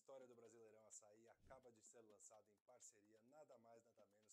história do Brasileirão Açaí acaba de ser lançado em parceria nada mais nada menos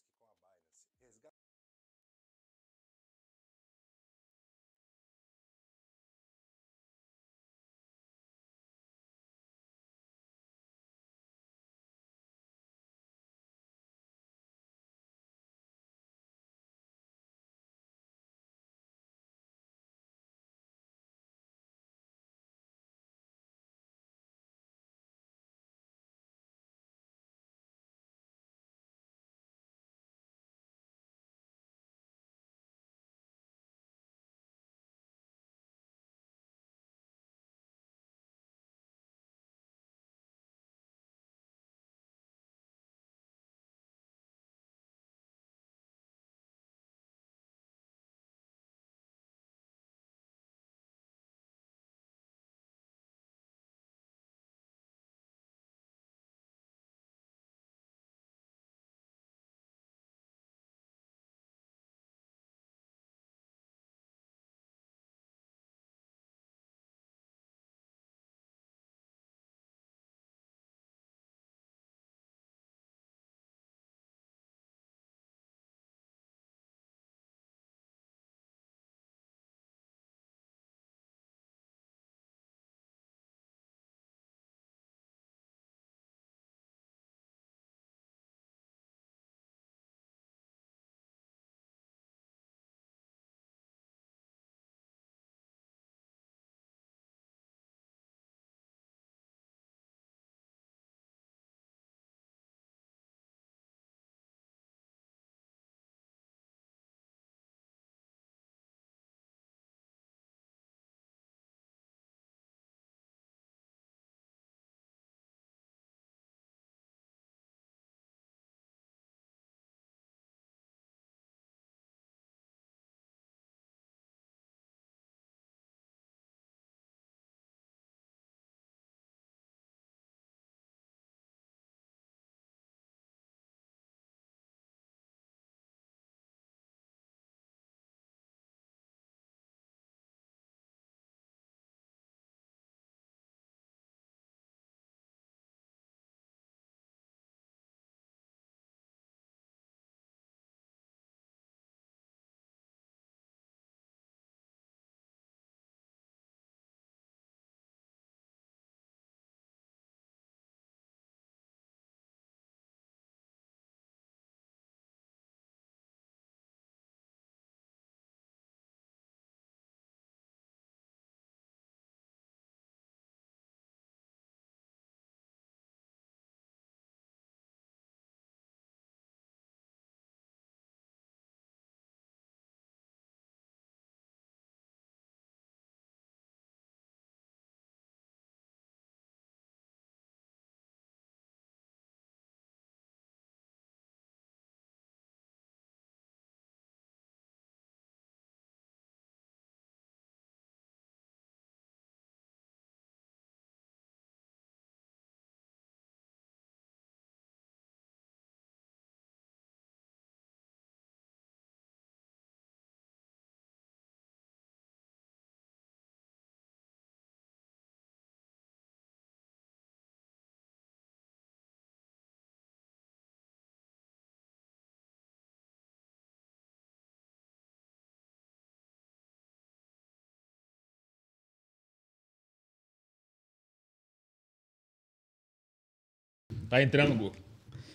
Tá entrando, Gu.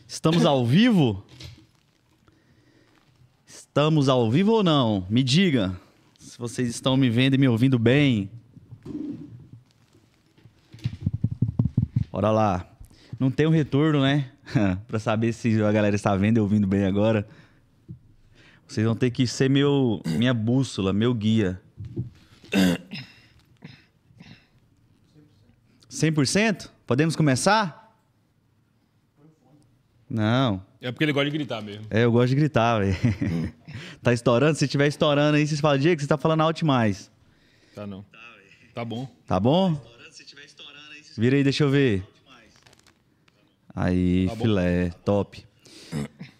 Estamos ao vivo? Estamos ao vivo ou não? Me diga se vocês estão me vendo e me ouvindo bem. Bora lá. Não tem um retorno, né? para saber se a galera está vendo e ouvindo bem agora. Vocês vão ter que ser meu minha bússola, meu guia. 100%? Podemos começar? Não. É porque ele gosta de gritar mesmo. É, eu gosto de gritar, velho. Hum. tá estourando? Se estiver estourando aí, vocês falam, Diego, você tá falando alto demais. Tá não. Tá, tá bom. Tá bom? Tá estourando, se estiver estourando aí, Vira aí, deixa eu ver. Aí, tá filé, top.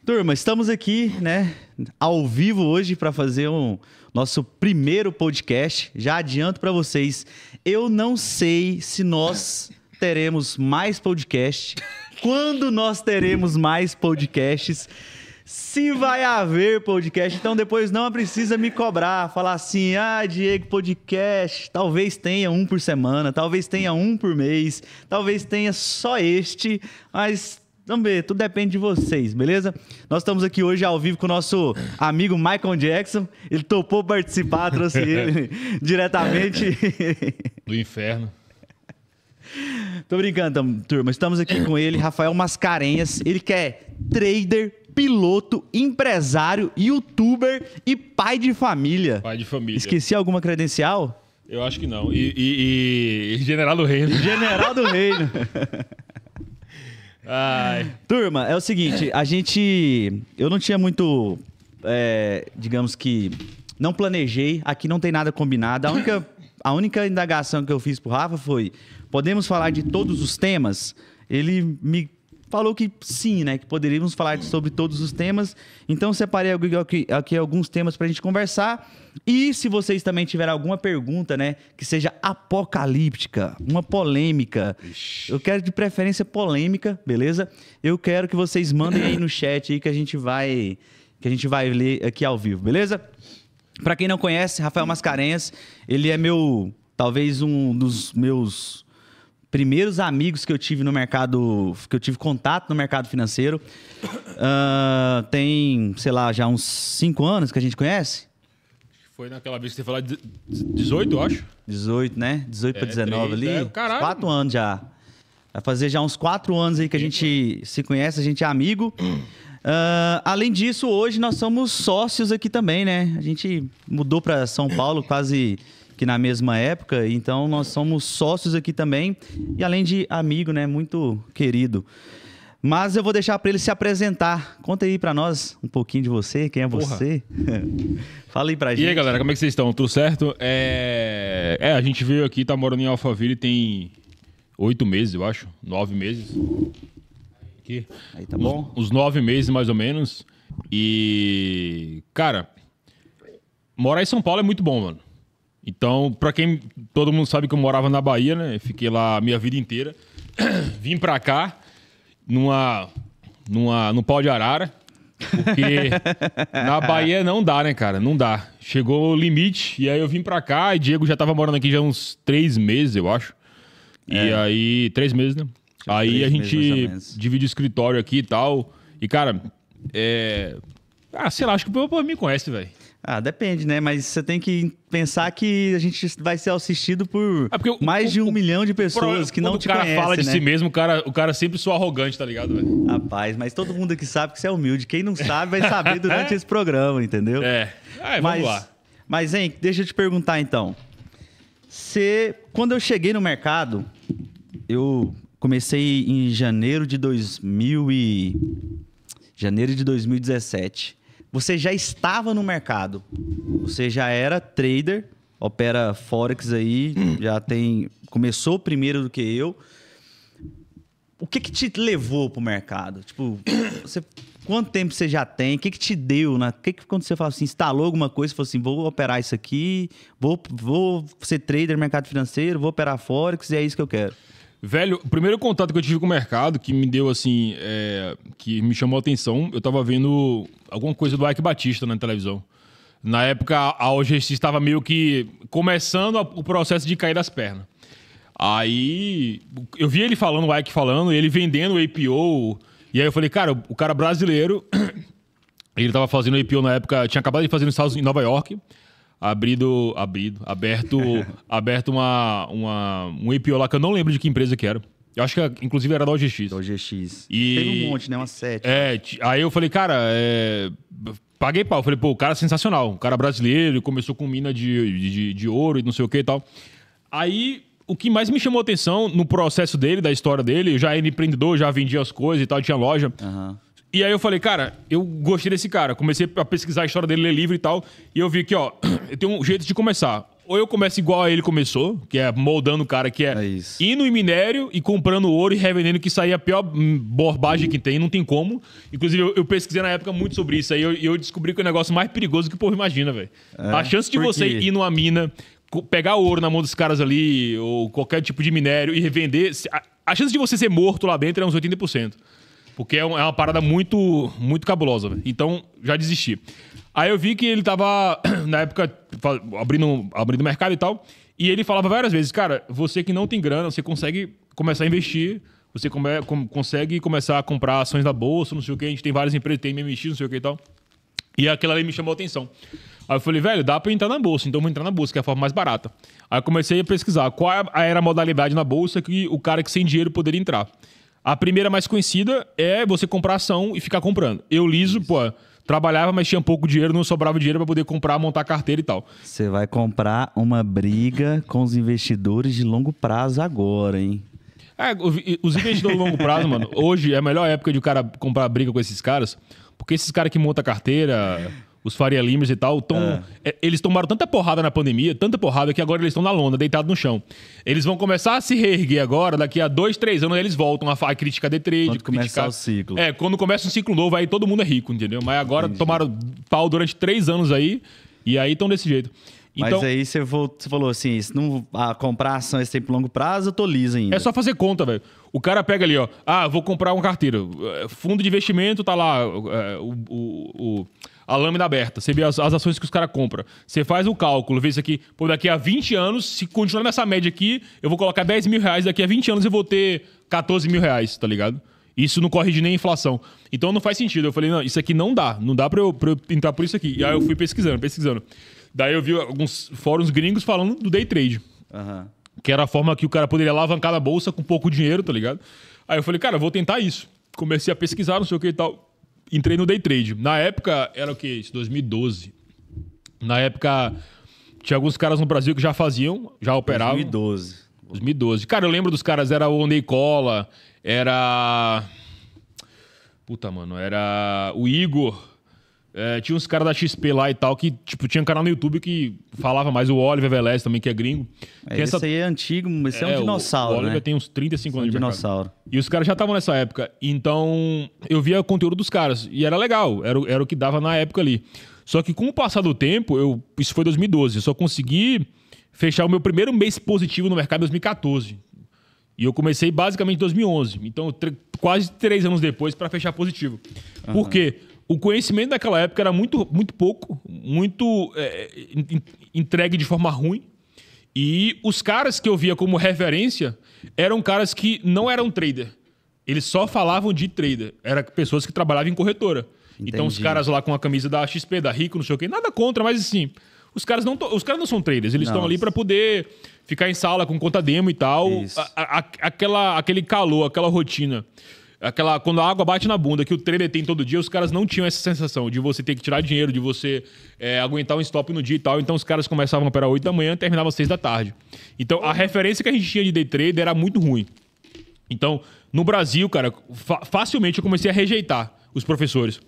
Turma, estamos aqui, né, ao vivo hoje para fazer um nosso primeiro podcast. Já adianto para vocês, eu não sei se nós teremos mais podcast quando nós teremos mais podcasts. Se vai haver podcast, então depois não precisa me cobrar, falar assim: ah, Diego, podcast, talvez tenha um por semana, talvez tenha um por mês, talvez tenha só este, mas Vamos ver, tudo depende de vocês, beleza? Nós estamos aqui hoje ao vivo com o nosso amigo Michael Jackson. Ele topou participar, trouxe ele diretamente. Do inferno. Tô brincando, turma. Estamos aqui com ele, Rafael Mascarenhas. Ele quer é trader, piloto, empresário, youtuber e pai de família. Pai de família. Esqueci alguma credencial? Eu acho que não. E, e, e general do reino. General do reino. Ai. Turma, é o seguinte, a gente. Eu não tinha muito. É, digamos que. Não planejei, aqui não tem nada combinado. A única a única indagação que eu fiz pro Rafa foi: podemos falar de todos os temas? Ele me falou que sim, né? Que poderíamos falar sobre todos os temas. Então, separei aqui, aqui alguns temas para a gente conversar. E se vocês também tiverem alguma pergunta, né? Que seja apocalíptica, uma polêmica. Ixi. Eu quero de preferência polêmica, beleza? Eu quero que vocês mandem aí no chat aí que a gente vai. Que a gente vai ler aqui ao vivo, beleza? Para quem não conhece, Rafael Mascarenhas, ele é meu, talvez um dos meus primeiros amigos que eu tive no mercado, que eu tive contato no mercado financeiro. Uh, tem, sei lá, já uns cinco anos que a gente conhece. Foi naquela vez que você falou 18, acho. 18, né? 18 para 19 3, ali. É, caralho. Quatro anos já. Vai fazer já uns quatro anos aí que a gente se conhece, a gente é amigo. Uh, além disso, hoje nós somos sócios aqui também, né? A gente mudou para São Paulo quase que na mesma época, então nós somos sócios aqui também e além de amigo, né, muito querido. Mas eu vou deixar para ele se apresentar. Conta aí para nós um pouquinho de você, quem é você. Fala aí para gente. E aí, galera, como é que vocês estão? Tudo certo? É, é a gente veio aqui, tá morando em Alphaville tem oito meses, eu acho, nove meses aqui. Aí tá bom. Uns, nove meses, mais ou menos. E, cara, morar em São Paulo é muito bom, mano. Então, pra quem. Todo mundo sabe que eu morava na Bahia, né? Fiquei lá a minha vida inteira. Vim pra cá, numa. numa num pau de arara. Porque na Bahia não dá, né, cara? Não dá. Chegou o limite, e aí eu vim pra cá, e Diego já tava morando aqui já uns três meses, eu acho. E é. aí, três meses, né? Aí a gente divide o escritório aqui e tal. E, cara, é. Ah, sei lá, acho que o povo me conhece, velho. Ah, depende, né? Mas você tem que pensar que a gente vai ser assistido por é o, mais o, de um o, milhão de pessoas é que não te conhecem. O cara fala de né? si mesmo, o cara, o cara sempre sou arrogante, tá ligado, velho? Rapaz, mas todo mundo aqui sabe que você é humilde. Quem não sabe vai saber durante é. esse programa, entendeu? É. Ah, é, mas, vamos lá. Mas, hein, deixa eu te perguntar então. Você, quando eu cheguei no mercado, eu comecei em janeiro de 2000 e janeiro de 2017. Você já estava no mercado. Você já era trader, opera forex aí, hum. já tem começou primeiro do que eu. O que que te levou pro mercado? Tipo, você quanto tempo você já tem? O que, que te deu? Né? O que, que quando você fala assim, instalou alguma coisa, falou assim, vou operar isso aqui, vou, vou ser trader mercado financeiro, vou operar Forex e é isso que eu quero. Velho, o primeiro contato que eu tive com o mercado, que me deu assim, é, que me chamou a atenção, eu tava vendo alguma coisa do Ike Batista na televisão. Na época, a OGC estava meio que começando o processo de cair das pernas. Aí eu vi ele falando, o Ike falando, ele vendendo o APO. E aí eu falei, cara, o cara brasileiro, ele tava fazendo APO na época, tinha acabado de fazer nos Estados Unidos, em Nova York abrido, abrido, aberto, aberto uma, uma, um IPO lá que eu não lembro de que empresa que era. Eu acho que, inclusive, era da OGX. Da OGX. E... Teve um monte, né? Uma sete. É, aí eu falei, cara, é... paguei pau. Eu falei, pô, o cara é sensacional. Um cara é brasileiro, começou com mina de, de, de ouro e não sei o que e tal. Aí, o que mais me chamou atenção no processo dele, da história dele, já era empreendedor, já vendia as coisas e tal, tinha loja. Aham. Uhum e aí eu falei, cara, eu gostei desse cara. Comecei a pesquisar a história dele, ler livro e tal. E eu vi que, ó, eu tenho um jeito de começar. Ou eu começo igual a ele começou, que é moldando o cara, que é, é isso. indo em minério e comprando ouro e revendendo, que sair é a pior borbagem que tem, não tem como. Inclusive, eu, eu pesquisei na época muito sobre isso aí. Eu, eu descobri que é o negócio mais perigoso que o povo imagina, velho. É, a chance de você ir numa mina, pegar ouro na mão dos caras ali, ou qualquer tipo de minério e revender, a, a chance de você ser morto lá dentro é uns 80%. Porque é, é, uma parada muito, muito cabulosa. Então, já desisti. Aí eu vi que ele tava, na época, abrindo, abrindo mercado e tal. E ele falava várias vezes, cara, você que não tem grana, você consegue começar a investir. Você come, com, consegue começar a comprar ações da bolsa, não sei o que. A gente tem várias empresas, tem MMX, não sei o que e tal. E aquela ali me chamou a atenção. Aí eu falei, velho, dá para entrar na bolsa, então vou entrar na bolsa, que é a forma mais barata. Aí eu comecei a pesquisar qual é era a modalidade na bolsa que o cara que sem dinheiro poderia entrar. A primeira mais conhecida é você comprar ação e ficar comprando. Eu liso, pô, trabalhava, mas tinha pouco dinheiro, não sobrava dinheiro para poder comprar, montar carteira e tal. Você vai comprar uma briga com os investidores de longo prazo agora, hein? É, os investidores de longo prazo, mano, hoje é a melhor época de o cara comprar briga com esses caras, porque esses caras que montam carteira os Faria Limers e tal, tão, é. é, eles tomaram tanta porrada na pandemia, tanta porrada, que agora eles estão na lona, deitados no chão. Eles vão começar a se reerguer agora, daqui a dois, três anos eles voltam a, a crítica de trade. Quando criticar... começar o ciclo. É, quando começa um ciclo novo, aí todo mundo é rico, entendeu? Mas agora Entendi. tomaram pau durante três anos aí, e aí estão desse jeito. Mas então, aí você falou assim, se não ah, comprar ação esse tempo longo prazo, eu tô liso ainda. É só fazer conta, velho. O cara pega ali, ó, ah, vou comprar uma carteira. É, fundo de investimento tá lá, é, o, o, o a lâmina aberta, você vê as, as ações que os caras compram. Você faz o cálculo, vê isso aqui, pô, daqui a 20 anos, se continuar nessa média aqui, eu vou colocar 10 mil reais, daqui a 20 anos eu vou ter 14 mil reais, tá ligado? Isso não corrige nem a inflação. Então não faz sentido. Eu falei, não, isso aqui não dá. Não dá pra eu, pra eu entrar por isso aqui. E aí eu fui pesquisando, pesquisando. Daí eu vi alguns fóruns gringos falando do day trade. Uhum. Que era a forma que o cara poderia alavancar a bolsa com pouco dinheiro, tá ligado? Aí eu falei, cara, eu vou tentar isso. Comecei a pesquisar, não sei o que e tal entrei no day trade. Na época, era o que? Isso, 2012. Na época, tinha alguns caras no Brasil que já faziam, já operavam. 2012. 2012. Cara, eu lembro dos caras, era o Oney Cola, era. Puta, mano, era o Igor. É, tinha uns caras da XP lá e tal, que, tipo, tinha um canal no YouTube que falava mais, o Oliver Velez também, que é gringo. É, esse essa... aí é antigo, esse é, é um dinossauro. O, Oliver né? tem uns 35 anos é um de dinossauro. Mercado. E os caras já estavam nessa época. Então, eu via o conteúdo dos caras. E era legal, era, era o que dava na época ali. Só que com o passar do tempo, eu, isso foi 2012, eu só consegui fechar o meu primeiro mês positivo no mercado em 2014. E eu comecei basicamente em 2011. Então, quase três anos depois para fechar positivo. Uhum. Por quê? o conhecimento daquela época era muito, muito pouco, muito é, entregue de forma ruim. E os caras que eu via como referência eram caras que não eram trader. Eles só falavam de trader. Eram pessoas que trabalhavam em corretora. Entendi. Então os caras lá com a camisa da XP, da Rico, não sei o quê, nada contra, mas assim, os caras não, os caras não são traders, eles estão ali para poder ficar em sala com conta demo e tal. A, a, aquela, aquele calor, aquela rotina Aquela, quando a água bate na bunda, que o trailer tem todo dia, os caras não tinham essa sensação de você ter que tirar dinheiro, de você é, aguentar um stop no dia e tal. Então os caras começavam a operar 8 da manhã e terminavam às 6 da tarde. Então a referência que a gente tinha de day trader era muito ruim. Então, no Brasil, cara, fa facilmente eu comecei a rejeitar os professores.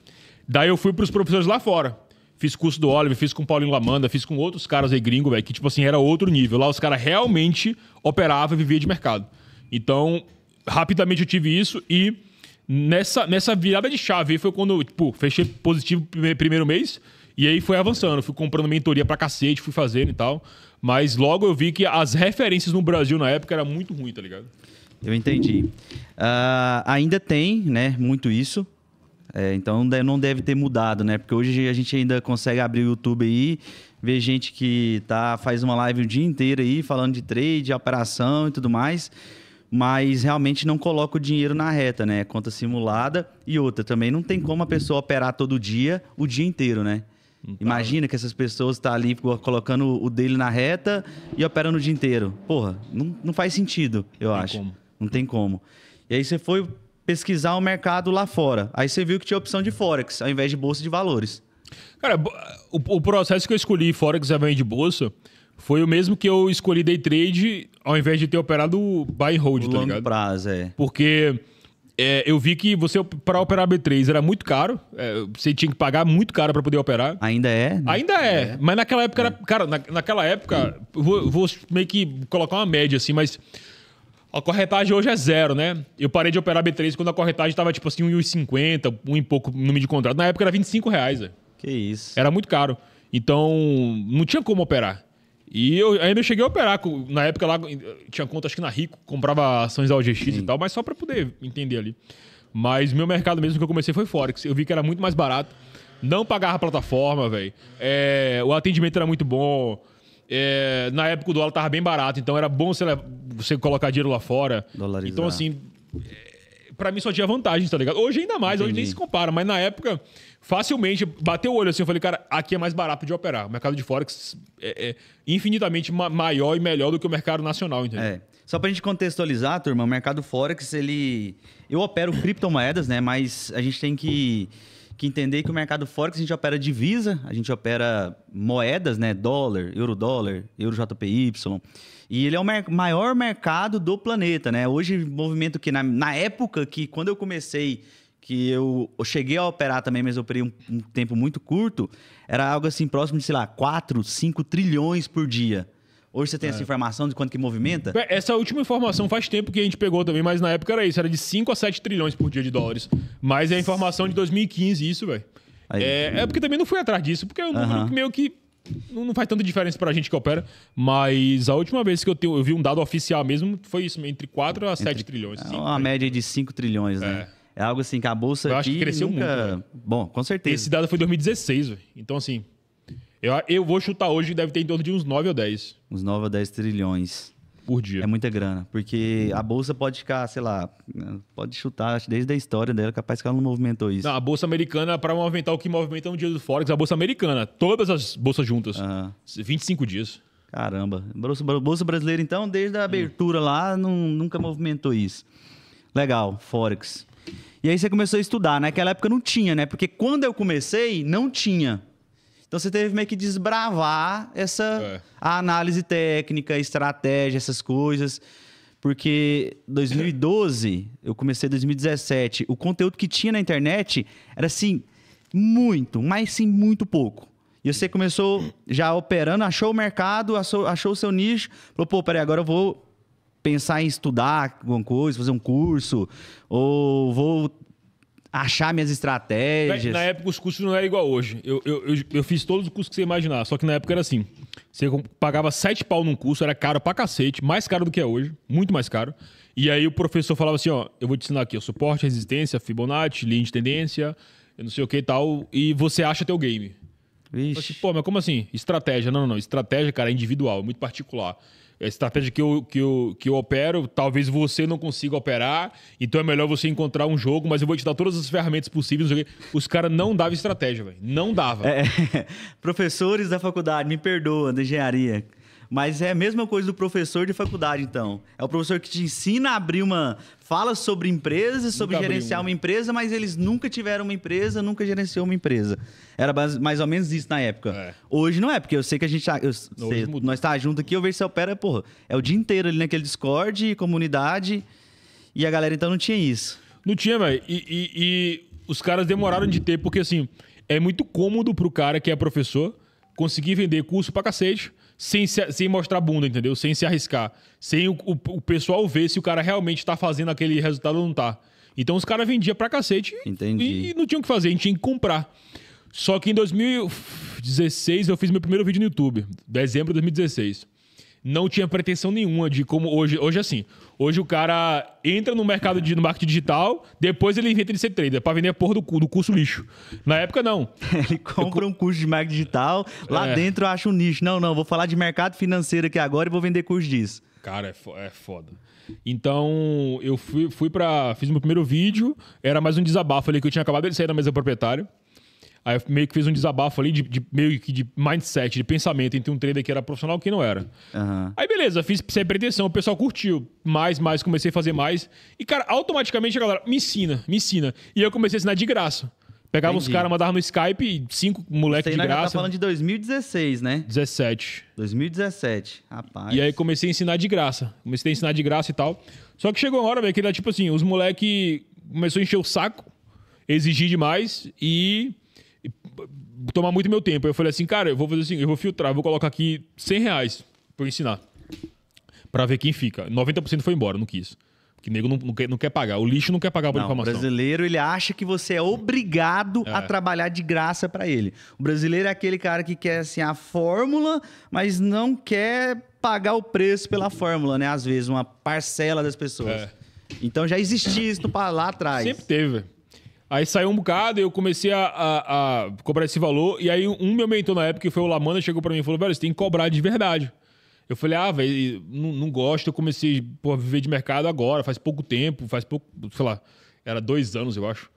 Daí eu fui para os professores lá fora. Fiz curso do Oliver, fiz com o Paulinho Lamanda, fiz com outros caras aí gringo, velho, que tipo assim, era outro nível. Lá os caras realmente operavam e viviam de mercado. Então, rapidamente eu tive isso e nessa, nessa virada de chave foi quando eu, tipo, fechei positivo primeiro mês e aí foi avançando. Fui comprando mentoria pra cacete, fui fazendo e tal. Mas logo eu vi que as referências no Brasil na época era muito ruim, tá ligado? Eu entendi. Uh, ainda tem, né, muito isso. É, então não deve ter mudado, né? Porque hoje a gente ainda consegue abrir o YouTube aí, ver gente que tá, faz uma live o dia inteiro aí falando de trade, de operação e tudo mais mas realmente não coloca o dinheiro na reta, né? É conta simulada e outra também. Não tem como a pessoa operar todo dia, o dia inteiro, né? Então, Imagina que essas pessoas estão tá ali colocando o dele na reta e operando o dia inteiro. Porra, não, não faz sentido, eu acho. Como. Não tem como. E aí você foi pesquisar o mercado lá fora. Aí você viu que tinha opção de Forex, ao invés de bolsa de valores. Cara, o, o processo que eu escolhi Forex e de bolsa foi o mesmo que eu escolhi day trade ao invés de ter operado buy and hold, o tá longo ligado? prazo, é. Porque é, eu vi que você para operar B3 era muito caro, é, você tinha que pagar muito caro para poder operar. Ainda é? Né? Ainda é, é, mas naquela época era, é. cara, na, naquela época, vou, vou, meio que colocar uma média assim, mas a corretagem hoje é zero, né? Eu parei de operar B3 quando a corretagem estava tipo assim 1,50, um e pouco número de contrato. Na época era 25 reais, Que isso. Era muito caro. Então, não tinha como operar. E eu ainda cheguei a operar. Na época lá, tinha conta, acho que na Rico, comprava ações da OGX Sim. e tal, mas só para poder entender ali. Mas meu mercado mesmo que eu comecei foi Forex. Eu vi que era muito mais barato. Não pagava a plataforma, velho. É, o atendimento era muito bom. É, na época o dólar tava bem barato, então era bom você, você colocar dinheiro lá fora. Dolarizar. Então, assim, para mim só tinha vantagem, tá ligado? Hoje ainda mais, Entendi. hoje nem se compara, mas na época, facilmente, bateu o olho assim, eu falei, cara, aqui é mais barato de operar. O mercado de Forex é, é infinitamente ma maior e melhor do que o mercado nacional, entendeu? É. Só pra gente contextualizar, turma, o mercado Forex, ele. Eu opero criptomoedas, né? Mas a gente tem que, que entender que o mercado Forex a gente opera divisa, a gente opera moedas, né? Dólar, euro dólar, euro JPY. E ele é o maior mercado do planeta, né? Hoje, movimento que na, na época que quando eu comecei, que eu, eu cheguei a operar também, mas eu operei um, um, tempo muito curto, era algo assim próximo de, sei lá, 4, 5 trilhões por dia. Hoje você tem é. essa informação de quanto que movimenta? É, essa última informação faz tempo que a gente pegou também, mas na época era isso, era de 5 a 7 trilhões por dia de dólares. Mas é a informação de 2015, isso, velho. É, é, porque também não fui atrás disso, porque é um número que meio que não, não, faz tanta diferença pra gente que opera, mas a última vez que eu, tenho, eu vi um dado oficial mesmo foi isso, entre 4 a 7 entre, trilhões. É uma média de 5 trilhões, né? É. é. algo assim que a bolsa. Eu acho que cresceu nunca... muito. Né? Bom, com certeza. Esse dado foi em 2016, véio. então assim. Eu, eu vou chutar hoje, deve ter em torno de uns 9 ou 10. Uns 9 ou 10 trilhões. Por dia. É muita grana. Porque uhum. a bolsa pode ficar, sei lá, pode chutar, desde a história dela, capaz que ela não movimentou isso. Não, a bolsa americana, para movimentar o que movimenta é um dia do Forex, a bolsa americana, todas as bolsas juntas, 25 dias. Caramba. Bolsa, bolsa brasileira, então, desde a abertura lá, não, nunca movimentou isso. Legal, Forex. E aí você começou a estudar, né? Naquela época não tinha, né? Porque quando eu comecei, não tinha. Então você teve meio que desbravar essa é. a análise técnica, estratégia, essas coisas. Porque 2012, eu comecei 2017, o conteúdo que tinha na internet era assim, muito, mas sim muito pouco. E você começou já operando, achou o mercado, achou, achou o seu nicho, falou, pô, peraí, agora eu vou pensar em estudar alguma coisa, fazer um curso, ou vou achar minhas estratégias. Na época os custos não eram igual hoje. Eu, eu, eu, eu, fiz todos os custos que você imaginar, só que na época era assim. Você pagava sete pau num curso, era caro pra cacete, mais caro do que é hoje, muito mais caro. E aí o professor falava assim, ó, eu vou te ensinar aqui, ó, suporte, resistência, Fibonacci, linha de tendência, eu não sei o que e tal, e você acha teu game. Ixi. Assim, Pô, mas como assim? Estratégia. Não, não, não. Estratégia, cara, é individual, é muito particular. É estratégia que eu, que, eu, que eu opero, talvez você não consiga operar, então é melhor você encontrar um jogo, mas eu vou te dar todas as ferramentas possíveis. Os caras não davam estratégia, velho. Não dava. É, professores da faculdade, me perdoa, da engenharia. Mas é a mesma coisa do professor de faculdade, então. É o professor que te ensina a abrir uma. Fala sobre empresas, sobre nunca gerenciar uma. uma. empresa, mas eles nunca tiveram uma empresa, nunca gerenciou uma empresa. Era mais ou menos isso na época. É. Hoje não é, porque eu sei que a gente. Tá, eu, sei, nós tá junto aqui, eu vejo se opera, porra. É o dia inteiro ali naquele Discord, comunidade. E a galera então não tinha isso. Não tinha, velho. E, e, e, os caras demoraram de ter, porque assim, é muito cômodo pro cara que é professor conseguir vender curso pra cacete sem, se, sem mostrar bunda, entendeu? Sem se arriscar. Sem o, o, o pessoal ver se o cara realmente tá fazendo aquele resultado ou não tá. Então os caras vendiam pra cacete e, e, não tinham o que fazer, a gente tinha que comprar. Só que em 2016 eu fiz meu primeiro vídeo no YouTube, dezembro de 2016 não tinha pretensão nenhuma de como hoje, hoje é assim. Hoje o cara entra no mercado de no marketing digital, depois ele inventa de ser trader para vender a porra do, do curso lixo. Na época não. ele compra um curso de marketing digital, lá é. dentro acha um nicho. Não, não, vou falar de mercado financeiro aqui agora e vou vender curso disso. Cara, é, é foda. Então, eu fui, fui para Fiz meu primeiro vídeo, era mais um desabafo ali que eu tinha acabado de sair da mesa proprietário. Aí eu meio que fez um desabafo ali de, de, meio que de mindset, de pensamento entre um trader que era profissional e quem não era. Uhum. Aí beleza, fiz sem pretensão, o pessoal curtiu. Mais, mais, comecei a fazer mais. E, cara, automaticamente a galera me ensina, me ensina. E eu comecei a ensinar de graça. Pegava Entendi. caras, mandava no Skype, cinco moleques de tá graça. Você tá falando de 2016, né? 17. 2017, rapaz. E aí comecei a ensinar de graça. Comecei a ensinar de graça e tal. Só que chegou uma hora, velho, que era tipo assim, os moleques começou a encher o saco, exigir demais e tomar muito meu tempo. Eu falei assim, cara, eu vou fazer assim, eu vou filtrar, vou colocar aqui 100 reais pra eu ensinar. Pra ver quem fica. 90% foi embora, não quis. Que nego não, não, quer, não quer pagar. O lixo não quer pagar por informação. O brasileiro, ele acha que você é obrigado é. a trabalhar de graça para ele. O brasileiro é aquele cara que quer, assim, a fórmula, mas não quer pagar o preço pela fórmula, né? Às vezes, uma parcela das pessoas. É. Então já existia isso lá atrás. Sempre teve. Aí saiu um bocado e eu comecei a, a, a, cobrar esse valor. E aí um meu mentor na época, que foi o Lamana, chegou para mim e falou, velho, você tem que cobrar de verdade. Eu falei, ah, velho, não, não, gosto, eu comecei a viver de mercado agora, faz pouco tempo, faz pouco, sei lá, era dois anos, eu acho.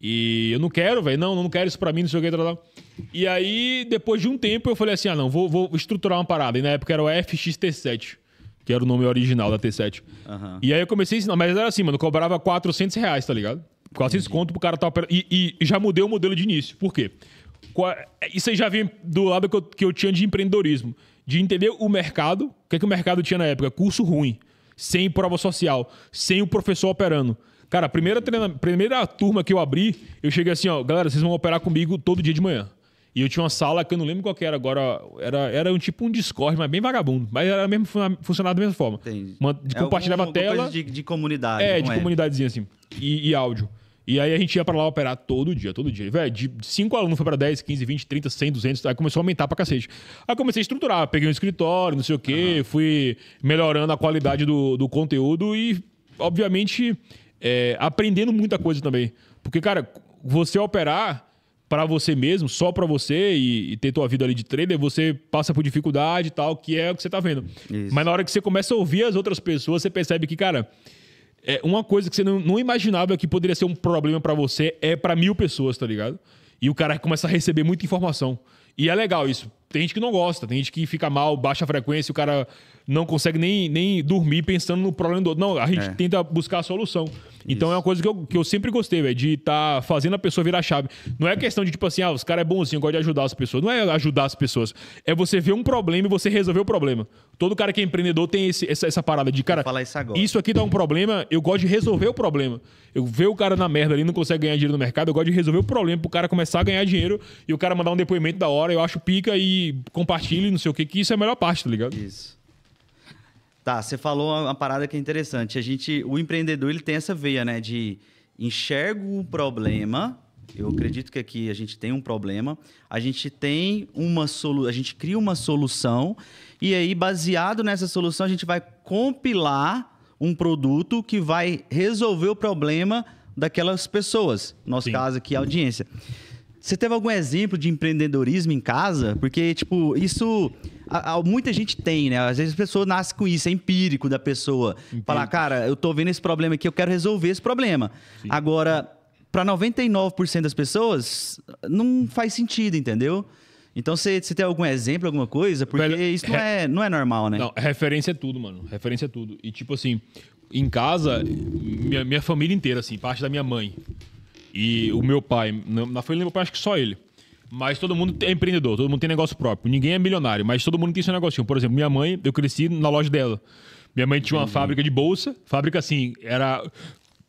E eu não quero, velho, não, não quero isso pra mim, não sei o que, tal, E aí, depois de um tempo, eu falei assim, ah, não, vou, vou estruturar uma parada. E na época era o FXT7 que era o nome original da T7. Uhum. E aí eu comecei a ensinar, mas era assim, mano, cobrava 400 reais, tá ligado? Por causa desse o cara tá operando. E, e já mudei o modelo de início. Por quê? Isso aí já vem do lado que eu, que eu tinha de empreendedorismo. De entender o mercado. O que, é que o mercado tinha na época? Curso ruim. Sem prova social. Sem o professor operando. Cara, a primeira, treina, primeira turma que eu abri, eu cheguei assim, ó, galera, vocês vão operar comigo todo dia de manhã. E eu tinha uma sala que eu não lembro qual era agora. Era, era um tipo um Discord, mas bem vagabundo. Mas era mesmo, funcionava da mesma forma. Uma, de, é compartilhava algum, tela. Coisa de, de comunidade. É, de é? comunidadezinha assim. E, e, áudio. E aí a gente ia pra lá operar todo dia, todo dia. Velho, de 5 alunos foi pra 10, 15, 20, 30, 100, 200. Aí começou a aumentar pra cacete. Aí comecei a estruturar. Peguei um escritório, não sei o quê. Uhum. Fui melhorando a qualidade do, do conteúdo e, obviamente, é, aprendendo muita coisa também. Porque, cara, você operar para você mesmo, só para você e, e, ter tua vida ali de trader, você passa por dificuldade e tal, que é o que você tá vendo. Isso. Mas na hora que você começa a ouvir as outras pessoas, você percebe que, cara, é uma coisa que você não, não imaginava que poderia ser um problema para você é para mil pessoas, tá ligado? E o cara começa a receber muita informação. E é legal isso. Tem gente que não gosta, tem gente que fica mal, baixa frequência, o cara não consegue nem, nem dormir pensando no problema do outro. Não, a gente é. tenta buscar a solução. Então é Isso. é uma coisa que eu, que eu sempre gostei, velho, de estar tá fazendo a pessoa virar chave. Não é questão de, tipo assim, ah, os caras é bonzinho, gosta de ajudar as pessoas. Não é ajudar as pessoas. É você ver um problema e você resolver o problema. Todo cara que é empreendedor tem esse, essa, essa parada de, cara, isso, isso, aqui dá um problema, eu gosto de resolver o problema. Eu ver o cara na merda ali, não consegue ganhar dinheiro no mercado, eu gosto de resolver o problema pro cara começar a ganhar dinheiro e o cara mandar um depoimento da hora, eu acho pica e compartilhe, não sei o que, que isso é a melhor parte, tá ligado? Isso. Tá, você falou uma parada que é interessante. A gente, o empreendedor, ele tem essa veia, né, de enxergo o problema. Eu acredito que aqui a gente tem um problema, a gente tem uma solu a gente cria uma solução e aí baseado nessa solução a gente vai compilar um produto que vai resolver o problema daquelas pessoas. nosso Sim. caso aqui, a audiência. Você teve algum exemplo de empreendedorismo em casa? Porque, tipo, isso a, a, muita gente tem, né? Às vezes a pessoa nasce com isso, é empírico da pessoa. Entendi. Falar, cara, eu tô vendo esse problema aqui, eu quero resolver esse problema. Sim. Agora, para 99% das pessoas, não faz sentido, entendeu? Então, você tem algum exemplo, alguma coisa? Porque isso não é, não é normal, né? Não, referência é tudo, mano. Referência é tudo. E, tipo assim, em casa, minha, minha família inteira, assim, parte da minha mãe e o meu pai. Na, na família do meu pai, acho que só ele. Mas todo mundo é empreendedor, todo mundo tem negócio próprio. Ninguém é milionário, mas todo mundo tem seu negocinho. Por exemplo, minha mãe, eu cresci na loja dela. Minha mãe tinha uma uhum. fábrica de bolsa, fábrica assim, era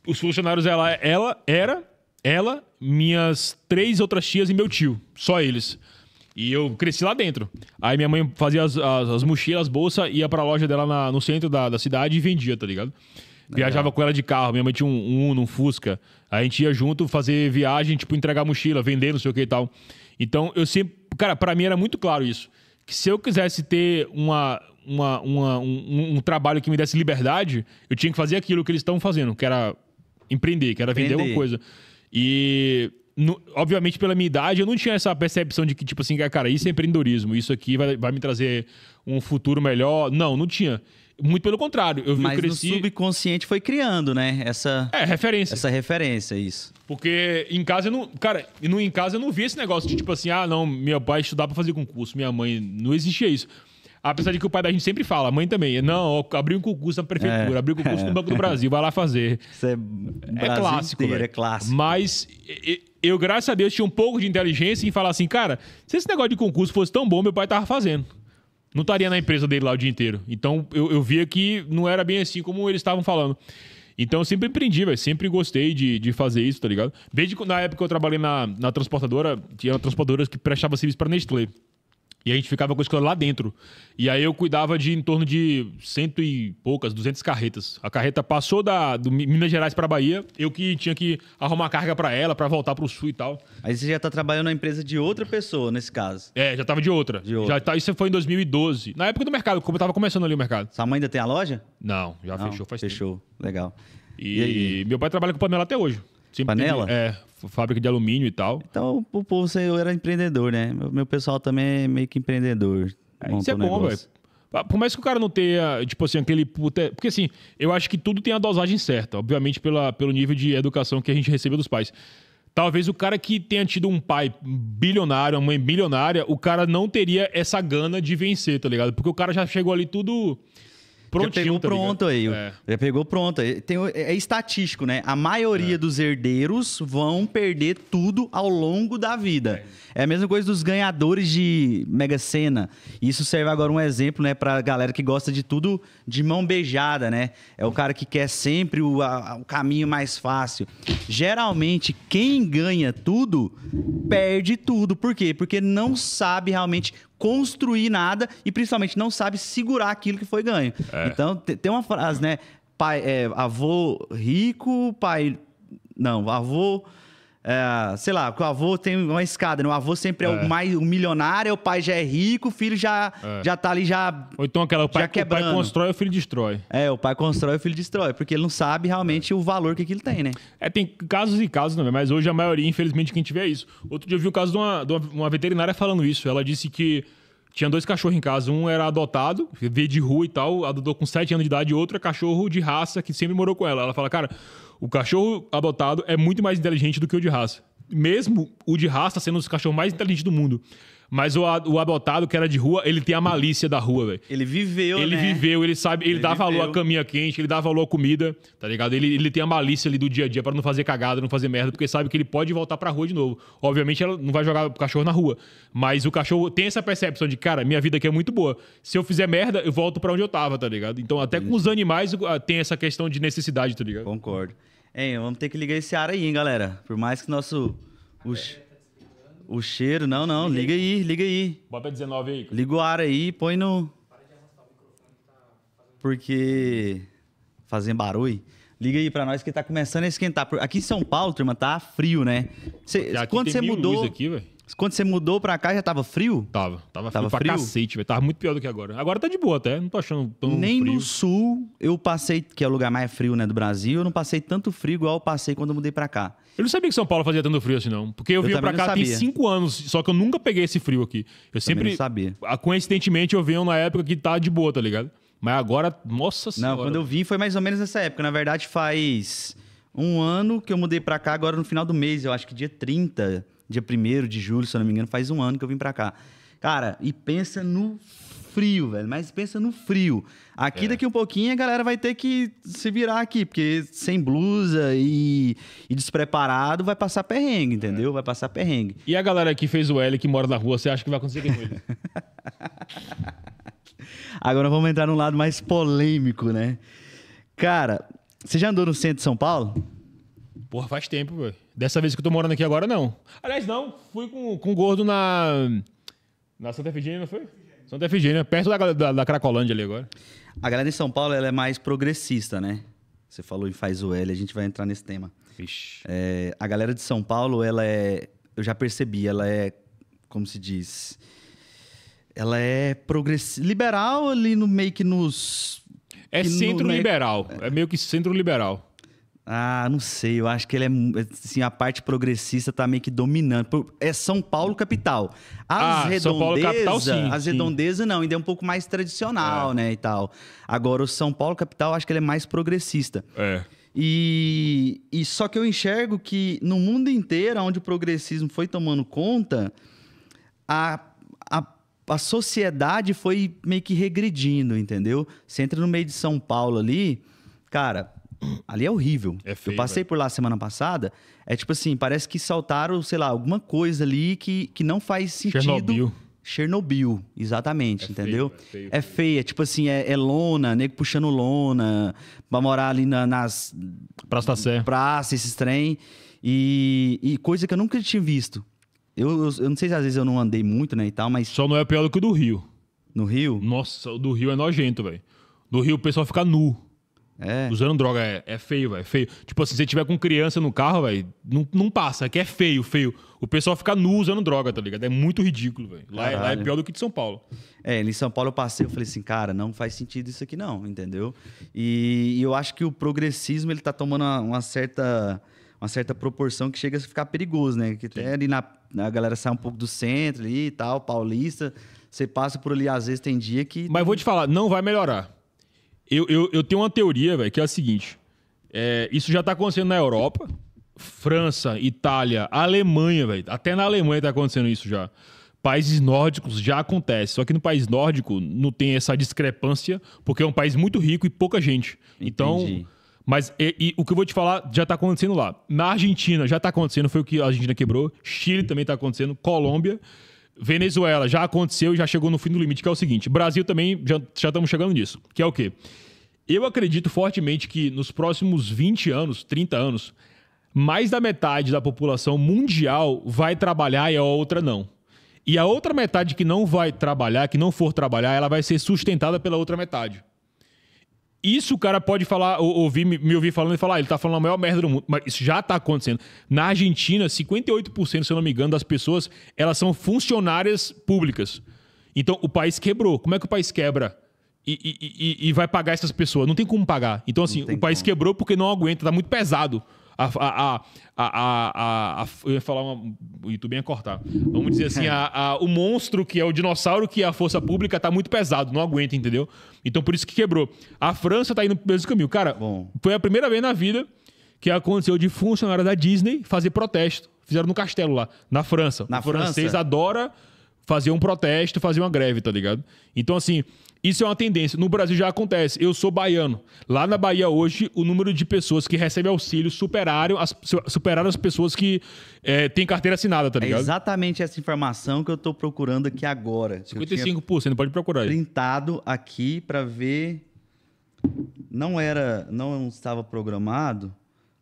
os funcionários ela, ela era ela, minhas três outras tias e meu tio, só eles. E eu cresci lá dentro. Aí minha mãe fazia as, as, as mochilas, bolsa, ia pra loja dela na, no centro da, da cidade e vendia, tá ligado? Viajava com ela de carro, minha mãe tinha um, um Uno, um Fusca. Aí a gente ia junto fazer viagem, tipo, entregar mochila, vender, não sei o que e tal. Então, eu sempre. Cara, para mim era muito claro isso. Que se eu quisesse ter uma, uma, uma um, um, trabalho que me desse liberdade, eu tinha que fazer aquilo que eles estão fazendo, que era empreender, que era vender alguma coisa. E no- obviamente, pela minha idade, eu não tinha essa percepção de que, tipo assim, ah, cara, isso é empreendedorismo, isso aqui vai, vai me trazer um futuro melhor. Não, não tinha. Muito pelo contrário. Eu, Mas eu cresci... no subconsciente foi criando, né? Essa... É, referência. Essa referência, isso. Porque em casa eu não... Cara, em casa eu não vi esse negócio de tipo assim, ah, não, meu pai estudava pra fazer concurso, minha mãe... Não existia isso. Apesar de que o pai da gente sempre fala, a mãe também. Não, abri um concurso na prefeitura, é, um concurso é. no Banco do Brasil, vai lá fazer. Isso é, é clássico, inteiro, é clássico. Mas eu, graças a Deus, tinha um pouco de inteligência em falar assim, cara, se esse negócio de concurso fosse tão bom, meu pai tava fazendo. Não estaria na empresa dele lá o dia inteiro. Então eu, eu via que não era bem assim como eles estavam falando. Então eu sempre empreendi, velho. Sempre gostei de, de fazer isso, tá ligado? Desde na época que eu trabalhei na, na transportadora, tinha transportadoras que prestavam serviço pra Nestlé. E a gente ficava com a escola lá dentro. E aí eu cuidava de em torno de cento e poucas, duzentas carretas. A carreta passou da do Minas Gerais para Bahia, eu que tinha que arrumar carga para ela, para voltar para o sul e tal. Aí você já tá trabalhando na empresa de outra pessoa, nesse caso. É, já tava de outra. De outra. Já tá, isso foi em 2012. Na época do mercado, como eu tava começando ali o mercado. Sua mãe ainda tem a loja? Não, já Não, fechou faz fechou. tempo. Fechou, legal. E, e meu pai trabalha com panela até hoje. Sempre panela? Teve, é, fábrica de alumínio e tal. Então, o povo eu era empreendedor, né? Meu, meu pessoal também é meio que empreendedor. isso é bom, velho. Por mais que o cara não tenha, tipo assim, aquele. Puta... Porque assim, eu acho que tudo tem a dosagem certa, obviamente, pela, pelo nível de educação que a gente recebeu dos pais. Talvez o cara que tenha tido um pai bilionário, uma mãe bilionária, o cara não teria essa gana de vencer, tá ligado? Porque o cara já chegou ali tudo Prontinho, já pegou tá pronto aí. É. Já pegou pronto. Tem, é, é, estatístico, né? A maioria é. dos herdeiros vão perder tudo ao longo da vida. É. a mesma coisa dos ganhadores de Mega Sena. Isso serve agora um exemplo, né, pra galera que gosta de tudo de mão beijada, né? É o cara que quer sempre o, a, o caminho mais fácil. Geralmente, quem ganha tudo perde tudo. Por quê? Porque não sabe realmente construir nada e principalmente não sabe segurar aquilo que foi ganho. É. Então, tem uma frase, né? Pai, é, avô rico, pai. Não, avô é, sei lá, o avô tem uma escada, né? O avô sempre é, é o mais o milionário, o pai já é rico, o filho já, é. já tá ali já. Ou então aquela, o pai, o pai constrói, o filho destrói. É, o pai constrói, o filho destrói, porque ele não sabe realmente o valor que aquilo tem, né? É, tem casos e casos, também, Mas hoje a maioria, infelizmente, quem tiver é isso. Outro dia eu vi o caso de uma, de uma veterinária falando isso. Ela disse que tinha dois cachorros em casa. Um era adotado, veio de rua e tal, adotou com 7 anos de idade, e outro é cachorro de raça que sempre morou com ela. Ela fala, cara, o cachorro adotado é muito mais inteligente do que o de raça. Mesmo o de raça sendo dos cachorro mais inteligente do mundo. Mas o, o adotado, que era de rua, ele tem a malícia da rua, velho. Ele viveu, Ele né? viveu, ele sabe, ele, ele dá viveu. valor à caminha quente, ele dá valor à comida, tá ligado? Ele, ele tem a malícia ali do dia a dia para não fazer cagada, não fazer merda, porque sabe que ele pode voltar pra rua de novo. Obviamente, ela não vai jogar o cachorro na rua. Mas o cachorro tem essa percepção de, cara, minha vida aqui é muito boa. Se eu fizer merda, eu volto para onde eu tava, tá ligado? Então, até com os animais ah, tem essa questão de necessidade, tá ligado? Concordo. Hein, vamos ter que ligar esse ar aí, hein, galera. Por mais que nosso. O cheiro, não, não. Liga aí, liga aí. Bota 19 aí. Liga o ar aí, põe no. Porque. Fazendo barulho. Liga aí para nós que tá começando a esquentar. Aqui em São Paulo, turma, tá frio, né? Cê, quando você mudou. Aqui, quando você mudou pra cá já tava frio? Tava. Tava, tava frio, frio pra cacete, velho. Tava muito pior do que agora. Agora tá de boa até, não tô achando tão Nem frio. no sul eu passei, que é o lugar mais frio, né, do Brasil, eu não passei tanto frio igual eu passei quando eu mudei pra cá. Eu não sabia que São Paulo fazia tanto frio assim, não. Porque eu, eu vinha pra cá tem cinco anos, só que eu nunca peguei esse frio aqui. Eu sempre. Não sabia. Coincidentemente, eu venho na época que tá de boa, tá ligado? Mas agora, nossa senhora. Não, quando eu vim foi mais ou menos nessa época. Na verdade, faz um ano que eu mudei pra cá, agora no final do mês, eu acho que dia 30, dia 1 de julho, se eu não me engano, faz um ano que eu vim pra cá. Cara, e pensa no frio, velho. Mas pensa no frio. Aqui é. daqui um pouquinho a galera vai ter que se virar aqui, porque sem blusa e, e despreparado vai passar perrengue, é. entendeu? É. Vai passar perrengue. E a galera que fez o L, que mora na rua, você acha que vai conseguir? com ele? Agora vamos entrar num lado mais polêmico, né? Cara, você já andou no centro de São Paulo? Porra, faz tempo, velho. Dessa vez que eu tô morando aqui agora, não. Aliás, não. Fui com, com o gordo na. Na Santa Efigênia, não foi? Santa Efigênia, né? perto da, da, da, Cracolândia ali agora. A galera em São Paulo ela é mais progressista, né? Você falou em faz o L, a gente vai entrar nesse tema. É, a galera de São Paulo, ela é. Eu já percebi, ela é. Como se diz? Ela é progressista. Liberal ali no meio que nos. É centro-liberal. É meio que centro-liberal. Ah, não sei, eu acho que ele é assim, a parte progressista tá meio que dominando. É São Paulo capital. As ah, redondezas, São Paulo capital sim. As redondezas não, ainda é um pouco mais tradicional, é. né, e tal. Agora o São Paulo capital, acho que ele é mais progressista. É. E, e só que eu enxergo que no mundo inteiro, onde o progressismo foi tomando conta, a, a a sociedade foi meio que regredindo, entendeu? Você entra no meio de São Paulo ali, cara, Ali é horrível. É feio, eu passei por lá semana passada. É tipo assim, parece que saltaram, sei lá, alguma coisa ali que, que não faz sentido. Chernobyl. Chernobyl, exatamente, é entendeu? É feio, é, feio, é feio, é tipo assim, é, é lona, nego puxando lona, pra morar ali na, nas. Praça da Sé. Praça, esses trem. E, e coisa que eu nunca tinha visto. Eu, eu, eu, não sei se às vezes eu não andei muito, né, e tal, mas. Só não é pior do que o do Rio. No Rio? Nossa, o do Rio é nojento, velho. Do Rio o pessoal fica nu. É. Usando droga é, é feio, velho. É feio. Tipo assim, se você tiver com criança no carro, velho, não, não passa. Aqui é feio, feio. O pessoal fica nu usando droga, tá ligado? É muito ridículo, velho. Lá, é, lá, é pior do que de São Paulo. É, em São Paulo eu passei, eu falei assim, cara, não faz sentido isso aqui não, entendeu? E, e eu acho que o progressismo, ele tá tomando uma, uma, certa... Uma certa proporção que chega a ficar perigoso, né? Que Sim. até ali na, a galera sai um pouco do centro ali e tal, paulista. Você passa por ali, às vezes tem dia que. Mas vou te falar, não vai melhorar. Eu, eu, eu tenho uma teoria, velho, que é a seguinte. É, isso já tá acontecendo na Europa. França, Itália, Alemanha, velho. Até na Alemanha tá acontecendo isso já. Países nórdicos já acontece. Só que no país nórdico não tem essa discrepância, porque é um país muito rico e pouca gente. Então, Entendi. Então. Mas e, e, o que eu vou te falar já tá acontecendo lá. Na Argentina já tá acontecendo, foi o que a Argentina quebrou. Chile também tá acontecendo, Colômbia. Venezuela já aconteceu e já chegou no fim do limite, que é o seguinte: Brasil também já, já estamos chegando nisso, que é o quê? Eu acredito fortemente que nos próximos 20 anos, 30 anos, mais da metade da população mundial vai trabalhar e a outra não. E a outra metade que não vai trabalhar, que não for trabalhar, ela vai ser sustentada pela outra metade. Isso o cara pode falar, ou, ouvir, me ouvir falando e falar, ah, ele tá falando a maior merda do mundo. Mas isso já tá acontecendo. Na Argentina, 58%, se eu não me engano, das pessoas, elas são funcionárias públicas. Então, o país quebrou. Como é que o país quebra? E, e, e, e vai pagar essas pessoas? Não tem como pagar. Então, assim, o país como. quebrou porque não aguenta, tá muito pesado a, a, a, a, eu ia falar uma, o YouTube ia cortar. Vamos dizer assim, a, o monstro que é o dinossauro que é a força pública tá muito pesado, não aguenta, entendeu? Então por isso que quebrou. A França tá indo pro mesmo caminho. Cara, Bom. foi a primeira vez na vida que aconteceu de funcionários da Disney fazer protesto. Fizeram no castelo lá, na França. Na o França? francês adora fazer um protesto, fazer uma greve, tá ligado? Então assim, isso é uma tendência. No Brasil já acontece. Eu sou baiano. Lá na Bahia hoje, o número de pessoas que recebem auxílio superaram as, superaram as pessoas que é, têm carteira assinada, tá é ligado? É exatamente essa informação que eu estou procurando aqui agora. 55%, pode procurar aí. Printado aqui para ver. Não era, não estava programado,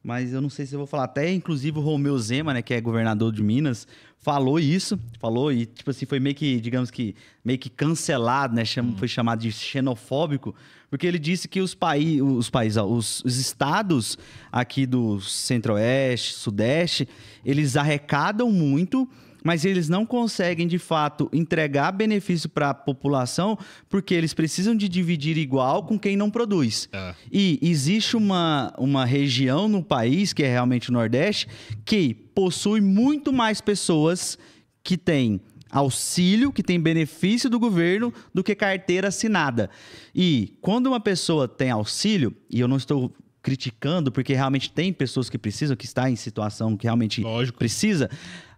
mas eu não sei se eu vou falar. Até inclusive o Romeu Zema, né, que é governador de Minas, falou isso, falou e tipo assim foi meio que, digamos que meio que cancelado, né? hum. Foi chamado de xenofóbico, porque ele disse que os países, os países, os, os, estados aqui do Centro-Oeste, Sudeste, eles arrecadam muito mas eles não conseguem de fato entregar benefício para a população porque eles precisam de dividir igual com quem não produz. Ah. E existe uma, uma região no país, que é realmente o Nordeste, que possui muito mais pessoas que têm auxílio, que tem benefício do governo, do que carteira assinada. E quando uma pessoa tem auxílio, e eu não estou criticando, porque realmente tem pessoas que precisam, que está em situação que realmente Lógico. precisa.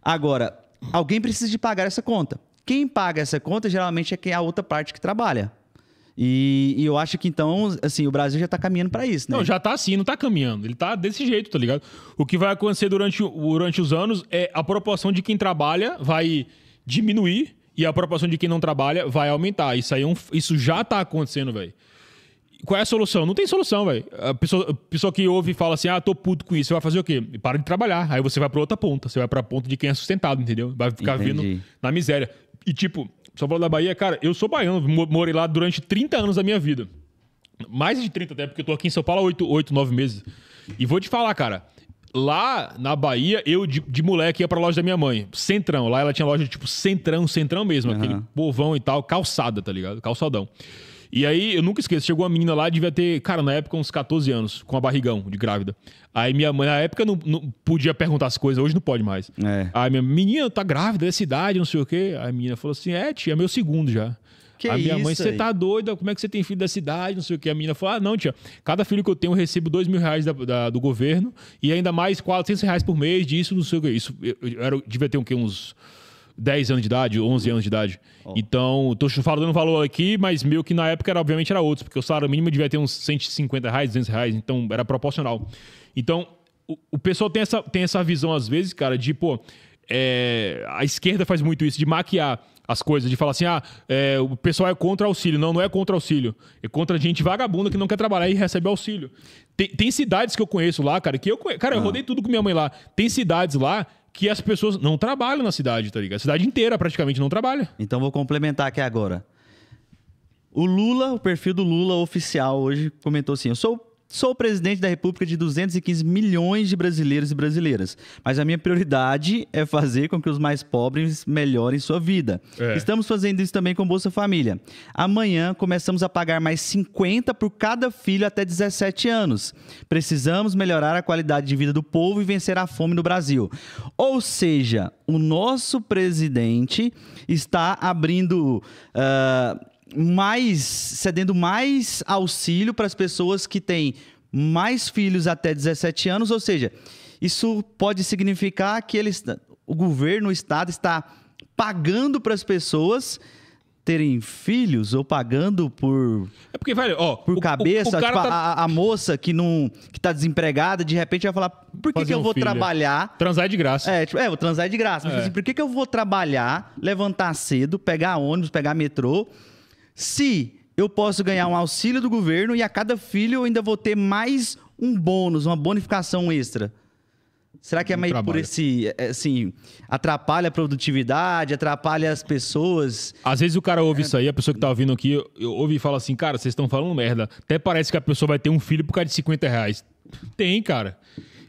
Agora, alguém precisa de pagar essa conta. Quem paga essa conta geralmente é quem é a outra parte que trabalha. E, e, eu acho que então, assim, o Brasil já tá caminhando para isso, né? Não, já tá assim, não tá caminhando. Ele tá desse jeito, tá ligado? O que vai acontecer durante, durante os anos é a proporção de quem trabalha vai diminuir e a proporção de quem não trabalha vai aumentar. Isso aí é um, isso já tá acontecendo, velho. Qual é a solução? Não tem solução, velho. A pessoa, a pessoa que ouve e fala assim, ah, tô puto com isso, você vai fazer o quê? Para de trabalhar. Aí você vai pra outra ponta. Você vai pra ponta de quem é sustentado, entendeu? Vai ficar Entendi. na miséria. E tipo, só falando da Bahia, cara, eu sou baiano, morei lá durante 30 anos da minha vida. Mais de 30 até, porque eu tô aqui em São Paulo há 8, 8 9 meses. E vou te falar, cara, lá na Bahia, eu de, de, moleque ia pra loja da minha mãe, Centrão. Lá ela tinha loja de tipo Centrão, Centrão mesmo, uhum. aquele povão e tal, calçada, tá ligado? Calçadão. E aí, eu nunca esqueço, chegou uma menina lá, devia ter, cara, na época, uns 14 anos, com a barrigão de grávida. Aí minha mãe, na época, não, não podia perguntar as coisas, hoje não pode mais. É. Aí minha menina, tá grávida, é idade, não sei o quê. Aí a menina falou assim: é, tia, é meu segundo já. Que a minha isso, mãe, você tá doida? Como é que você tem filho da cidade? Não sei o que. A menina falou: ah, não, tia, cada filho que eu tenho eu recebo dois mil reais da, da, do governo e ainda mais 400 reais por mês disso, não sei o que. Isso, eu, eu, eu devia ter um, quê? uns 10 anos de idade, 11 anos de idade. Oh. Então, tô falando um valor aqui, mas meu que na época, era, obviamente, era outro, porque o salário mínimo devia ter uns 150 reais, 200 reais, então era proporcional. Então, o, o pessoal tem essa, tem essa visão, às vezes, cara, de, pô, é, a esquerda faz muito isso, de maquiar as coisas, de falar assim, ah, é, o pessoal é contra auxílio. Não, não é contra auxílio. É contra gente vagabunda que não quer trabalhar e recebe auxílio. Tem, tem cidades que eu conheço lá, cara, que eu Cara, eu ah. rodei tudo com minha mãe lá. Tem cidades lá que as pessoas não trabalham na cidade, tá ligado? A cidade inteira praticamente não trabalha. Então vou complementar aqui agora. O Lula, o perfil do Lula oficial hoje comentou assim: "Eu sou Sou o presidente da República de 215 milhões de brasileiros e brasileiras, mas a minha prioridade é fazer com que os mais pobres melhorem sua vida. É. Estamos fazendo isso também com Bolsa Família. Amanhã começamos a pagar mais 50 por cada filho até 17 anos. Precisamos melhorar a qualidade de vida do povo e vencer a fome no Brasil. Ou seja, o nosso presidente está abrindo. Uh, mais cedendo mais auxílio para as pessoas que têm mais filhos até 17 anos, ou seja, isso pode significar que eles, o governo, o Estado está pagando para as pessoas terem filhos ou pagando por é porque velho ó por o, cabeça o, o tipo, tá... a, a, moça que não que tá desempregada de repente vai falar por que, que eu um vou filho. trabalhar transar é de graça é tipo, é vou transar é de graça tipo é. assim, por que, que eu vou trabalhar levantar cedo pegar ônibus pegar metrô se eu posso ganhar um auxílio do governo e a cada filho eu ainda vou ter mais um bônus, uma bonificação extra. Será que é meio por esse, é, assim, atrapalha a produtividade, atrapalha as pessoas? Às vezes o cara ouve é... isso aí, a pessoa que tá ouvindo aqui, ouve e fala assim, cara, vocês estão falando merda. Até parece que a pessoa vai ter um filho por causa de 50 reais. Tem, cara.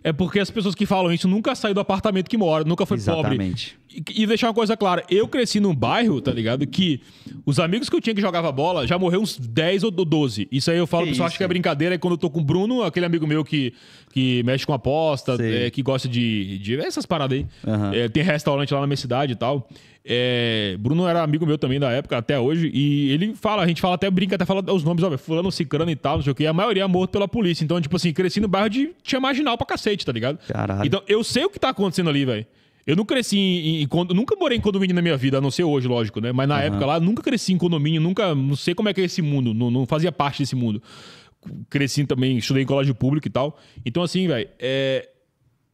É porque as pessoas que falam isso nunca saíram do apartamento que mora, nunca foi Exatamente. pobre e deixar uma coisa clara, eu cresci num bairro, tá ligado? Que os amigos que eu tinha que jogava bola já morreram uns 10 ou 12. Isso aí eu falo, o pessoal acha que é brincadeira. E é quando eu tô com o Bruno, aquele amigo meu que, que mexe com aposta, é, que gosta de, de essas paradas aí. Uhum. É, tem restaurante lá na minha cidade e tal. É, Bruno era amigo meu também da época, até hoje, e ele fala, a gente fala até brinca, até fala os nomes, ó, fulano, cicrano e tal, não sei o que, a maioria é morto pela polícia. Então, tipo assim, cresci no bairro de tinha marginal pra cacete, tá ligado? Caralho. Então, eu sei o que tá acontecendo ali, velho. Eu não cresci em, em, em, Nunca morei em condomínio na minha vida, a não ser hoje, lógico, né? Mas na uhum. época lá, nunca cresci em condomínio, nunca. Não sei como é que é esse mundo, não, não fazia parte desse mundo. Cresci também, estudei em colégio público e tal. Então, assim, velho, é,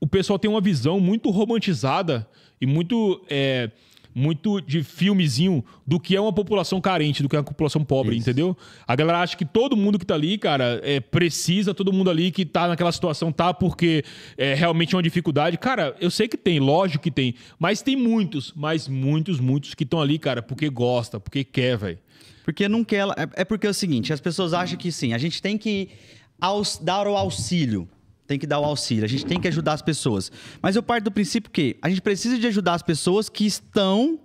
o pessoal tem uma visão muito romantizada e muito. É, muito de filmezinho do que é uma população carente, do que é uma população pobre, Isso. entendeu? A galera acha que todo mundo que tá ali, cara, é, precisa, todo mundo ali que tá naquela situação tá porque é realmente uma dificuldade. Cara, eu sei que tem, lógico que tem, mas tem muitos, mas muitos, muitos que estão ali, cara, porque gosta, porque quer, velho. Porque não quer. É, é porque é o seguinte, as pessoas acham que sim, a gente tem que dar o auxílio tem que dar o auxílio, a gente tem que ajudar as pessoas. Mas eu parto do princípio que a gente precisa de ajudar as pessoas que estão,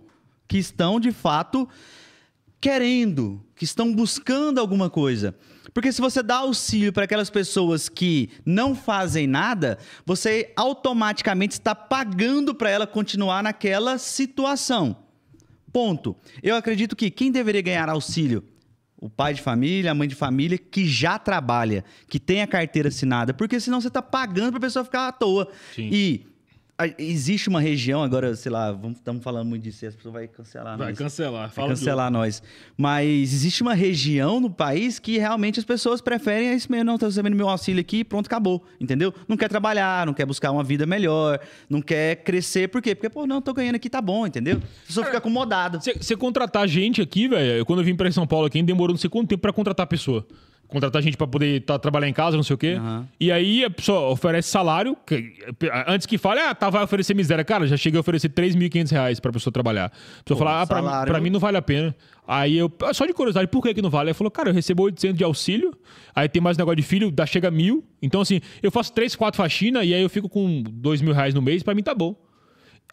que estão de fato querendo, que estão buscando alguma coisa. Porque se você dá auxílio para aquelas pessoas que não fazem nada, você automaticamente está pagando para ela continuar naquela situação. Ponto. Eu acredito que quem deveria ganhar auxílio o pai de família, a mãe de família que já trabalha, que tem a carteira assinada, porque senão você está pagando para a pessoa ficar à toa. Sim. E existe uma região, agora, sei lá, estamos falando muito disso, as pessoas vão cancelar Vai nós. cancelar, fala. Vai cancelar nós. Mas existe uma região no país que realmente as pessoas preferem é isso mesmo, não, estou recebendo meu auxílio aqui pronto, acabou. Entendeu? Não quer trabalhar, não quer buscar uma vida melhor, não quer crescer. Por quê? Porque, pô, não, estou ganhando aqui, tá bom, entendeu? A pessoa fica acomodada. Você contratar gente aqui, velho, quando eu vim para São Paulo aqui, demorou não sei quanto tempo para contratar a pessoa contratar gente para poder tá, trabalhar em casa, não sei o quê. Uhum. E aí a pessoa oferece salário, que, antes que fale, ah, tá, vai oferecer miséria. Cara, já cheguei a oferecer 3.500 reais pra pessoa trabalhar. A pessoa Pô, fala, ah, pra, pra, mim não vale a pena. Aí eu, ah, só de curiosidade, por que, que não vale? Ele falou, cara, eu recebo 800 de auxílio, aí tem mais negócio de filho, dá, chega mil. Então, assim, eu faço 3, 4 faxina e aí eu fico com 2 mil reais no mês, pra mim tá bom.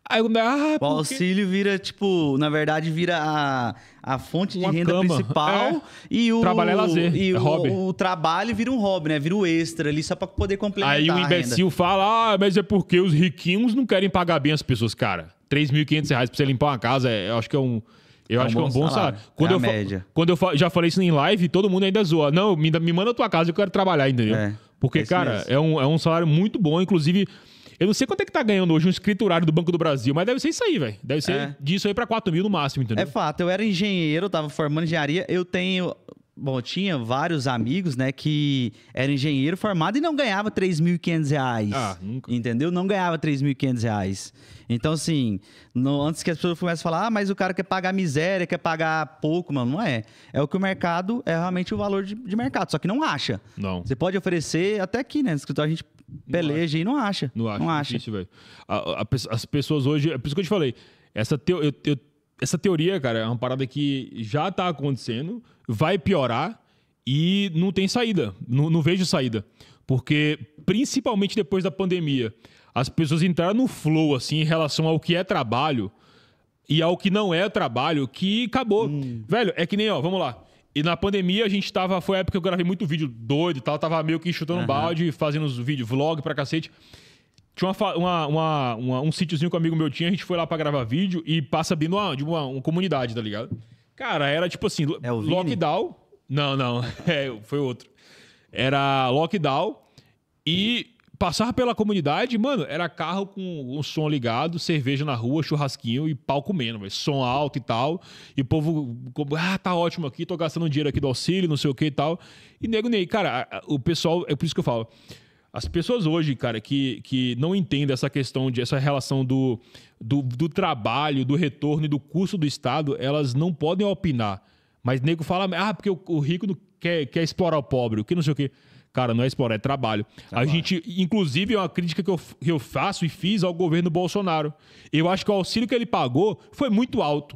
Aí eu, ah, o auxílio vira, tipo, na verdade, vira a, a fonte Uma de renda cama. principal é. e o. Trabalhar é lazer. E é o, hobby. O, o, trabalho vira um hobby, né? Vira o extra ali só pra poder complementar. Aí o imbecil fala: ah, mas é porque os riquinhos não querem pagar bem as pessoas, cara. 3.500 reais pra você limpar uma casa, é, eu acho que é um. Eu é acho um que é um bom salário. salário. É quando, é eu média. quando eu já falei isso em live, todo mundo ainda zoa. Não, me, me manda a tua casa, eu quero trabalhar, entendeu? É. Porque, cara, é um, é um salário muito bom. Inclusive, eu não sei quanto é que tá ganhando hoje um escriturário do Banco do Brasil, mas deve ser isso aí, velho. Deve ser é. disso aí para 4 mil no máximo, entendeu? É fato. Eu era engenheiro, tava formando engenharia. Eu tenho bom, tinha vários amigos, né, que era engenheiro formado e não ganhava 3.500 reais. Ah, nunca. Entendeu? Não ganhava 3.500 reais. Então, assim, no, antes que as pessoas comecem a falar, ah, mas o cara quer pagar miséria, quer pagar pouco, mano, não é. É o que o mercado, é realmente o valor de, de mercado, só que não acha. Não. Você pode oferecer até aqui, né, no escritório a gente peleja não e não acha. Não acha. Não é acha. Difícil, velho. As pessoas hoje, é por isso que eu te falei, essa, teo, eu, eu, essa teoria, cara, é uma parada que já tá acontecendo, vai piorar e não tem saída, não, não vejo saída. Porque, principalmente depois da pandemia, as pessoas entraram no flow assim em relação ao que é trabalho e ao que não é trabalho, que acabou. Hum. Velho, é que nem, ó, vamos lá. E na pandemia a gente tava. Foi a época que eu gravei muito vídeo doido e tal. Tava meio que chutando uhum. balde, fazendo os vídeos, vlog pra cacete. Tinha uma, uma, uma, uma um sítiozinho que um amigo meu tinha, a gente foi lá pra gravar vídeo e passa bem ah, de uma, uma comunidade, tá ligado? Cara, era tipo assim, é lockdown. Não, não, é, foi outro. Era lockdown e passava pela comunidade, mano, era carro com o som ligado, cerveja na rua, churrasquinho e pau comendo, véio. som alto e tal. E o povo, ah, tá ótimo aqui, tô gastando dinheiro aqui do auxílio, não sei o que e tal. E nego nem, cara, o pessoal, é por isso que eu falo as pessoas hoje, cara, que, que não entendem essa questão de essa relação do, do, do trabalho, do retorno e do custo do Estado, elas não podem opinar. Mas nego fala, ah, porque o, o rico quer, quer explorar o pobre, o que não sei o quê. Cara, não é explorar, é trabalho. trabalho. A gente, inclusive, é uma crítica que eu, que eu faço e fiz ao governo Bolsonaro. Eu acho que o auxílio que ele pagou foi muito alto.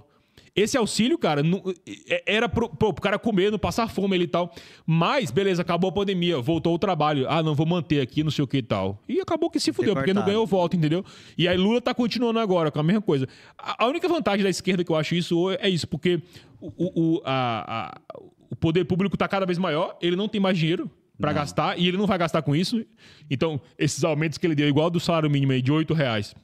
Esse auxílio, cara, não, é, era pro, pro, cara comer, não passar fome ele e tal. Mas, beleza, acabou a pandemia, voltou o trabalho. Ah, não, vou manter aqui, não sei o que e tal. E acabou que se fudeu, porque não ganhou voto, entendeu? E aí Lula tá continuando agora com a mesma coisa. A, a única vantagem da esquerda que eu acho isso é isso, porque o, o, a, a, o poder público tá cada vez maior, ele não tem mais dinheiro, para gastar e ele não vai gastar com isso. Então, esses aumentos que ele deu, igual do salário mínimo aí, de 8 reais,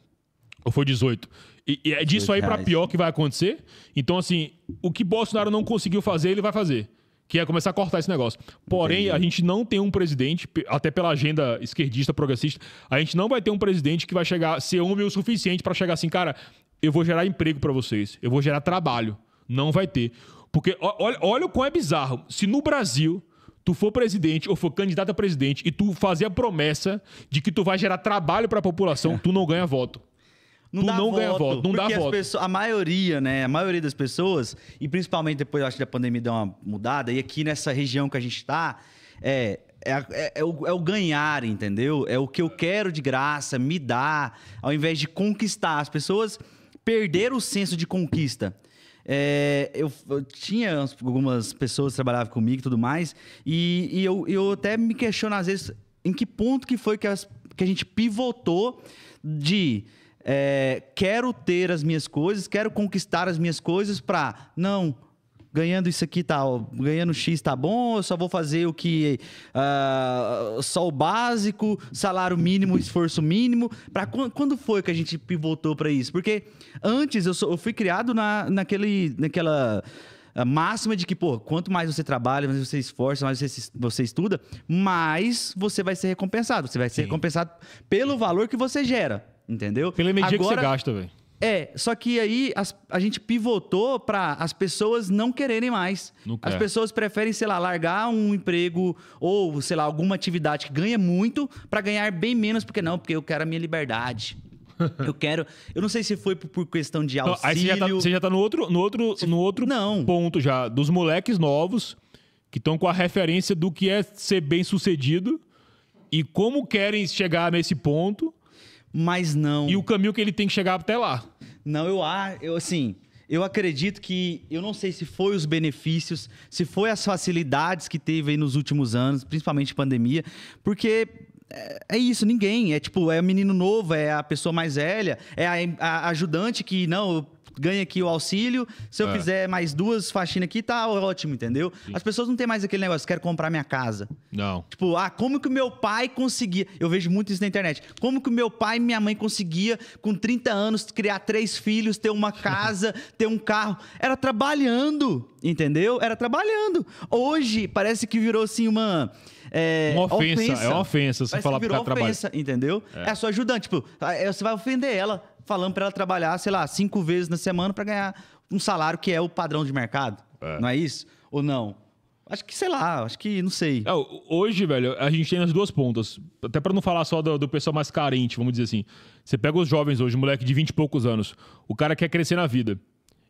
ou foi 18, e, e é disso aí para pior que vai acontecer. Então, assim, o que Bolsonaro não conseguiu fazer, ele vai fazer. Que é começar a cortar esse negócio. Porém, Entendi. a gente não tem um presidente, até pela agenda esquerdista, progressista, a gente não vai ter um presidente que vai chegar, ser humilde o suficiente para chegar assim, cara, eu vou gerar emprego para vocês, eu vou gerar trabalho. Não vai ter. Porque olha, olha o quão é bizarro. Se no Brasil tu for presidente ou for candidato a presidente e tu fazer a promessa de que tu vai gerar trabalho para a população, é. tu não ganha voto. Não tu dá não voto, ganha voto, não dá voto. Pessoas, a maioria, né? A maioria das pessoas, e principalmente depois, acho que a pandemia deu uma mudada, e aqui nessa região que a gente está, é, é, é, é, o, é, o, ganhar, entendeu? É o que eu quero de graça, me dá, ao invés de conquistar. As pessoas perderam o senso de conquista. É, eu, eu, tinha algumas pessoas que trabalhavam comigo e tudo mais, e, e eu, eu, até me questiono às vezes em que ponto que foi que, as, que a gente pivotou de é, quero ter as minhas coisas, quero conquistar as minhas coisas para não ganhando isso aqui tá ganhando x tá bom eu só vou fazer o que uh, só o básico salário mínimo esforço mínimo para quando foi que a gente pivotou para isso porque antes eu, sou, eu fui criado na, naquele naquela a máxima é de que, pô, quanto mais você trabalha, mais você esforça, mais você, você estuda, mais você vai ser recompensado. Você vai ser Sim. recompensado pelo valor que você gera, entendeu? Pela medida Agora, que você gasta, velho. É, só que aí as, a gente pivotou para as pessoas não quererem mais. Não As pessoas preferem, sei lá, largar um emprego ou, sei lá, alguma atividade que ganha muito para ganhar bem menos, porque não, porque eu quero a minha liberdade eu quero. Eu não sei se foi por questão de auxílio. Não, aí você já, tá, você já tá, no outro, no outro, no outro não. ponto já. Dos moleques novos que estão com a referência do que é ser bem sucedido e como querem chegar nesse ponto. Mas não. E o caminho que ele tem que chegar até lá. Não, eu, ah, eu assim. Eu acredito que, eu não sei se foi os benefícios, se foi as facilidades que teve aí nos últimos anos, principalmente pandemia, porque é, é, isso, ninguém. É tipo, é o menino novo, é a pessoa mais velha, é a, a ajudante que, não, ganha aqui o auxílio. Se eu é. fizer mais duas faxinas aqui, tá ótimo, entendeu? Sim. As pessoas não têm mais aquele negócio, quero comprar minha casa. Não. Tipo, ah, como que o meu pai conseguia? Eu vejo muito isso na internet. Como que o meu pai e minha mãe conseguia, com 30 anos, criar três filhos, ter uma casa, ter um carro? Era trabalhando, entendeu? Era trabalhando. Hoje, parece que virou assim uma é, é, uma ofensa, é ofensa. é uma ofensa você falar virou pra ofensa, entendeu? É. é sua ajudante, tipo, você vai ofender ela falando para ela trabalhar, sei lá, cinco vezes na semana para ganhar um salário que é o padrão de mercado. É. Não é isso? Ou não? Acho que, sei lá, acho que não sei. É, hoje, velho, a gente tem as duas pontas. Até para não falar só do, do, pessoal mais carente, vamos dizer assim. Você pega os jovens hoje, moleque de 20 e poucos anos. O cara quer crescer na vida.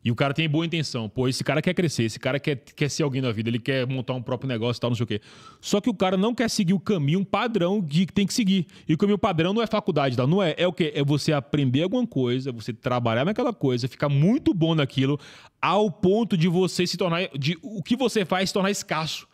E o cara tem boa intenção. Pô, esse cara quer crescer, esse cara quer, quer ser alguém na vida, ele quer montar um próprio negócio e tal, não sei o quê. Só que o cara não quer seguir o caminho padrão que tem que seguir. E o caminho padrão não é faculdade, tá? não é. É o quê? É você aprender alguma coisa, você trabalhar naquela coisa, ficar muito bom naquilo, ao ponto de você se tornar. de o que você faz se tornar escasso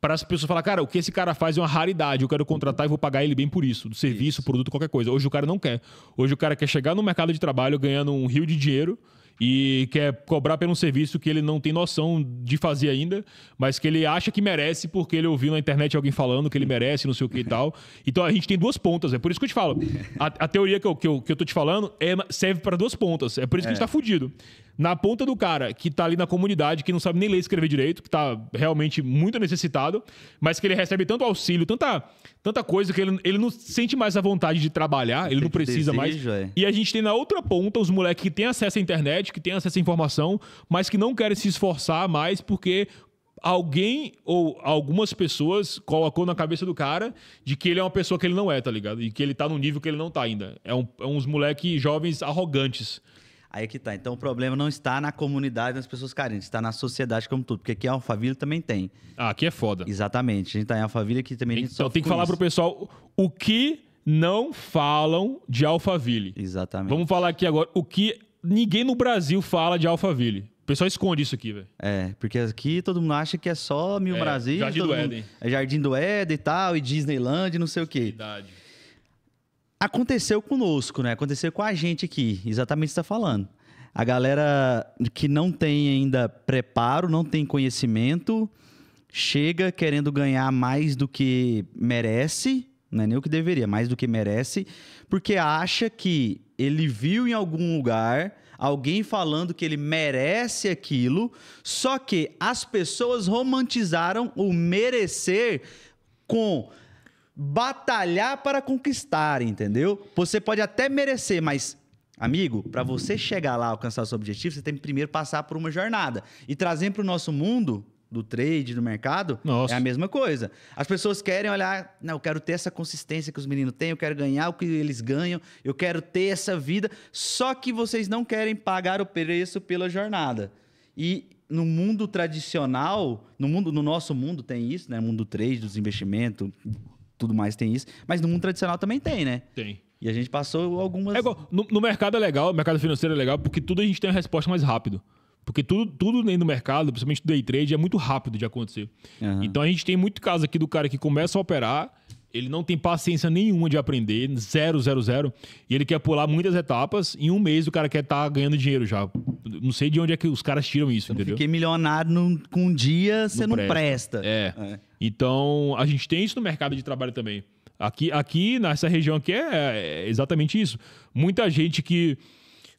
para as pessoas falar, cara, o que esse cara faz é uma raridade, eu quero contratar e vou pagar ele bem por isso, do serviço, isso. produto, qualquer coisa. Hoje o cara não quer. Hoje o cara quer chegar no mercado de trabalho ganhando um rio de dinheiro e quer cobrar pelo um serviço que ele não tem noção de fazer ainda, mas que ele acha que merece porque ele ouviu na internet alguém falando que ele merece, não sei o que e tal. Então a gente tem duas pontas, é por isso que eu te falo. A, a teoria que eu, que, eu, que eu tô te falando é, serve para duas pontas, é por isso que é. a gente é. tá fudido na ponta do cara que tá ali na comunidade, que não sabe nem ler e escrever direito, que tá realmente muito necessitado, mas que ele recebe tanto auxílio, tanta, tanta coisa, que ele, ele não sente mais a vontade de trabalhar, ele não precisa desejo, mais. É. E a gente tem na outra ponta os moleques que têm acesso à internet, que têm acesso à informação, mas que não querem se esforçar mais porque alguém ou algumas pessoas colocou na cabeça do cara de que ele é uma pessoa que ele não é, tá ligado? E que ele tá num nível que ele não tá ainda. É, um, é uns moleques jovens arrogantes. Aí é que tá. Então o problema não está na comunidade, nas pessoas carentes, está na sociedade como tudo. Porque aqui em Alphaville também tem. Ah, aqui é foda. Exatamente. A gente tá em Alphaville aqui também. Tem, então tem que falar isso. pro pessoal o que não falam de Alphaville. Exatamente. Vamos falar aqui agora o que ninguém no Brasil fala de Alphaville. O pessoal esconde isso aqui, velho. É, porque aqui todo mundo acha que é só Mil é, Brasil. Jardim do mundo, Éden. É Jardim do Éden e tal, e Disneyland, não sei o quê. Verdade aconteceu conosco, né? Aconteceu com a gente aqui, exatamente o que você está falando. A galera que não tem ainda preparo, não tem conhecimento, chega querendo ganhar mais do que merece, não é nem o que deveria, mais do que merece, porque acha que ele viu em algum lugar alguém falando que ele merece aquilo, só que as pessoas romantizaram o merecer com batalhar para conquistar, entendeu? Você pode até merecer, mas Amigo, para você chegar lá, alcançar o seu objetivo, você tem que primeiro passar por uma jornada. E trazer para o nosso mundo do trade, do mercado, Nossa. é a mesma coisa. As pessoas querem olhar, não, eu quero ter essa consistência que os meninos têm, eu quero ganhar o que eles ganham, eu quero ter essa vida. Só que vocês não querem pagar o preço pela jornada. E no mundo tradicional, no mundo, no nosso mundo tem isso, né? Mundo trade, dos investimentos, tudo mais tem isso. Mas no mundo tradicional também tem, né? Tem. E a gente passou algumas. É igual, no, no, mercado é legal, mercado financeiro é legal, porque tudo a gente tem a resposta mais rápido. Porque tudo, tudo dentro do mercado, principalmente do day trade, é muito rápido de acontecer. Uhum. Então a gente tem muito caso aqui do cara que começa a operar ele não tem paciência nenhuma de aprender, zero, zero, zero. E ele quer pular muitas etapas. Em um mês o cara quer estar tá ganhando dinheiro já. Não sei de onde é que os caras tiram isso, eu entendeu? Fiquei milionário com um dia, você não, não presta. presta. É. é. Então, a gente tem isso no mercado de trabalho também. Aqui, aqui nessa região aqui é, é exatamente isso. Muita gente que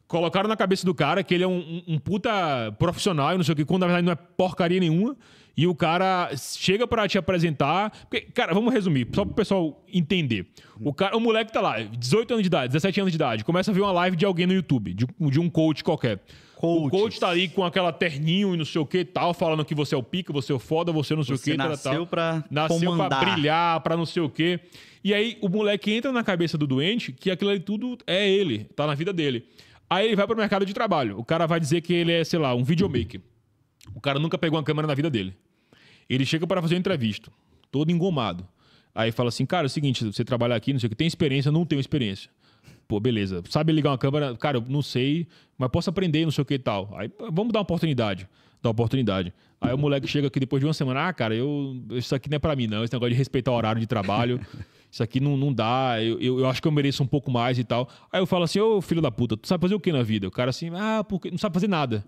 colocaram na cabeça do cara que ele é um, um, puta profissional, não sei o que, quando na verdade não é porcaria nenhuma e o cara chega para te apresentar. Porque, cara, vamos resumir, só pro pessoal entender. O, cara, o moleque tá lá, 18 anos de idade, 17 anos de idade, começa a ver uma live de alguém no YouTube, de, de um coach qualquer. Coaches. O coach tá ali com aquela terninho e não sei o que tal, falando que você é o pica, você é o foda, você não sei você o que, nasceu tal. Pra nasceu comandar. pra brilhar, pra não sei o que. E aí o moleque entra na cabeça do doente que aquilo ali tudo é ele, tá na vida dele. Aí ele vai pro mercado de trabalho. O cara vai dizer que ele é, sei lá, um videomaker. O cara nunca pegou uma câmera na vida dele. Ele chega para fazer uma entrevista, todo engomado. Aí fala assim, cara, é o seguinte, você trabalhar aqui, não sei o que, tem experiência? Não tenho experiência. Pô, beleza. Sabe ligar uma câmera? Cara, eu não sei, mas posso aprender, não sei o que e tal. Aí vamos dar uma oportunidade. Dá uma oportunidade. Aí o moleque chega aqui depois de uma semana, ah, cara, eu, isso aqui não é para mim não, esse negócio de respeitar o horário de trabalho, isso aqui não, não dá, eu, eu, eu, acho que eu mereço um pouco mais e tal. Aí eu falo assim, ô filho da puta, tu sabe fazer o que na vida? O cara assim, ah, porque não sabe fazer nada.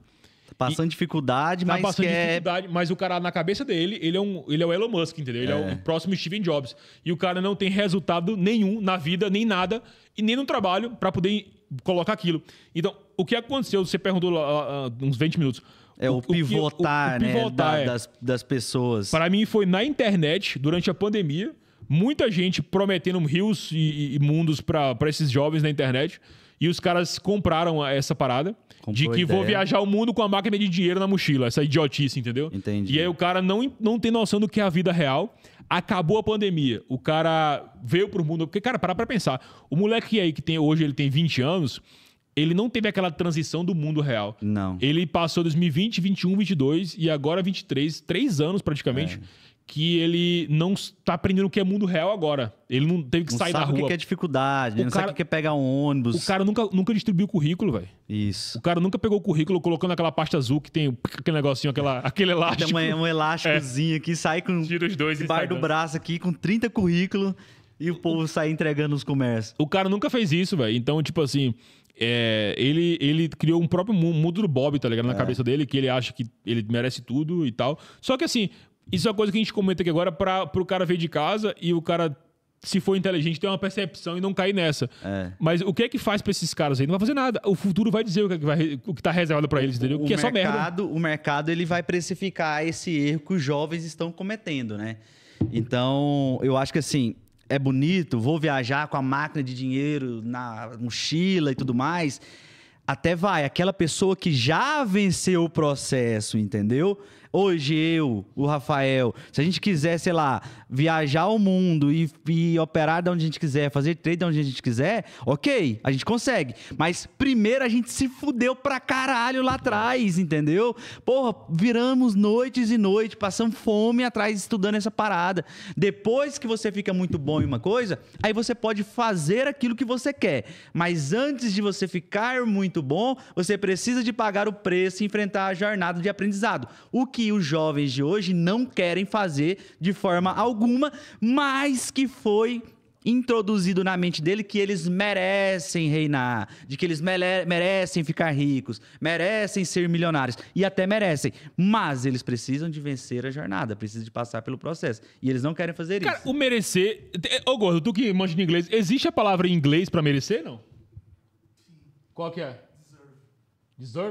Passando e, dificuldade, tá mas passando quer... É dificuldade, mas o cara na cabeça dele, ele é um, ele é o Elon Musk, entendeu? Ele é. é o próximo Steven Jobs. E o cara não tem resultado nenhum na vida, nem nada, e nem no trabalho para poder colocar aquilo. Então, o que aconteceu, você perguntou uh, uns 20 minutos. É o, o pivotar, o o, né, pivotar né? É. das, das pessoas. Para mim foi na internet, durante a pandemia, muita gente prometendo rios e, e mundos para esses jovens na internet. E os caras compraram essa parada Comprou de que ideia. vou viajar o mundo com a máquina de dinheiro na mochila. Essa idiotice, entendeu? Entendi. E aí o cara não, não tem noção do que é a vida real. Acabou a pandemia. O cara veio pro mundo. Porque, cara, parar pra pensar. O moleque aí que tem hoje, ele tem 20 anos ele não teve aquela transição do mundo real. Não. Ele passou 2020, 21, 22 e agora 23, três anos praticamente. É que ele não tá aprendendo o que é mundo real agora. Ele não teve que não sair da rua. Não sabe o que é dificuldade, o não cara, sabe o que é pegar um ônibus. O cara nunca, nunca distribuiu currículo, velho. Isso. O cara nunca pegou o currículo colocando aquela pasta azul que tem aquele negocinho, aquela, aquele elástico. Tem um elásticozinho é. aqui, sai com... Tira os dois Debaixo do braço aqui, com 30 currículos e o povo sai entregando os comércios. O cara nunca fez isso, velho. Então, tipo assim... É, ele, ele criou um próprio mundo do Bob, tá ligado? Na é. cabeça dele, que ele acha que ele merece tudo e tal. Só que assim, isso é uma coisa que a gente comenta aqui agora para o cara ver de casa e o cara, se for inteligente, ter uma percepção e não cair nessa. É. Mas o que é que faz para esses caras aí? Não vai fazer nada. O futuro vai dizer o que, é que vai, o que tá reservado para eles, entendeu? O, o que é mercado, só merda. O mercado ele vai precificar esse erro que os jovens estão cometendo, né? Então, eu acho que assim, é bonito, vou viajar com a máquina de dinheiro na mochila e tudo mais. Até vai, aquela pessoa que já venceu o processo, entendeu? Hoje eu, o Rafael, se a gente quiser, sei lá, viajar o mundo e, e operar de onde a gente quiser, fazer trade de onde a gente quiser, ok, a gente consegue. Mas primeiro a gente se fudeu pra caralho lá atrás, entendeu? Porra, viramos noites e noites, passamos fome atrás estudando essa parada. Depois que você fica muito bom em uma coisa, aí você pode fazer aquilo que você quer. Mas antes de você ficar muito bom, você precisa de pagar o preço e enfrentar a jornada de aprendizado. O que os jovens de hoje não querem fazer de forma alguma alguma, mas que foi introduzido na mente dele que eles merecem reinar, de que eles merecem ficar ricos, merecem ser milionários e até merecem, mas eles precisam de vencer a jornada, precisam de passar pelo processo e eles não querem fazer Cara, isso. o merecer, eh, ô oh, gordo, tu que manja de inglês, existe a palavra em inglês para merecer não? Qual que é? Deserve.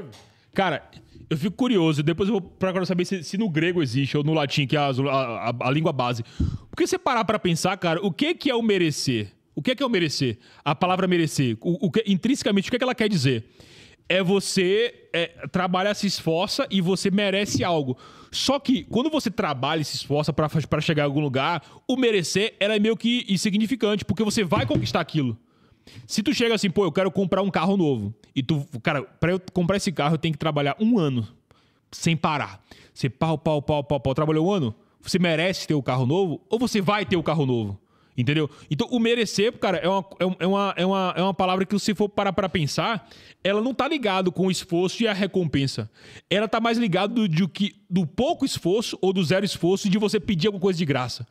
Deserve? Cara, eu fico curioso, depois eu vou procurar saber se, se, no grego existe ou no latim, que é a, a, a língua base. Porque você parar para pensar, cara, o que, que é o merecer? O que é, que é o merecer? A palavra merecer, o, o que, intrinsecamente, o que, que ela quer dizer? É você é, trabalha, se esforça e você merece algo. Só que quando você trabalha e se esforça para chegar a algum lugar, o merecer ela é meio que insignificante, porque você vai conquistar aquilo. Se tu chega assim, pô, eu quero comprar um carro novo. E tu, cara, pra eu comprar esse carro, eu tenho que trabalhar um ano sem parar. Você pau, pau, pau, pau, pau. Trabalhou um ano? Você merece ter o um carro novo? Ou você vai ter o um carro novo? Entendeu? Então, o merecer, cara, é uma, é, é uma, é uma, é uma palavra que, se for parar para pensar, ela não tá ligado com o esforço e a recompensa. Ela tá mais ligada do, do, que, do pouco esforço ou do zero esforço de você pedir alguma coisa de graça.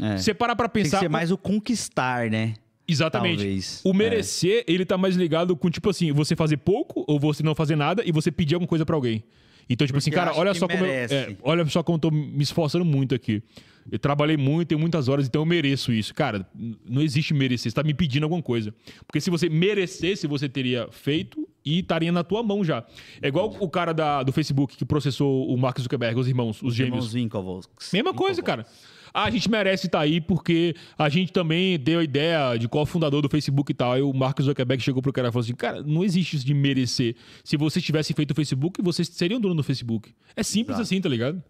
É. Você parar pra pensar. Tem que ser mais o conquistar, né? Exatamente. Talvez, o é. merecer, é. ele tá mais ligado com, tipo assim, você fazer pouco ou você não fazer nada e você pedir alguma coisa para alguém. Então, tipo assim, Porque assim, cara, olha só, como eu, é, olha só como eu tô me esforçando muito aqui. Eu trabalhei muito, tenho muitas horas, então eu mereço isso. Cara, não existe merecer, você tá me pedindo alguma coisa. Porque se você merecesse, você teria feito e estaria na tua mão já. É igual o cara da, do Facebook que processou o Mark Zuckerberg, os irmãos, os gêmeos. Irmãos Mesma coisa, cara ah, a gente merece estar tá aí porque a gente também deu a ideia de qual é fundador do Facebook e tal. E o Mark Zuckerberg chegou pro cara e falou assim: cara, não existe isso de merecer. Se vocês tivessem feito o Facebook, vocês seriam dono do Facebook. É simples Exato. assim, tá ligado?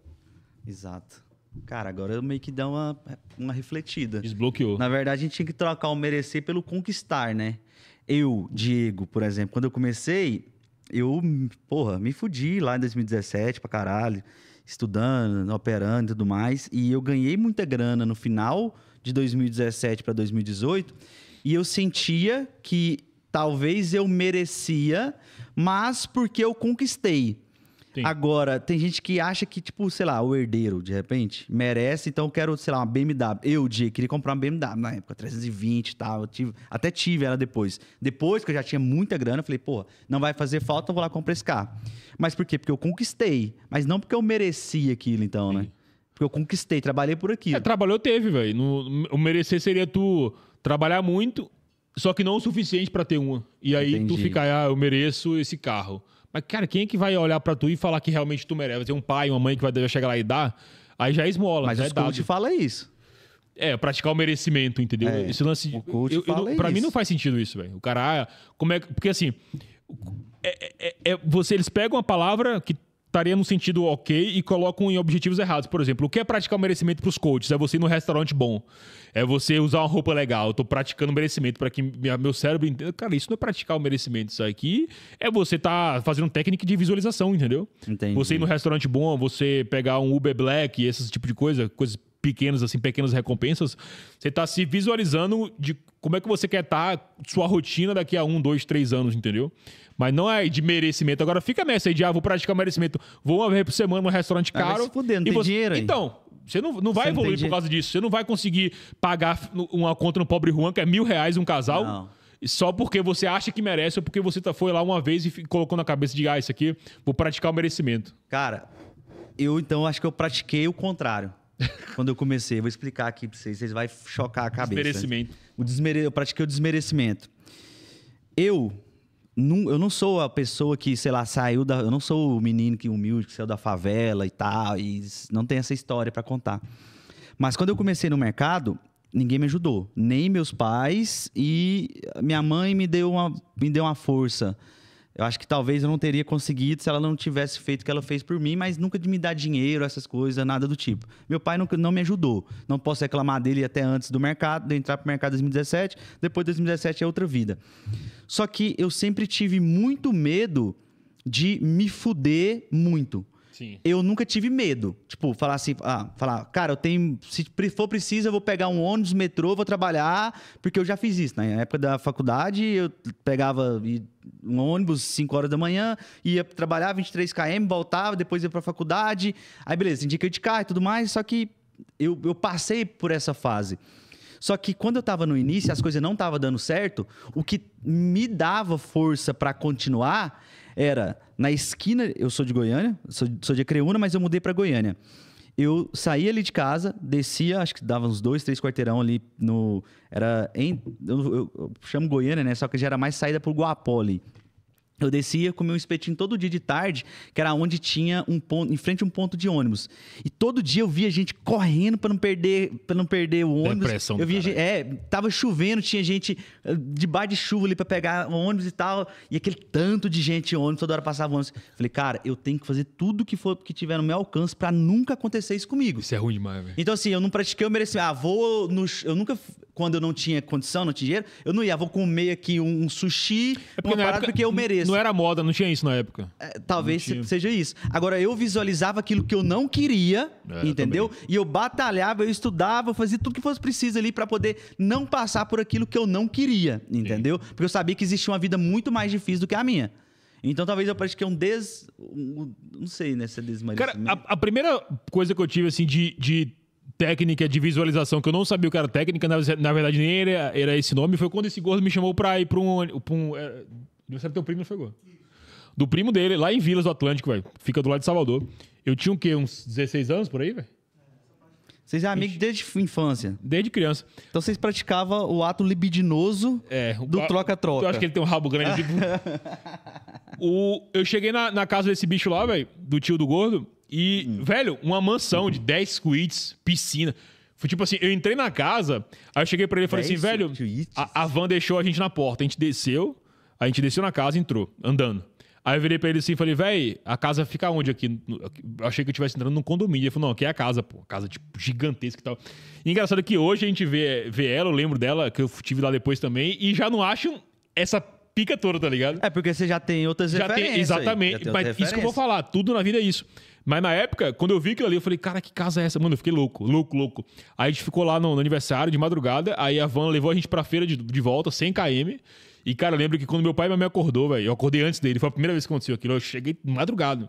Exato. Cara, agora eu meio que dá uma, uma refletida. Desbloqueou. Na verdade, a gente tinha que trocar o merecer pelo conquistar, né? Eu, Diego, por exemplo, quando eu comecei, eu, porra, me fudi lá em 2017 pra caralho estudando, né, operando e tudo mais. E eu ganhei muita grana no final de 2017 para 2018. E eu sentia que talvez eu merecia, mas porque eu conquistei. Sim. Agora, tem gente que acha que, tipo, sei lá, o herdeiro, de repente, merece, então eu quero, sei lá, uma BMW. Eu, dia, queria comprar uma BMW na época, 320 e tal. Eu tive, até tive ela depois. Depois que eu já tinha muita grana, eu falei, pô não vai fazer falta, eu vou lá comprar esse carro. Mas por quê? Porque eu conquistei. Mas não porque eu merecia aquilo, então, né? Sim. né? Porque eu conquistei, trabalhei por aquilo. É, trabalhou, teve, velho. O merecer seria tu trabalhar muito só que não o suficiente para ter uma. E aí Entendi. tu fica, ah, eu mereço esse carro. Mas, cara, quem é que vai olhar para tu e falar que realmente tu merece? Vai ter um pai, uma mãe que vai chegar lá e dar? Aí já esmola. Mas já o é fala isso. É, praticar o merecimento, entendeu? É, Esse lance. O coach eu, fala eu, pra isso. mim não faz sentido isso, velho. O cara, ah, como é. Porque assim. É, é, é, é você, eles pegam a palavra que estaria no sentido ok e colocam em objetivos errados. Por exemplo, o que é praticar o merecimento para os coaches? É você ir num restaurante bom. É você usar uma roupa legal. Eu tô praticando merecimento para que minha, meu cérebro entenda. Cara, isso não é praticar o merecimento. Isso aqui é você tá fazendo técnica de visualização, entendeu? Entendi. Você ir no restaurante bom, você pegar um Uber Black, esse tipo de coisa, coisas pequenos, assim, pequenas recompensas, você está se visualizando de como é que você quer estar, tá, sua rotina daqui a um, dois, três anos, entendeu? Mas não é de merecimento. Agora fica nessa aí de, ah, vou praticar merecimento. Vou uma vez por semana num restaurante ah, caro. Ah, fudendo, e você... dinheiro aí. Então, você não, não vai você evoluir não por causa disso. Você não vai conseguir pagar uma conta no pobre Juan, que é mil reais um casal. Não. Só porque você acha que merece, ou porque você tá, foi lá uma vez e colocou na cabeça de, ah, isso aqui, vou praticar o merecimento. Cara, eu então acho que eu pratiquei o contrário quando eu comecei. vou explicar aqui para vocês, vocês vai chocar a cabeça. Desmerecimento. O desmere... Eu pratiquei o desmerecimento. Eu não, eu não sou a pessoa que, sei lá, saiu da. Eu não sou o menino que humilde, que saiu da favela e tal, e não tem essa história para contar. Mas quando eu comecei no mercado, ninguém me ajudou. Nem meus pais e minha mãe me deu uma, me deu uma força. Eu acho que talvez eu não teria conseguido se ela não tivesse feito o que ela fez por mim, mas nunca de me dar dinheiro, essas coisas, nada do tipo. Meu pai não, não me ajudou. Não posso reclamar dele até antes do mercado, de entrar para o mercado em 2017. Depois de 2017 é outra vida. Só que eu sempre tive muito medo de me fuder muito. Sim. eu nunca tive medo. Tipo, falar assim, ah, falar, cara, eu tenho. Se for preciso, eu vou pegar um ônibus, metrô, vou trabalhar, porque eu já fiz isso. Né? Na época da faculdade, eu pegava um ônibus 5 horas da manhã, ia trabalhar 23 km, voltava, depois ia pra faculdade. Aí, beleza, tinha de carro e tudo mais, só que eu, eu passei por essa fase. Só que quando eu estava no início, as coisas não estavam dando certo, o que me dava força para continuar era na esquina, eu sou de Goiânia, sou, sou de Creúna, mas eu mudei para Goiânia. Eu saía ali de casa, descia, acho que dava uns dois, três quarteirão ali no. Era em. Eu, eu, eu chamo Goiânia, né? Só que já era mais saída por Guapó ali. Eu descia, comia um espetinho todo dia de tarde, que era onde tinha um ponto, em frente a um ponto de ônibus. E todo dia eu via gente correndo para não perder, para não perder o ônibus. Depressão eu via gente, é, tava chovendo, tinha gente eh, debaixo de chuva ali para pegar o ônibus e tal, e aquele tanto de gente ônibus, toda hora passava ônibus. Falei, cara, eu tenho que fazer tudo que for que tiver no meu alcance para nunca acontecer isso comigo. Isso é ruim demais, velho. Então assim, eu não pratiquei o merecimento. Ah, vou no, eu nunca quando eu não tinha condição, não tinha dinheiro, eu não ia, vou comer aqui um sushi, é uma parada época, porque eu mereço. Não era moda, não tinha isso na época. É, talvez seja isso. Agora, eu visualizava aquilo que eu não queria, é, entendeu? Eu e eu batalhava, eu estudava, eu fazia tudo que fosse preciso ali para poder não passar por aquilo que eu não queria, entendeu? Sim. Porque eu sabia que existia uma vida muito mais difícil do que a minha. Então talvez eu pratiquei é um des. Um, não sei, né? Se é Cara, né? a, a, primeira coisa que eu tive, assim, de, de técnica de visualização, que eu não sabia o que era técnica, na, na verdade nem era, era esse nome, foi quando esse gordo me chamou pra ir pra um. Pra um é, Aniversário do teu primo não foi gol. Do primo dele, lá em Vilas do Atlântico, velho. Fica do lado de Salvador. Eu tinha o quê? Uns 16 anos por aí, velho? Vocês eram é amigos desde infância? Desde criança. Então vocês praticavam o ato libidinoso é, do troca-troca. Eu acho que ele tem um rabo grande. Tipo... o, eu cheguei na, na casa desse bicho lá, velho, do tio do gordo, e, hum. velho, uma mansão hum. de 10 suítes, piscina. Foi tipo assim, eu entrei na casa, aí eu cheguei pra ele e falei assim, velho, a, a, van deixou a gente na porta. A gente desceu, a gente desceu na casa, entrou, andando. Aí eu virei pra ele assim e falei, véi, a casa fica onde aqui? Eu achei que eu estivesse entrando num condomínio. Ele falou, não, aqui é a casa, pô. Casa, tipo, gigantesca e tal. E engraçado que hoje a gente vê, vê ela, eu lembro dela, que eu tive lá depois também, e já não acho essa pica toda, tá ligado? É, porque você já tem outras já referências. Tem, exatamente. Tem mas isso que eu vou falar, tudo na vida é isso. Mas na época, quando eu vi aquilo ali, eu falei, cara, que casa é essa? Mano, eu fiquei louco, louco, louco. Aí a gente ficou lá no, no aniversário de madrugada, aí a van levou a gente pra feira de, de volta, 100 km. E, cara, eu lembro que quando meu pai me acordou, velho, eu acordei antes dele, foi a primeira vez que aconteceu aquilo, eu cheguei madrugado.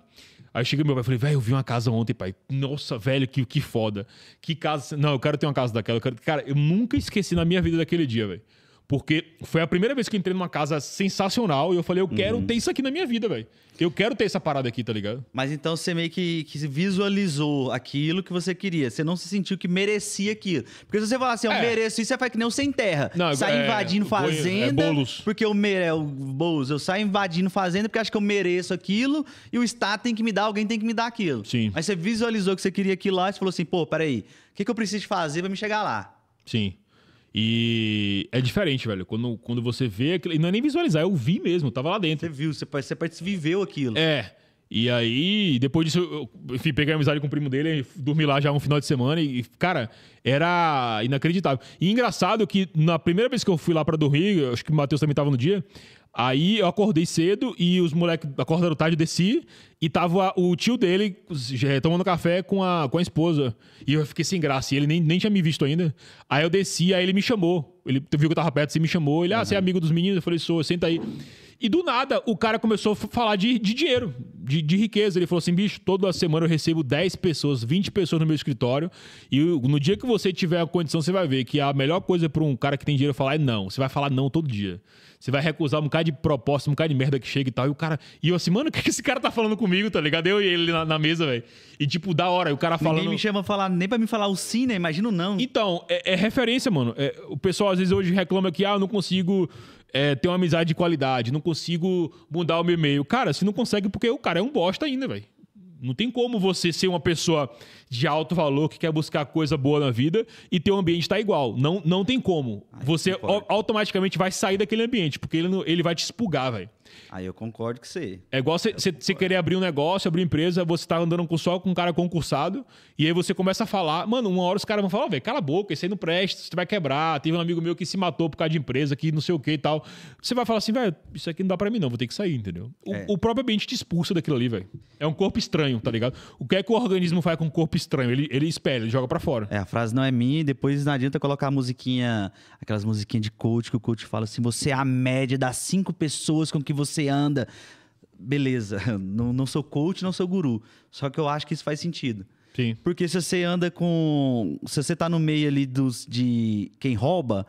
Aí cheguei meu pai e falei, velho, eu vi uma casa ontem, pai. Nossa, velho, que, que foda. Que casa. Não, eu quero ter uma casa daquela. Eu quero... Cara, eu nunca esqueci na minha vida daquele dia, velho. Porque foi a primeira vez que entrei numa casa sensacional e eu falei, eu quero uhum. ter isso aqui na minha vida, velho. Eu quero ter essa parada aqui, tá ligado? Mas então você meio que, que visualizou aquilo que você queria. Você não se sentiu que merecia aquilo. Porque se você falar assim, eu é. mereço isso, você faz que nem o sem terra. Não, sai é, invadindo é, fazenda. É, bolos. Porque eu mereço. É bolos, eu saio invadindo fazenda porque acho que eu mereço aquilo e o Estado tem que me dar, alguém tem que me dar aquilo. Sim. Mas você visualizou que você queria aquilo lá e você falou assim, pô, peraí, o que, que eu preciso fazer pra me chegar lá? Sim. E é diferente, velho. Quando, quando você vê aquilo. E não é nem visualizar, eu vi mesmo, eu tava lá dentro. Você viu, você, você viveu aquilo. É. E aí, depois disso, eu, enfim, peguei amizade com o primo dele, dormi lá já um final de semana e, cara, era inacreditável. E engraçado que na primeira vez que eu fui lá para dormir, acho que o Matheus também tava no dia, Aí eu acordei cedo e os moleques acordaram tarde, eu desci e tava o tio dele tomando café com a, com a esposa. E eu fiquei sem graça, e ele nem, nem tinha me visto ainda. Aí eu desci, aí ele me chamou. Ele viu que eu tava perto, assim, me chamou. Ele, ah, uhum. você é uhum. amigo dos meninos? Eu falei, sou, senta aí. E do nada, o cara começou a falar de, de dinheiro, de, de, riqueza. Ele falou assim: bicho, toda semana eu recebo 10 pessoas, 20 pessoas no meu escritório. E no dia que você tiver a condição, você vai ver que a melhor coisa para um cara que tem dinheiro falar é não. Você vai falar não todo dia. Você vai recusar um bocado de proposta, um bocado de merda que chega e tal. E o cara. E eu assim, mano, o que esse cara tá falando comigo, tá ligado? Eu e ele na, na mesa, velho. E tipo, da hora, o cara falando. Ninguém me chama falar, nem pra me falar o sim, né? Imagino não. Então, é, é referência, mano. É, o pessoal às vezes hoje reclama que, ah, eu não consigo é, ter uma amizade de qualidade, não consigo mudar o meu e-mail. Cara, se não consegue, porque o cara é um bosta ainda, velho. Não tem como você ser uma pessoa de alto valor que quer buscar coisa boa na vida e ter um ambiente tá igual. Não, não tem como. Ai, você automaticamente vai sair daquele ambiente, porque ele, ele vai te expulgar, velho. Aí eu concordo que você. É igual você querer abrir um negócio, abrir uma empresa, você tá andando com só com um cara concursado, e aí você começa a falar, mano, uma hora os caras vão falar, oh, velho, cala a boca, isso aí não presta, você vai quebrar. Teve um amigo meu que se matou por causa de empresa, que não sei o que e tal. Você vai falar assim, velho, isso aqui não dá pra mim, não, vou ter que sair, entendeu? O, é. o próprio ambiente te expulsa daquilo ali, velho. É um corpo estranho, tá ligado? O que é que o organismo faz com um corpo estranho? Ele, ele espelha, ele joga pra fora. É, a frase não é minha, e depois não adianta colocar a musiquinha, aquelas musiquinhas de coach que o coach fala assim: você é a média das cinco pessoas com que você anda. Beleza, não, não sou coach, não sou guru. Só que eu acho que isso faz sentido. Sim. Porque se você anda com. Se você tá no meio ali dos de quem rouba,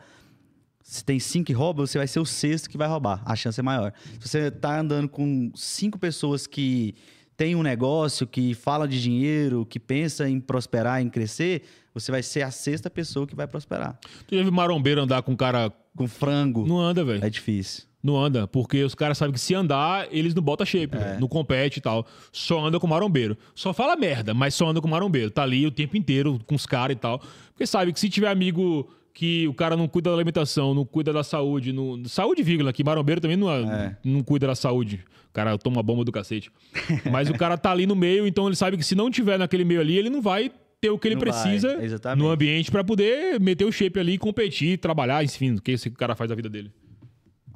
se tem cinco que roubam, você vai ser o sexto que vai roubar. A chance é maior. Se você tá andando com cinco pessoas que tem um negócio, que fala de dinheiro, que pensa em prosperar, em crescer, você vai ser a sexta pessoa que vai prosperar. Tu já viu marombeiro andar com um cara. Com frango? Não anda, velho. É difícil. Não anda, porque os caras sabem que se andar, eles não botam shape, é. não compete e tal. Só anda com marombeiro. Só fala merda, mas só anda com marombeiro. Tá ali o tempo inteiro com os caras e tal. Porque sabe que se tiver amigo que o cara não cuida da alimentação, não cuida da saúde, não... saúde vírgula, que marombeiro também não, é. é. não cuida da saúde. O cara toma bomba do cacete. Mas o cara tá ali no meio, então ele sabe que se não tiver naquele meio ali, ele não vai ter o que ele não precisa no ambiente para poder meter o shape ali, competir, trabalhar, enfim, o que esse cara faz da vida dele.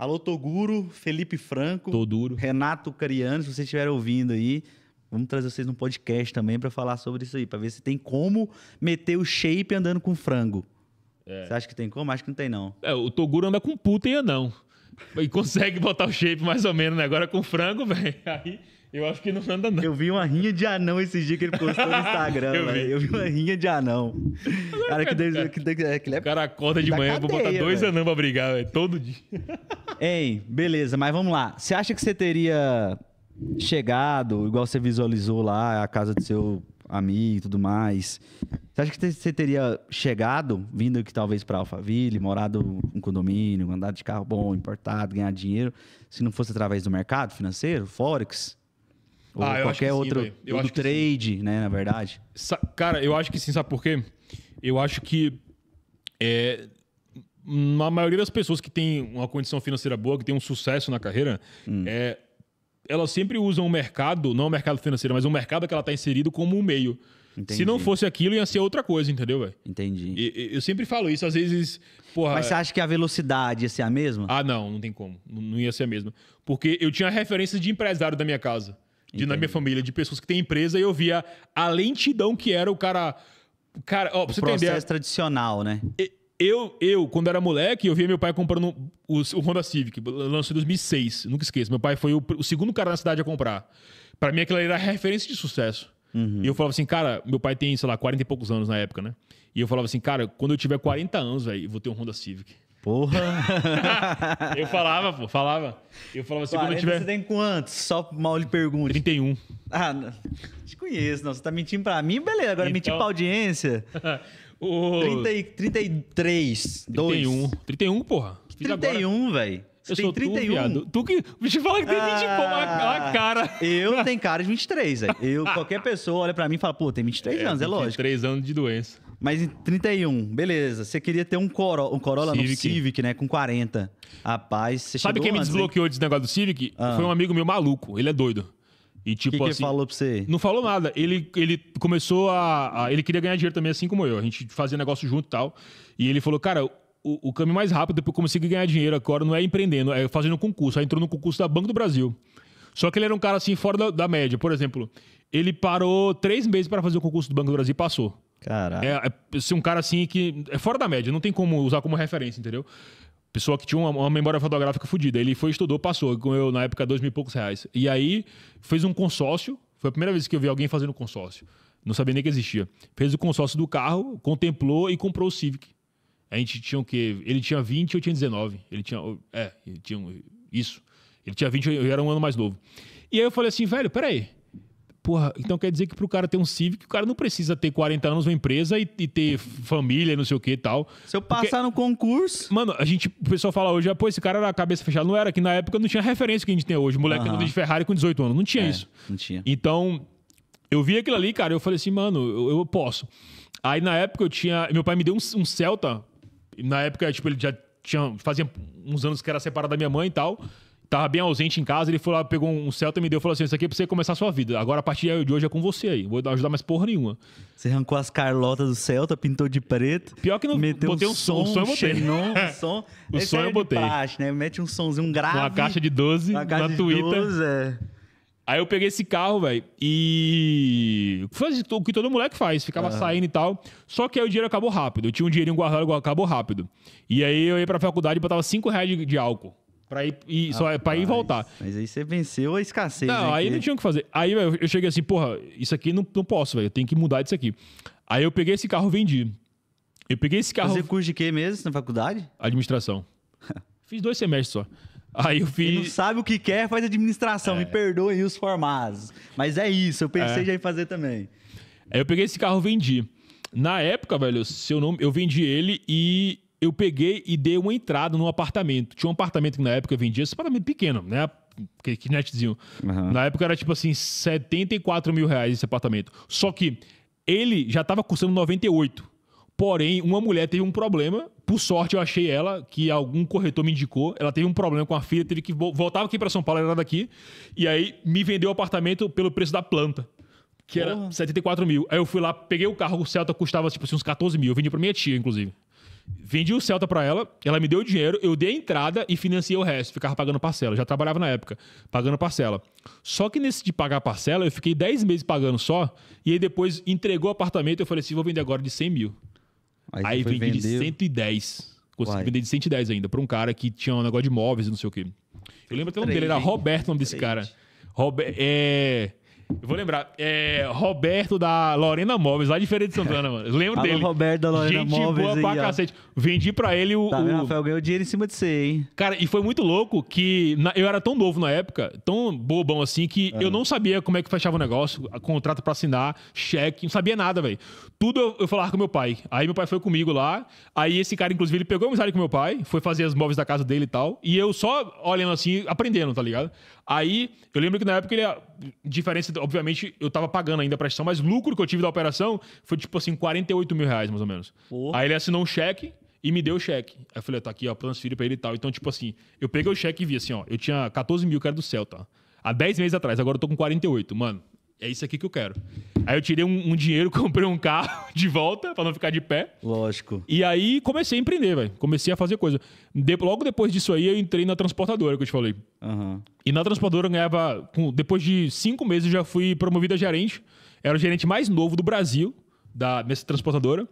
Alô, Toguro, Felipe Franco, Toduro. Renato Cariano, se vocês estiverem ouvindo aí, vamos trazer vocês num podcast também para falar sobre isso aí, para ver se tem como meter o shape andando com frango. É. Você acha que tem como? Acho que não tem, não. É, o Toguro anda com puta e anão. E consegue botar o shape mais ou menos, né? Agora com frango, velho. Aí eu acho que não anda não. Eu vi uma rinha de anão esse dia que ele postou no Instagram, eu, vi. eu vi uma rinha de anão. cara, que, é, Deus, é. que, Deus, é, que, que, O cara acorda de manhã, cadeia, vou botar dois anãos pra brigar, velho. todo dia. Hein, beleza, mas vamos lá. Você acha que você teria chegado, igual você visualizou lá a casa do seu amigo e tudo mais. Você acha que você teria chegado, vindo aqui talvez para Alphaville, morado em condomínio, andado de carro bom, importado, ganhar dinheiro, se não fosse através do mercado financeiro, Forex? Ou ah, qualquer outro, Sim, eu do trade, né, na verdade. cara, eu acho que sim, sabe por quê? Eu acho que. É, na maioria das pessoas que tem uma condição financeira boa, que tem um sucesso na carreira, hum. é, elas sempre usam o mercado, não o mercado financeiro, mas o mercado que ela está inserido como um meio. Entendi. Se não fosse aquilo, ia ser outra coisa, entendeu, velho? Entendi. E, eu sempre falo isso, às vezes. Porra, Mas você acha que a velocidade ia ser a mesma? Ah, não, não tem como. Não ia ser a mesma. Porque eu tinha referência de empresário da minha casa de, na minha família, de pessoas que têm empresa, e eu via a lentidão que era o cara. Cara, ó, pra o você processo entender. tradicional, né? Eu, eu, quando era moleque, eu via meu pai comprando o, o Honda Civic, lançou em 2006, nunca esqueço. Meu pai foi o, o segundo cara na cidade a comprar. Para mim, aquilo era referência de sucesso. Uhum. E eu falava assim, cara, meu pai tem, sei lá, 40 e poucos anos na época, né? E eu falava assim, cara, quando eu tiver 40 anos, aí vou ter um Honda Civic. Porra! eu falava, pô, falava. Eu falava assim, quando tiver... Você tem quantos? Só mal lhe pergunte. 31. Ah, não. te conheço, não. Você tá mentindo pra mim, beleza. Agora então... mentir pra audiência. o... 30 33. 31. 2. 31, porra. 31, velho. Você eu tem sou 31? Tu, viado. Tu que. Deixa eu falar que tem 20 ah, pô, a, cara. Eu tenho cara de 23, velho. Eu, qualquer pessoa olha pra mim e fala, pô, tem 23 é, anos, é lógico. 23 anos de doença. Mas em 31, beleza. Você queria ter um, Coro, um Corolla Civic. no Civic, né? Com 40. Rapaz, você Sabe quem antes, me desbloqueou hein? desse negócio do Civic? Ah. Foi um amigo meu maluco. Ele é doido. E tipo que que assim. falou pra você? Não falou nada. Ele, ele começou a, a, Ele queria ganhar dinheiro também, assim como eu. A gente fazia negócio junto e tal. E ele falou, cara, o, o caminho mais rápido para eu conseguir ganhar dinheiro agora não é empreendendo, é fazendo concurso. Aí entrou no concurso da Banco do Brasil. Só que ele era um cara assim fora da, da média. Por exemplo, ele parou três meses para fazer o concurso do Banco do Brasil e passou. Caraca. É, é, assim, um cara assim que é fora da média, não tem como usar como referência, entendeu? Pessoa que tinha uma, uma memória fotográfica fodida. Ele foi, estudou, passou, ganhou na época dois mil e poucos reais. E aí fez um consórcio. Foi a primeira vez que eu vi alguém fazendo consórcio. Não sabia nem que existia. Fez o consórcio do carro, contemplou e comprou o Civic. A gente tinha o quê? Ele tinha 20 eu tinha 19. Ele tinha. É, ele tinha isso. Ele tinha 20, eu era um ano mais novo. E aí eu falei assim, velho, peraí. Porra, então quer dizer que pro cara ter um Civic, o cara não precisa ter 40 anos na empresa e, e, ter família, não sei o que e tal. Se eu passar Porque, no concurso. Mano, a gente, o pessoal fala hoje, ah, pô, esse cara era cabeça fechada. Não era, que na época não tinha referência que a gente tem hoje. Moleque uhum. de Ferrari com 18 anos. Não tinha é, isso. Não tinha. Então, eu vi aquilo ali, cara, eu falei assim, mano, eu, eu posso. Aí na época eu tinha. Meu pai me deu um, um Celta na época, tipo, ele já tinha, fazia uns anos que era separado da minha mãe e tal. Tava bem ausente em casa, ele foi lá, pegou um Celta e me deu e falou assim: Isso aqui é pra você começar a sua vida. Agora a partir de hoje é com você aí. Vou ajudar mais porra nenhuma. Você arrancou as carlotas do Celta, pintou de preto. Pior que não meteu botei um, som, o som eu botei. som. o som eu é botei. Baixo, né? Mete um somzinho, um grave. Uma caixa de 12 uma caixa na de Twitter. 12, é. Aí eu peguei esse carro, velho, e. o que todo moleque faz, ficava uhum. saindo e tal. Só que aí o dinheiro acabou rápido. Eu tinha um dinheirinho guardado, acabou rápido. E aí eu ia pra faculdade e botava 5 reais de, de, álcool. Pra ir, ah, só, é pra ir e voltar. Mas aí você venceu a escassez. Não, aí que... não tinha o que fazer. Aí véio, eu cheguei assim, porra, isso aqui não, não posso, velho. Eu tenho que mudar disso aqui. Aí eu peguei esse carro vendi. Eu peguei esse carro. Fazer curso de quê mesmo na faculdade? Administração. Fiz dois semestres só. Aí eu fiz. Quem não sabe o que quer, faz administração. É. Me perdoem os formados. Mas é isso, eu pensei é. já em fazer também. Aí eu peguei esse carro e vendi. Na época, velho, seu nome, eu vendi ele e eu peguei e dei uma entrada num apartamento. Tinha um apartamento que na época eu vendia, esse apartamento pequeno, né? Kitnetzinho. Uhum. Na época era tipo assim, 74 mil reais esse apartamento. Só que ele já tava custando 98. Porém, uma mulher teve um problema. Por sorte, eu achei ela, que algum corretor me indicou. Ela teve um problema com a filha, teve que voltava aqui para São Paulo, era daqui. E aí me vendeu o apartamento pelo preço da planta, que era Porra. 74 mil. Aí eu fui lá, peguei o carro, o Celta custava tipo assim, uns 14 mil. Eu vendi para minha tia, inclusive. Vendi o Celta para ela, ela me deu o dinheiro, eu dei a entrada e financiei o resto. Ficava pagando parcela, já trabalhava na época, pagando parcela. Só que nesse de pagar parcela, eu fiquei 10 meses pagando só, e aí depois entregou o apartamento, eu falei assim, vou vender agora de 100 mil. Aí, aí vendi vender... de 110. Consegui Uai. vender de 110 ainda, pra um cara que tinha um negócio de móveis e não sei o quê. Eu lembro até o nome dele, era Roberto o nome desse cara. Robert, é... Eu vou lembrar. É Roberto da Lorena Móveis, lá de Feira de Santana, mano. Eu lembro Alô, dele. Roberto da Lorena Gente Móveis. Gente boa pra aí, cacete. Vendi pra ele o. Tá o... Rafael? Ganhou dinheiro em cima de você, hein? Cara, e foi muito louco que na... eu era tão novo na época, tão bobão assim, que eu ah. não sabia como é que fechava o negócio, contrato pra assinar, cheque, não sabia nada, velho tudo eu falava com meu pai. Aí meu pai foi comigo lá. Aí esse cara, inclusive, ele pegou amizade com meu pai, foi fazer as móveis da casa dele e tal. E eu só olhando assim, aprendendo, tá ligado? Aí eu lembro que na época ele. Diferença, obviamente, eu tava pagando ainda a prestação, mas o lucro que eu tive da operação foi tipo assim, 48 mil reais, mais ou menos. Porra. Aí ele assinou um cheque e me deu o cheque. Aí eu falei, tá aqui, ó, transfiro pra ele e tal. Então, tipo assim, eu peguei o cheque e vi assim, ó, eu tinha 14 mil que era do tá Há 10 meses atrás, agora eu tô com 48, mano é isso aqui que eu quero. Aí eu tirei um, um dinheiro, comprei um carro de volta para não ficar de pé. Lógico. E aí comecei a empreender, velho. Comecei a fazer coisa. De, logo depois disso aí, eu entrei na transportadora que eu te falei. Uhum. E na transportadora eu ganhava. Com, depois de cinco meses, eu já fui promovido a gerente. Era o gerente mais novo do Brasil, da, nessa transportadora.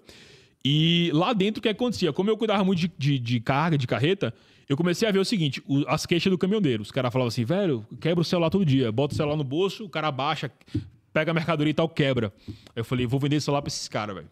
E lá dentro o que acontecia? Como eu cuidava muito de, de, de carga, de carreta, eu comecei a ver o seguinte: o, as queixas do caminhoneiro. Os caras falavam assim, velho, quebra o celular todo dia, bota o celular no bolso, o cara baixa, pega a mercadoria e tal, quebra. Eu falei, vou vender esse celular pra esses caras, velho.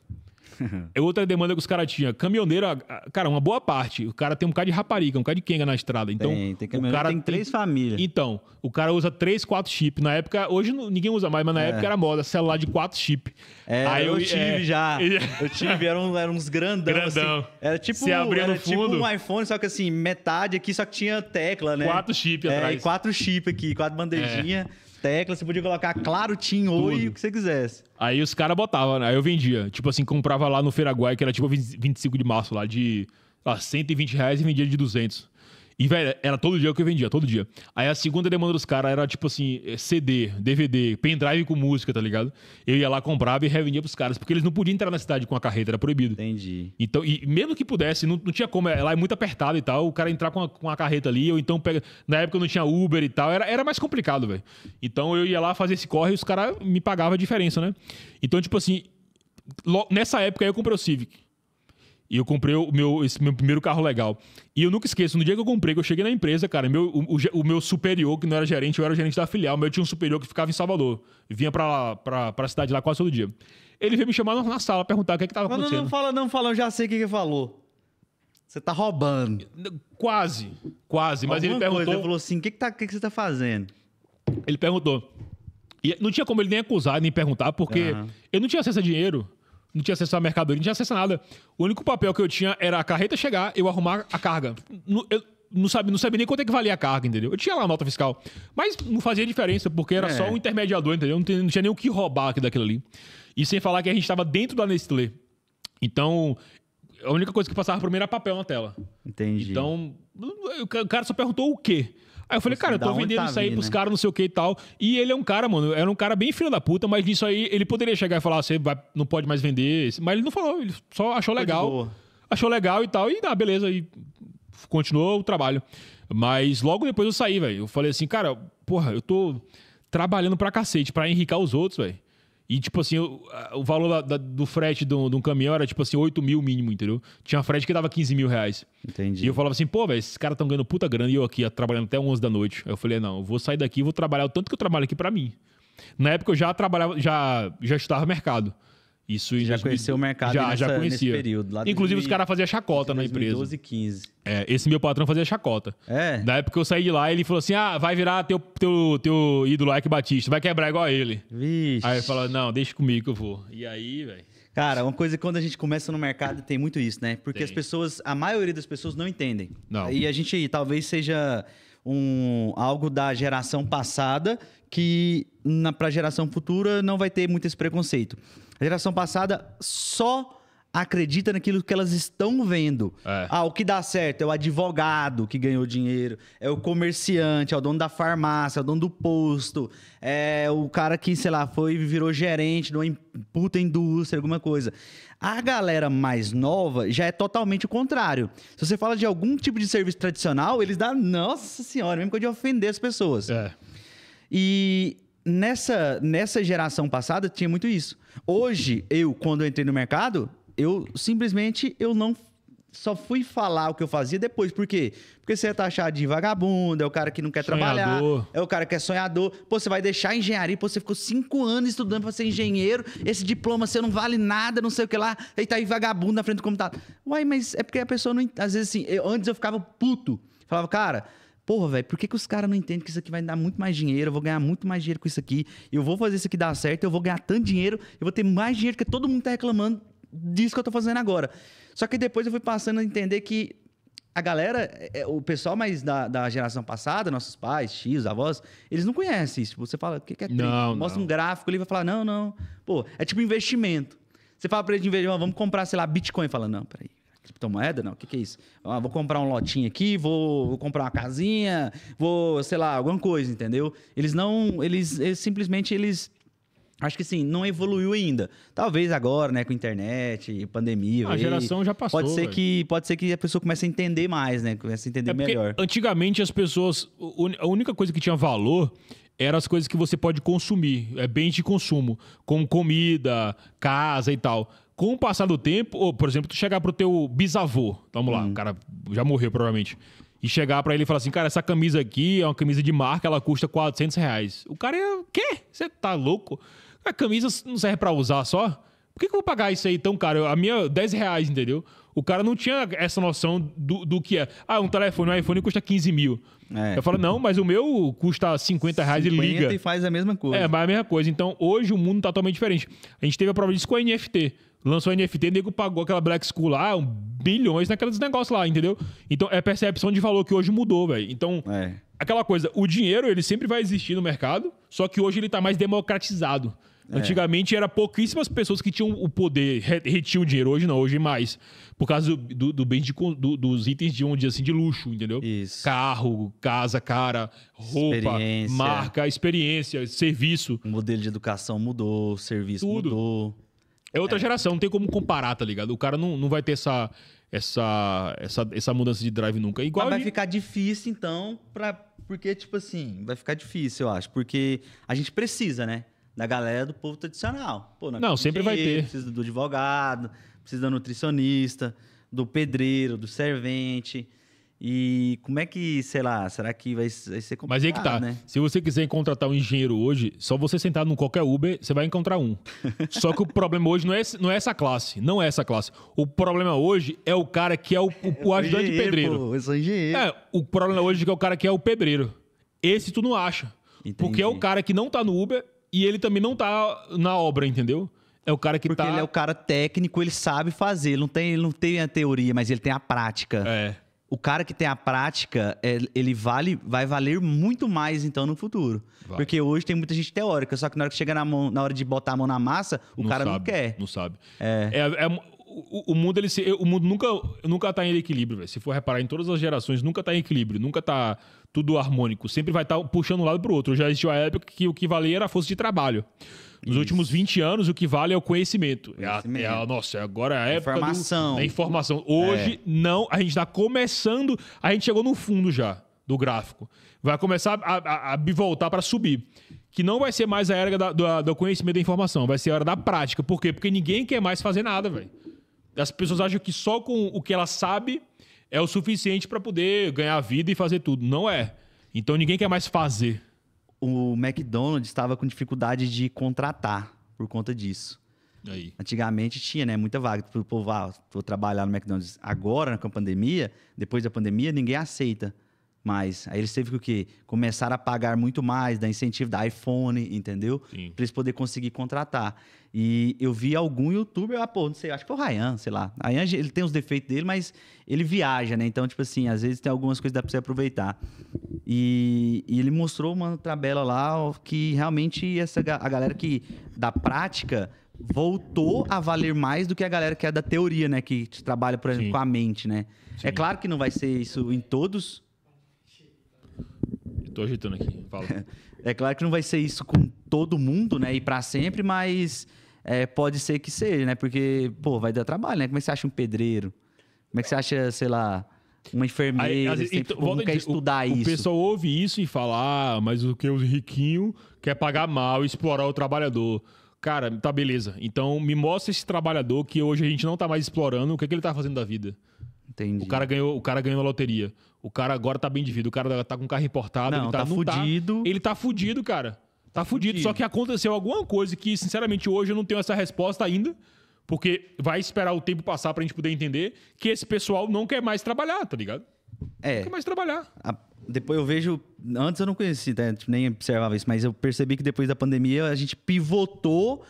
é outra demanda que os caras tinham. Caminhoneiro, cara, uma boa parte. O cara tem um cara de rapariga, um cara de quenga na estrada. Então, tem, tem o cara tem três famílias. Então, o cara usa três, quatro chip. Na época, hoje ninguém usa mais, mas na é. época era moda, celular de quatro chip. É, Aí eu, eu tive é... já. eu tive, eram, eram uns grandão. Assim. Grandão. Assim. Era tipo, Se abria era no tipo fundo. tipo um iPhone, só que assim, metade aqui só que tinha tecla, né? Quatro chip é, atrás. e quatro chip aqui, quatro bandejinhas. É teclas, você podia colocar claro, Tim, oi, o que você quisesse. Aí os caras botavam, né? Aí eu vendia. Tipo assim, comprava lá no Feiraguai, que era tipo 25 de março lá, de lá, 120 reais e vendia de 200. E, velho, era todo dia que eu vendia, todo dia. Aí a segunda demanda dos caras era, tipo assim, é, CD, DVD, pendrive com música, tá ligado? Eu ia lá, comprava e revendia pros caras, porque eles não podiam entrar na cidade com a carreta, era proibido. Entendi. Então, e mesmo que pudesse, não, não tinha como, é, lá é muito apertado e tal, o cara entrar com a, com a carreta ali, ou então pega. Na época não tinha Uber e tal, era, era mais complicado, velho. Então eu ia lá fazer esse corre e os caras me pagavam a diferença, né? Então, tipo assim, nessa época aí eu comprei o Civic. E eu comprei o meu, esse meu primeiro carro legal. E eu nunca esqueço, no dia que eu comprei, que eu cheguei na empresa, cara, meu, o, o, o meu superior, que não era gerente, eu era gerente da filial, mas eu tinha um superior que ficava em Salvador. Vinha pra, lá, pra, pra cidade lá quase todo dia. Ele veio me chamar na sala, perguntar o que é que tava não, acontecendo. Não, não, fala, não fala, eu já sei o que ele falou. Você tá roubando. Quase, quase. Mas Alguma ele perguntou... Coisa, ele falou assim, o que, que, tá, que, que você tá fazendo? Ele perguntou. E não tinha como ele nem acusar, nem perguntar, porque uhum. eu não tinha acesso a dinheiro não tinha acesso à mercadoria, não tinha acesso a nada. O único papel que eu tinha era a carreta chegar, eu arrumar a carga. Eu não sabia, não sabia nem quanto é que valia a carga, entendeu? Eu tinha lá a nota fiscal, mas não fazia diferença, porque era é. só um intermediador, entendeu? Não tinha, não tinha nem o que roubar aqui daquilo ali. E sem falar que a gente estava dentro da Nestlé. Então, a única coisa que passava primeiro era papel na tela. Entendi. Então, o cara só perguntou o quê? Aí eu falei, cara, eu tô vendendo tá isso aí vindo, pros né? caras, não sei o que e tal. E ele é um cara, mano, era um cara bem filho da puta, mas nisso aí ele poderia chegar e falar, você não pode mais vender. Mas ele não falou, ele só achou legal. Achou legal e tal. E ah, beleza, e continuou o trabalho. Mas logo depois eu saí, velho. Eu falei assim, cara, porra, eu tô trabalhando pra cacete, pra enricar os outros, velho. E, tipo assim, o, o valor da, da, do frete de um, caminhão era, tipo assim, 8 mil mínimo, entendeu? Tinha frete que dava 15 mil reais. Entendi. E eu falava assim, pô, velho, esses caras estão ganhando puta grana e eu aqui, trabalhando até 11 da noite. Aí eu falei, é, não, eu vou sair daqui e vou trabalhar o tanto que eu trabalho aqui para mim. Na época eu já trabalhava, já, já estudava mercado. Isso já conhecia conheceu o mercado já, nessa, já conhecia. período. Lá Inclusive, 2000... os caras faziam chacota 2012, na empresa. 2012, 15. É, esse meu patrão fazia chacota. É. Da época que eu saí de lá, ele falou assim: ah, vai virar teu, teu, teu ídolo Ike Batista, vai quebrar igual a ele. Vixe. Aí ele falou: não, deixa comigo que eu vou. E aí, velho. Cara, uma coisa quando a gente começa no mercado tem muito isso, né? Porque tem. as pessoas, a maioria das pessoas não entendem. Não. E a gente talvez seja um algo da geração passada que para a geração futura não vai ter muito esse preconceito. A geração passada só acredita naquilo que elas estão vendo. É. Ah, o que dá certo é o advogado que ganhou dinheiro, é o comerciante, é o dono da farmácia, é o dono do posto, é o cara que, sei lá, foi virou gerente de uma puta indústria, alguma coisa. A galera mais nova já é totalmente o contrário. Se você fala de algum tipo de serviço tradicional, eles dão, nossa senhora, mesmo eu de ofender as pessoas. É. E nessa, nessa geração passada tinha muito isso. Hoje, eu, quando eu entrei no mercado, eu simplesmente eu não só fui falar o que eu fazia depois. Por quê? Porque você é tá achado de vagabundo, é o cara que não quer sonhador. trabalhar, é o cara que é sonhador. Pô, você vai deixar engenharia, pô, você ficou cinco anos estudando pra ser engenheiro, esse diploma seu não vale nada, não sei o que lá, e tá aí vagabundo na frente do computador. Uai, mas é porque a pessoa não. Às vezes assim, eu, antes eu ficava puto. Falava, cara, porra, velho, por que, que os caras não entendem que isso aqui vai dar muito mais dinheiro? Eu vou ganhar muito mais dinheiro com isso aqui. Eu vou fazer isso aqui dar certo, eu vou ganhar tanto dinheiro, eu vou ter mais dinheiro que todo mundo tá reclamando disso que eu tô fazendo agora. Só que depois eu fui passando a entender que a galera, é, é, o pessoal mais da, da geração passada, nossos pais, tios, avós, eles não conhecem isso. você fala, o que, que é Não, Mostra um gráfico, ali, vai falar, não, não. Pô, é tipo investimento. Você fala pra ele de investimento, vamos comprar, sei lá, Bitcoin. Fala, não, peraí, Criptomoeda? Não, o que, que é isso? Ah, vou comprar um lotinho aqui, vou, vou, comprar uma casinha, vou, sei lá, alguma coisa, entendeu? Eles não, eles, eles simplesmente, eles... Acho que sim, não evoluiu ainda. Talvez agora, né, com internet, pandemia. A geração já passou. Pode ser, que, pode ser que a pessoa comece a entender mais, né? Comece a entender é melhor. Antigamente as pessoas. A única coisa que tinha valor eram as coisas que você pode consumir, é bens de consumo, como comida, casa e tal com o passar do tempo, ou, por exemplo, tu chegar pro teu bisavô, vamos lá, hum. o cara já morreu provavelmente, e chegar para ele e falar assim, cara, essa camisa aqui é uma camisa de marca, ela custa 400 reais. O cara ia, o quê? Você tá louco? A camisa não serve para usar só? Por que, que eu vou pagar isso aí tão caro? A minha, 10 reais, entendeu? O cara não tinha essa noção do, do que é. Ah, um telefone, um iPhone custa 15 mil. É. Eu falo, não, mas o meu custa 50 reais 50 e liga. e faz a mesma coisa. É, mas a mesma coisa. Então, hoje o mundo tá totalmente diferente. A gente teve a prova disso com a NFT lançou NFT, nego pagou aquela Black School lá, um bilhões naqueles negócios lá, entendeu? Então é percepção de valor que hoje mudou, velho. Então, é. aquela coisa, o dinheiro ele sempre vai existir no mercado, só que hoje ele tá mais democratizado. É. Antigamente era pouquíssimas pessoas que tinham o poder, retinham o dinheiro. Hoje não, hoje mais. Por causa do, do, do bem de, do, dos itens de um dia assim de luxo, entendeu? Isso. Carro, casa, cara, roupa, experiência. marca, experiência, serviço. O modelo de educação mudou, o serviço Tudo. mudou. É outra é. geração, não tem como comparar, tá ligado? O cara não, não vai ter essa, essa, essa, essa mudança de drive nunca. Igual Mas vai gente... ficar difícil, então, pra... porque, tipo assim, vai ficar difícil, eu acho. Porque a gente precisa, né? Da galera do povo tradicional. Pô, não, é não sempre vai ter. Precisa do advogado, precisa do nutricionista, do pedreiro, do servente. E como é que, sei lá, será que vai, ser complicado? Mas aí que tá. Né? Se você quiser contratar um engenheiro hoje, só você sentar num qualquer Uber, você vai encontrar um. só que o problema hoje não é, não é essa classe. Não é essa classe. O problema hoje é o cara que é o, o, o ajudante pedreiro. Pô, eu sou engenheiro. É, o problema hoje é, é o cara que é o pedreiro. Esse tu não acha. Entendi. Porque é o cara que não tá no Uber e ele também não tá na obra, entendeu? É o cara que Porque tá... ele é o cara técnico, ele sabe fazer. Ele não tem, ele não tem a teoria, mas ele tem a prática. É o cara que tem a prática, é, ele vale, vai valer muito mais então no futuro. Vai. Porque hoje tem muita gente teórica, só que na hora que chega na, mão, na hora de botar a mão na massa, o não cara sabe, não quer. Não sabe. É. é. é, é o, o, mundo ele o mundo nunca nunca tá em equilíbrio, véio. Se for reparar em todas as gerações, nunca tá em equilíbrio, nunca tá tudo harmônico, sempre vai estar tá puxando um lado pro outro. Já existiu a época que o que valia era a força de trabalho. Nos últimos 20 anos, o que vale é o conhecimento. É conhecimento. É, a, é a, nossa, agora é a época informação. Do, da informação. Hoje, é. não, a gente está começando, a gente chegou no fundo já do gráfico. Vai começar a, a, a voltar para subir. Que não vai ser mais a era da, do, do conhecimento da informação, vai ser a era da prática. Por quê? Porque ninguém quer mais fazer nada, velho. As pessoas acham que só com o que ela sabe é o suficiente para poder ganhar vida e fazer tudo. Não é. Então ninguém quer mais fazer o McDonald's estava com dificuldade de contratar por conta disso. Aí. Antigamente tinha, né? Muita vaga. O povo, ah, vou trabalhar no McDonald's. Agora, né, com a pandemia, depois da pandemia, ninguém aceita mais. Aí eles teve que, começar a pagar muito mais, da incentivo da iPhone, entendeu? Para eles poderem conseguir contratar. E eu vi algum youtuber, ah, pô, não sei, acho que foi o Ryan, sei lá. Ryan, ele tem os defeitos dele, mas ele viaja, né? Então, tipo assim, às vezes tem algumas coisas que dá pra você aproveitar. E, e ele mostrou uma tabela lá que realmente essa, a galera que da prática voltou a valer mais do que a galera que é da teoria, né? Que trabalha, por exemplo, Sim. com a mente, né? É Sim. É claro que não vai ser isso em todos, Tô agitando aqui, fala. é claro que não vai ser isso com todo mundo, né? E para sempre, mas é, pode ser que seja, né? Porque, pô, vai dar trabalho, né? Como é que você acha um pedreiro? Como é que você acha, sei lá, uma enfermeira? Aí, então, quer dizer, estudar o, isso. O pessoal ouve isso e fala, ah, mas o que os riquinho quer pagar mal, explorar o trabalhador. Cara, tá beleza. Então me mostra esse trabalhador que hoje a gente não tá mais explorando, o que, é que ele tá fazendo da vida. Entendi. O cara ganhou, o cara ganhou a loteria. O cara agora tá bem de vida, o cara tá com carro importado, não, ele tá, tá, tá. fudido. Tá, ele tá fudido, cara. Tá, tá fudido. fudido. Só que aconteceu alguma coisa que, sinceramente, hoje eu não tenho essa resposta ainda, porque vai esperar o tempo passar pra gente poder entender que esse pessoal não quer mais trabalhar, tá ligado? É. Não quer mais trabalhar. A, depois eu vejo. Antes eu não conhecia, né? nem observava isso, mas eu percebi que depois da pandemia a gente pivotou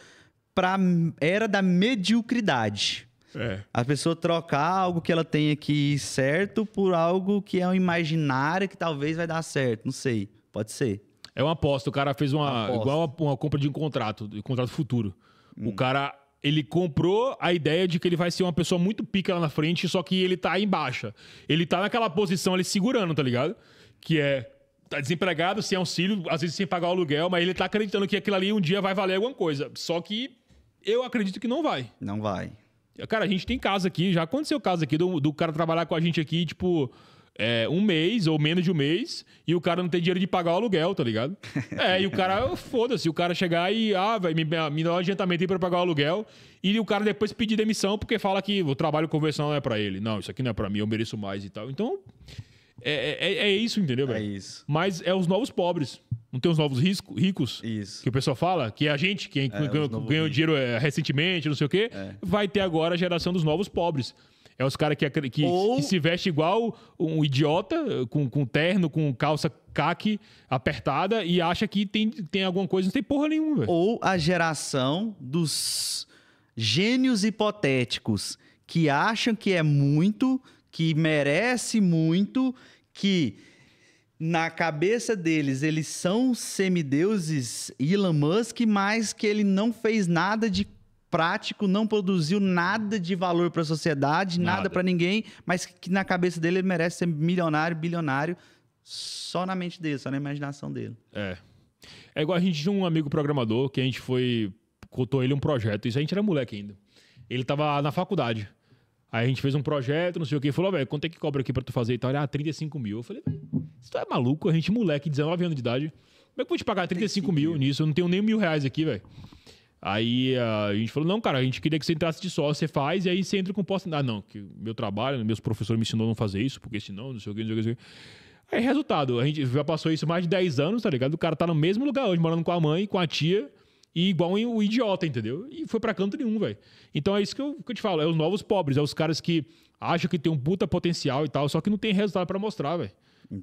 pra era da mediocridade. É. A pessoa trocar algo que ela tem aqui certo por algo que é um imaginário que talvez vai dar certo. Não sei. Pode ser. É uma aposta. O cara fez uma. igual uma, uma, compra de um contrato, de um contrato futuro. Hum. O cara. Ele comprou a ideia de que ele vai ser uma pessoa muito pica lá na frente, só que ele tá em baixa. Ele tá naquela posição ali segurando, tá ligado? Que é tá desempregado, sem auxílio, às vezes sem pagar o aluguel, mas ele tá acreditando que aquilo ali um dia vai valer alguma coisa. Só que eu acredito que não vai. Não vai. Cara, a gente tem casa aqui, já aconteceu caso aqui do, do cara trabalhar com a gente aqui, tipo, é, um mês ou menos de um mês e o cara não tem dinheiro de pagar o aluguel, tá ligado? É, e o cara, foda-se, o cara chegar e, ah, vai me, me dá um adiantamento aí pra pagar o aluguel e o cara depois pedir demissão porque fala que o trabalho convencional não é para ele. Não, isso aqui não é para mim, eu mereço mais e tal. Então, é, é, é, é isso, entendeu, velho? É isso. Mas é os novos pobres. Não tem os novos risco, ricos? Isso. Que o pessoal fala, que é a gente, quem é, é ganhou, ganhou dinheiro é, recentemente, não sei o quê, é. vai ter agora a geração dos novos pobres. É os caras que, que, Ou... que, se veste igual um idiota, com, com terno, com calça caque apertada e acha que tem, tem alguma coisa, não tem porra nenhuma. Véio. Ou a geração dos gênios hipotéticos que acham que é muito, que merece muito, que na cabeça deles, eles são semideuses Elon Musk, mas que ele não fez nada de prático, não produziu nada de valor para a sociedade, nada, nada para ninguém, mas que na cabeça dele ele merece ser milionário, bilionário, só na mente dele, só na imaginação dele. É. É igual a gente tinha um amigo programador que a gente foi cotou ele um projeto, isso a gente era moleque ainda. Ele tava na faculdade. Aí a gente fez um projeto, não sei o que, falou, velho, quanto é que cobra aqui pra tu fazer e tal? Ele, ah, 35 mil. Eu falei, velho, você tá é maluco? A gente, moleque, 19 anos de idade, como é que eu vou te pagar 35 mil nisso? Eu não tenho nem mil reais aqui, velho. Aí ah, a gente falou, não, cara, a gente queria que você entrasse de sócio, você faz, e aí você entra com posse. Ah, não, que meu trabalho, meus professores me ensinaram a não fazer isso, porque senão, não sei o que, não sei o que, não sei o que. Aí, resultado, a gente já passou isso mais de 10 anos, tá ligado? O cara tá no mesmo lugar hoje, morando com a mãe, com a tia, e igual o um idiota, entendeu? E foi para canto nenhum, velho. Então é isso que eu, que eu te falo, é os novos pobres, é os caras que acham que tem um puta potencial e tal, só que não tem resultado para mostrar, velho.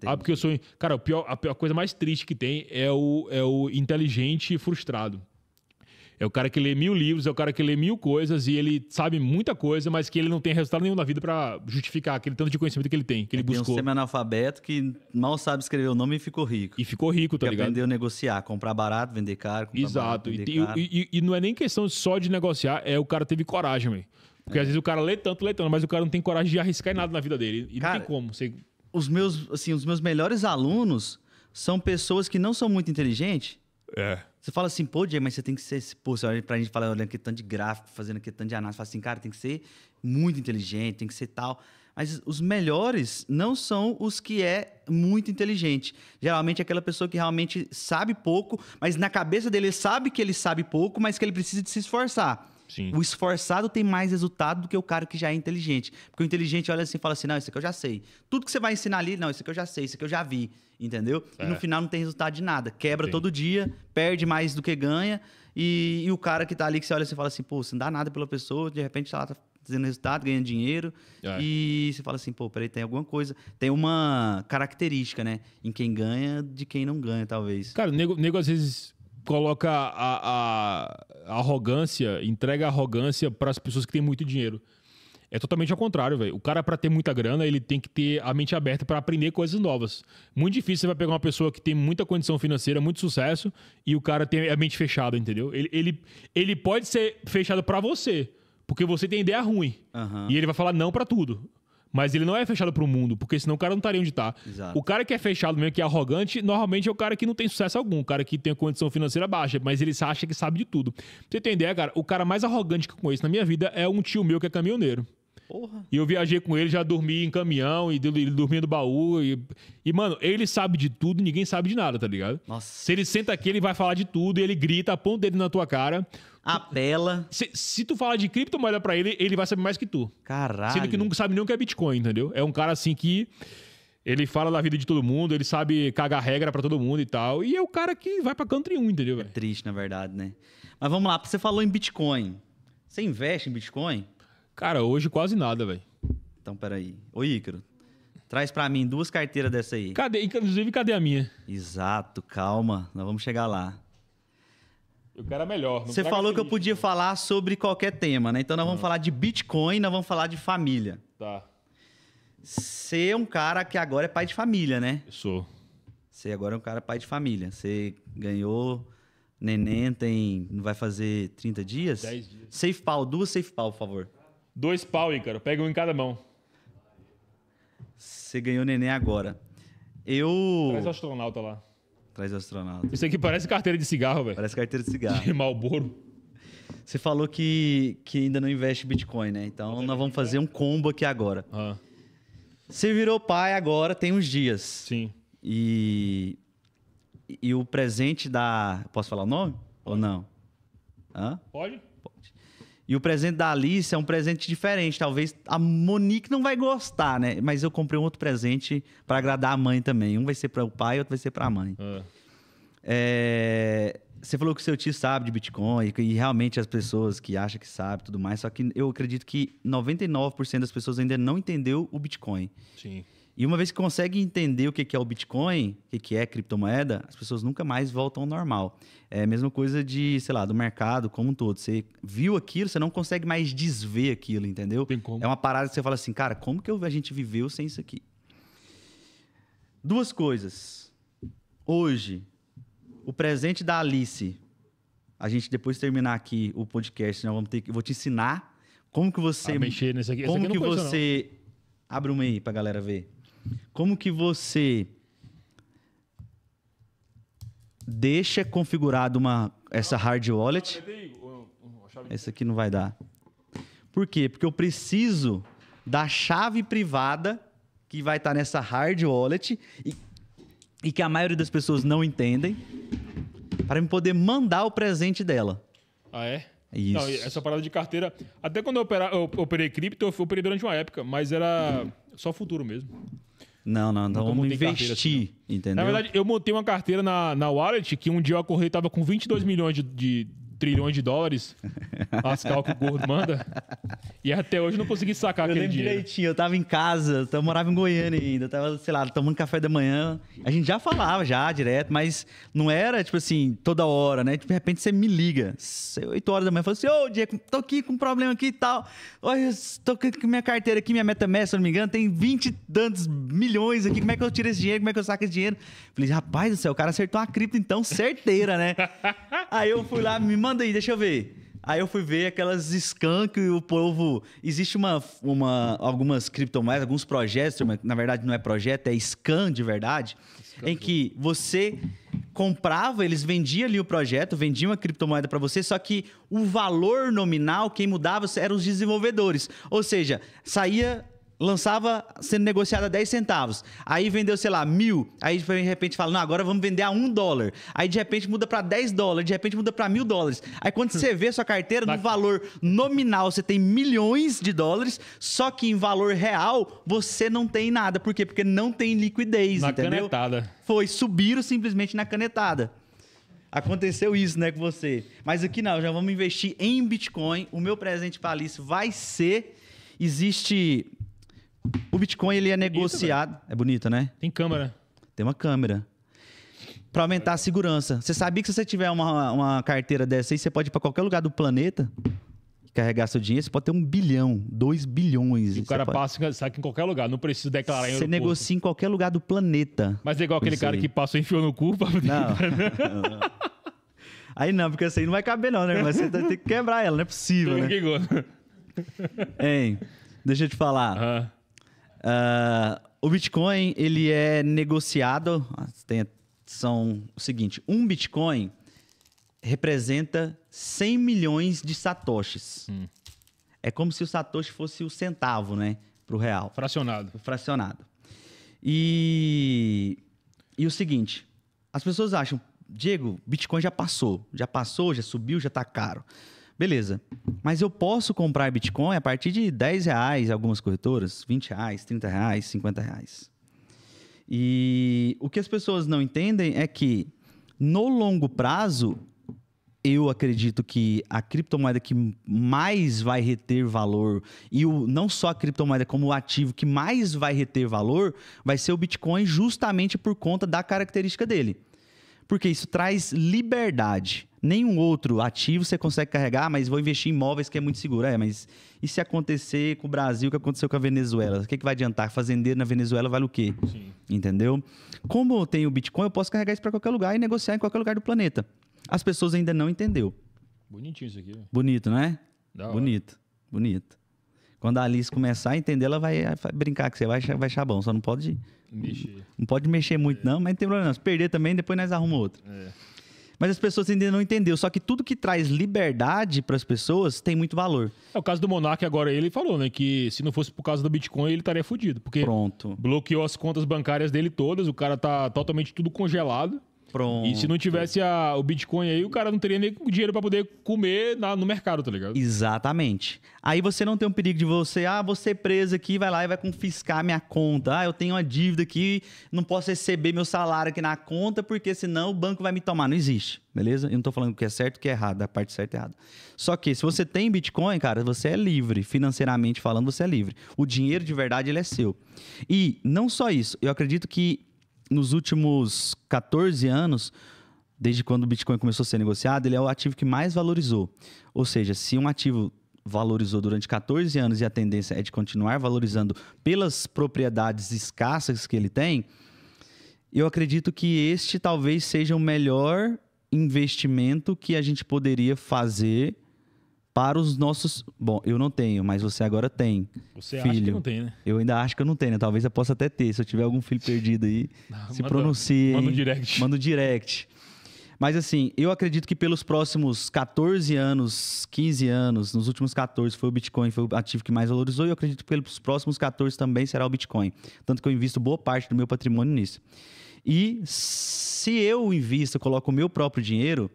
Ah, porque eu sou. Cara, a pior, a pior coisa mais triste que tem é o, é o inteligente frustrado. É o cara que lê mil livros, é o cara que lê mil coisas e ele sabe muita coisa, mas que ele não tem resultado nenhum na vida para justificar aquele tanto de conhecimento que ele tem, que ele buscou. É, tem um semi-analfabeto que mal sabe escrever o nome e ficou rico. E ficou rico, tá que ligado? aprendeu a negociar, comprar barato, vender caro. Exato. Barato, vender e, caro. E, e, e, não é nem questão só de negociar, é o cara teve coragem, velho. Porque é. às vezes o cara lê tanto, lê tanto, mas o cara não tem coragem de arriscar em nada na vida dele. E cara, não tem como. Você... Os meus, assim, os meus melhores alunos são pessoas que não são muito inteligentes. É você fala assim, pô, Jay, mas você tem que ser. Pô, você olha pra gente falar, olhando que tanto de gráfico, fazendo que tanto de análise, fala assim, cara, tem que ser muito inteligente, tem que ser tal. Mas os melhores não são os que é muito inteligente. Geralmente é aquela pessoa que realmente sabe pouco, mas na cabeça dele sabe que ele sabe pouco, mas que ele precisa de se esforçar. Sim. O esforçado tem mais resultado do que o cara que já é inteligente. Porque o inteligente olha assim e fala assim: não, isso aqui eu já sei. Tudo que você vai ensinar ali, não, isso aqui eu já sei, isso aqui eu já vi entendeu? É. E no é. final não tem resultado de nada. Quebra Sim. todo dia, perde mais do que ganha. E, e, o cara que tá ali, que você olha e fala assim, pô, você não dá nada pela pessoa, de repente ela tá, tá fazendo resultado, ganhando dinheiro. É. E você fala assim, pô, peraí, tem alguma coisa. Tem uma característica, né? Em quem ganha, de quem não ganha, talvez. Cara, o nego, nego às vezes coloca a, a, a arrogância, entrega a arrogância para as pessoas que têm muito dinheiro. É totalmente ao contrário, velho. O cara, para ter muita grana, ele tem que ter a mente aberta para aprender coisas novas. Muito difícil você vai pegar uma pessoa que tem muita condição financeira, muito sucesso, e o cara tem a mente fechada, entendeu? Ele, ele, ele pode ser fechado para você, porque você tem ideia ruim. Uhum. E ele vai falar não para tudo. Mas ele não é fechado pro mundo, porque senão o cara não estaria onde tá. Exato. O cara que é fechado mesmo, que é arrogante, normalmente é o cara que não tem sucesso algum, o cara que tem a condição financeira baixa, mas ele acha que sabe de tudo. Pra você tem ideia, cara? O cara mais arrogante que eu conheço na minha vida é um tio meu que é caminhoneiro. Porra. E eu viajei com ele, já dormi em caminhão, e ele dormia no baú. E, e, mano, ele sabe de tudo, ninguém sabe de nada, tá ligado? Nossa. Se ele senta aqui, ele vai falar de tudo, ele grita, aponta dele na tua cara. Apela. Se, se tu falar de criptomoeda pra ele, ele vai saber mais que tu. Caralho. Sendo que nunca sabe nem o que é Bitcoin, entendeu? É um cara assim que. Ele fala da vida de todo mundo, ele sabe cagar regra para todo mundo e tal. E é o cara que vai pra country 1, entendeu? Véio? É triste, na verdade, né? Mas vamos lá, você falou em Bitcoin. Você investe em Bitcoin? Cara, hoje quase nada, velho. Então, peraí. Ô, Ícaro, traz para mim duas carteiras dessa aí. Cadê? Inclusive, cadê a minha? Exato, calma. Nós vamos chegar lá. Eu quero a melhor. Você falou que eu podia né? falar sobre qualquer tema, né? Então, nós vamos ah. falar de Bitcoin, nós vamos falar de família. Tá. Você é um cara que agora é pai de família, né? Eu sou. Você agora é um cara pai de família. Você ganhou neném, tem. Vai fazer 30 dias? 10 dias. Safe pau, duas safe pau, por favor. Dois pau, Ícaro. Pega um em cada mão. Você ganhou neném agora. Eu. Traz o astronauta lá. Traz o astronauta. Isso aqui parece carteira de cigarro, velho. Parece carteira de cigarro. De Malboro. Você falou que, que ainda não investe Bitcoin, né? Então nós vamos fazer um combo aqui agora. Ah. Você virou pai agora, tem uns dias. Sim. E. E o presente da. Posso falar o nome? Pode. Ou não? Hã? Pode? E o presente da Alice é um presente diferente. Talvez a Monique não vai gostar, né? Mas eu comprei um outro presente para agradar a mãe também. Um vai ser para o pai, outro vai ser para a mãe. É. É... Você falou que seu tio sabe de Bitcoin e realmente as pessoas que acham que sabe tudo mais. Só que eu acredito que 99% das pessoas ainda não entendeu o Bitcoin. Sim. E uma vez que consegue entender o que é o Bitcoin, o que é criptomoeda, as pessoas nunca mais voltam ao normal. É a mesma coisa de, sei lá, do mercado como um todo. Você viu aquilo, você não consegue mais desver aquilo, entendeu? É uma parada que você fala assim, cara, como que a gente viveu sem isso aqui? Duas coisas. Hoje, o presente da Alice. A gente, depois de terminar aqui o podcast, nós vamos ter que, vou te ensinar como que você... Ah, mexer nesse aqui. Como aqui que você... Não. Abre uma aí pra galera ver. Como que você deixa configurado uma essa hard wallet? Essa aqui não vai dar. Por quê? Porque eu preciso da chave privada que vai estar tá nessa hard wallet e, e que a maioria das pessoas não entendem para me poder mandar o presente dela. Ah, é? Isso. Não, essa parada de carteira. Até quando eu, eu operei cripto, eu operei durante uma época, mas era só futuro mesmo. Não, não, então não. Vamos assim, investir, assim, entendeu? Na verdade, eu montei uma carteira na, na Wallet que um dia eu acordei tava com 22 milhões de, de trilhões de dólares, Pascal que o gordo manda. E até hoje não consegui sacar eu aquele dinheiro. direitinho, eu tava em casa, eu morava em Goiânia ainda, eu tava, sei lá, tomando café da manhã. A gente já falava, já, direto, mas não era, tipo assim, toda hora, né? Tipo, de repente você me liga, 8 horas da manhã, falou assim, ô, Diego, tô aqui com um problema aqui e tal. Olha, tô com minha carteira aqui, minha MetaMask, se não me engano, tem 20 tantos milhões aqui, como é que eu tiro esse dinheiro, como é que eu saco esse dinheiro? Falei, rapaz do céu, o cara acertou uma cripto então certeira, né? Aí eu fui lá, me manda aí, deixa eu ver. Aí eu fui ver aquelas scans que o povo. Existe uma, uma, algumas criptomoedas, alguns projetos, na verdade não é projeto, é scan de verdade, em que você comprava, eles vendiam ali o projeto, vendiam uma criptomoeda para você, só que o valor nominal, quem mudava eram os desenvolvedores. Ou seja, saía lançava sendo negociado a 10 centavos. Aí vendeu, sei lá, mil. Aí de repente fala, não, agora vamos vender a 1 dólar. Aí de repente muda para 10 dólares, de repente muda para mil dólares. Aí quando você vê sua carteira, no valor nominal você tem milhões de dólares, só que em valor real você não tem nada. Por quê? Porque não tem liquidez, na entendeu? canetada. Foi, subiram simplesmente na canetada aconteceu isso, né, com você. Mas aqui não, já vamos investir em Bitcoin. O meu presente para Alice vai ser existe o Bitcoin ele é negociado. é bonito, né? Tem câmera. Tem uma câmera. Para aumentar a segurança. Você sabia que se você tiver uma, uma carteira dessa aí, você pode ir para qualquer lugar do planeta carregar seu dinheiro, você pode ter um bilhão, dois bilhões. E o cara pode... passa sabe em qualquer lugar, não precisa declarar em Você negocia em qualquer lugar do planeta. Mas é igual aquele cara que passou e enfiou no cu pra... Não. aí não, porque essa aí não vai caber não, né? Mas você tem que quebrar ela, não é possível, né? Hein, deixa eu te falar. Uhum. Uh, o Bitcoin ele é negociado. Tem, são o seguinte: um Bitcoin representa 100 milhões de satoshis. Hum. É como se o satoshi fosse o centavo, né, para o real. Fracionado. Fracionado. E e o seguinte, as pessoas acham, Diego, Bitcoin já passou, já passou, já subiu, já está caro. Beleza. Mas eu posso comprar Bitcoin a partir de 10 reais algumas corretoras, 20 reais, 30 reais, 50 reais. E o que as pessoas não entendem é que no longo prazo, eu acredito que a criptomoeda que mais vai reter valor, e o, não só a criptomoeda, como o ativo que mais vai reter valor, vai ser o Bitcoin justamente por conta da característica dele porque isso traz liberdade. Nenhum outro ativo você consegue carregar, mas vou investir em imóveis que é muito seguro. É, mas e se acontecer com o Brasil, o que aconteceu com a Venezuela? O que, é que vai adiantar? Fazendeiro na Venezuela vale o quê? Sim. Entendeu? Como eu tenho o Bitcoin, eu posso carregar isso para qualquer lugar e negociar em qualquer lugar do planeta. As pessoas ainda não entendeu. Bonitinho isso aqui. Bonito, Bonito, né? Da bonito, hora. bonito. Quando a Alice começar a entender, ela vai, brincar que você vai, vai achar bom, só não pode Mexer. Não pode mexer muito, é. não, mas não tem problema. Não. Se perder também, depois nós arrumamos outro. É. Mas as pessoas ainda não entenderam. Só que tudo que traz liberdade para as pessoas tem muito valor. É o caso do Monark agora, ele falou, né? Que se não fosse por causa do Bitcoin, ele estaria fudido. Porque Pronto. bloqueou as contas bancárias dele todas, o cara tá totalmente tudo congelado. Pronto. E se não tivesse a, o Bitcoin aí, o cara não teria nem dinheiro para poder comer na, no mercado, tá ligado? Exatamente. Aí você não tem um perigo de você, ah, você é preso aqui, vai lá e vai confiscar minha conta. Ah, eu tenho uma dívida aqui, não posso receber meu salário aqui na conta, porque senão o banco vai me tomar. Não existe, beleza? Eu não tô falando o que é certo o que é errado, a parte certa e é errada. Só que se você tem Bitcoin, cara, você é livre. Financeiramente falando, você é livre. O dinheiro de verdade, ele é seu. E não só isso, eu acredito que nos últimos 14 anos, desde quando o Bitcoin começou a ser negociado, ele é o ativo que mais valorizou. Ou seja, se um ativo valorizou durante 14 anos e a tendência é de continuar valorizando pelas propriedades escassas que ele tem, eu acredito que este talvez seja o melhor investimento que a gente poderia fazer para os nossos. Bom, eu não tenho, mas você agora tem. Você filho. acha que não tem, né? Eu ainda acho que eu não tenho, né? Talvez eu possa até ter. Se eu tiver algum filho perdido aí, não, se manda, pronuncie. Manda um direct. Manda um direct. Mas assim, eu acredito que pelos próximos 14 anos, 15 anos, nos últimos 14 foi o Bitcoin, foi o ativo que mais valorizou, e eu acredito que pelos próximos 14 também será o Bitcoin. Tanto que eu invisto boa parte do meu patrimônio nisso. E se eu invisto, coloco o meu próprio dinheiro,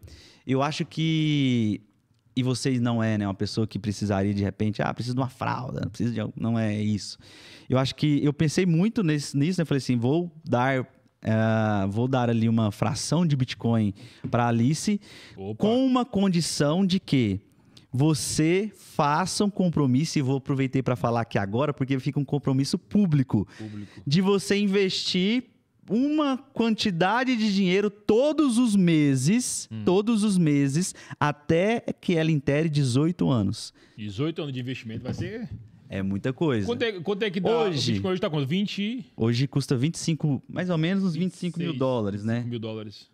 eu acho que e vocês não é, né? Uma pessoa que precisaria de repente, ah, preciso de uma fralda, preciso de algo. Não é isso. Eu acho que eu pensei muito nesse, nisso, né? Eu falei assim, vou dar. Uh, vou dar ali uma fração de Bitcoin para Alice Opa. com uma condição de que você faça um compromisso, e vou aproveitar para falar aqui agora, porque fica um compromisso público, público, de você investir uma quantidade de dinheiro todos os meses, hum. todos os meses, até que ela intere 18 anos. 18 anos de investimento vai ser. É muita coisa. Quanto é, quanto é que dá? Hoje, hoje tá quanto? 20? Hoje custa 25, mais ou menos uns 26, 25 né? mil dólares, né? mil dólares.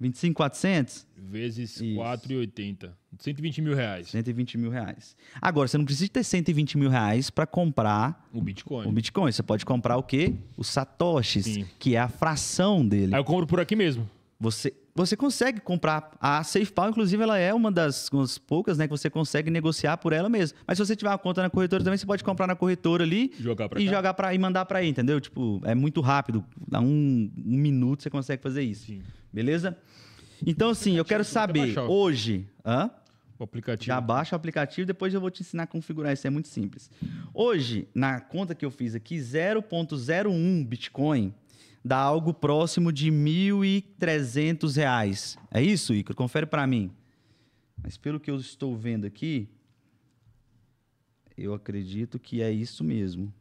25,400? Vezes 4,80. 120 mil reais. 120 mil reais. Agora, você não precisa ter 120 mil reais para comprar o Bitcoin. O Bitcoin. Você pode comprar o quê? Os Satoshis, Sim. que é a fração dele. Aí eu compro por aqui mesmo. Você, você consegue comprar. A SafePal, inclusive, ela é uma das, uma das, poucas né, que você consegue negociar por ela mesmo Mas se você tiver uma conta na corretora também, você pode comprar na corretora ali jogar e cá. jogar para e mandar para aí, entendeu? Tipo, é muito rápido. Dá um, um minuto você consegue fazer isso. Sim. Beleza? Então, assim, eu quero saber hoje. Hã? O aplicativo. Já baixa o aplicativo, depois eu vou te ensinar a configurar isso, é muito simples. Hoje, na conta que eu fiz aqui, 0.01 Bitcoin dá algo próximo de R$ 1.300. É isso, Icaro? Confere para mim. Mas pelo que eu estou vendo aqui, eu acredito que é isso mesmo.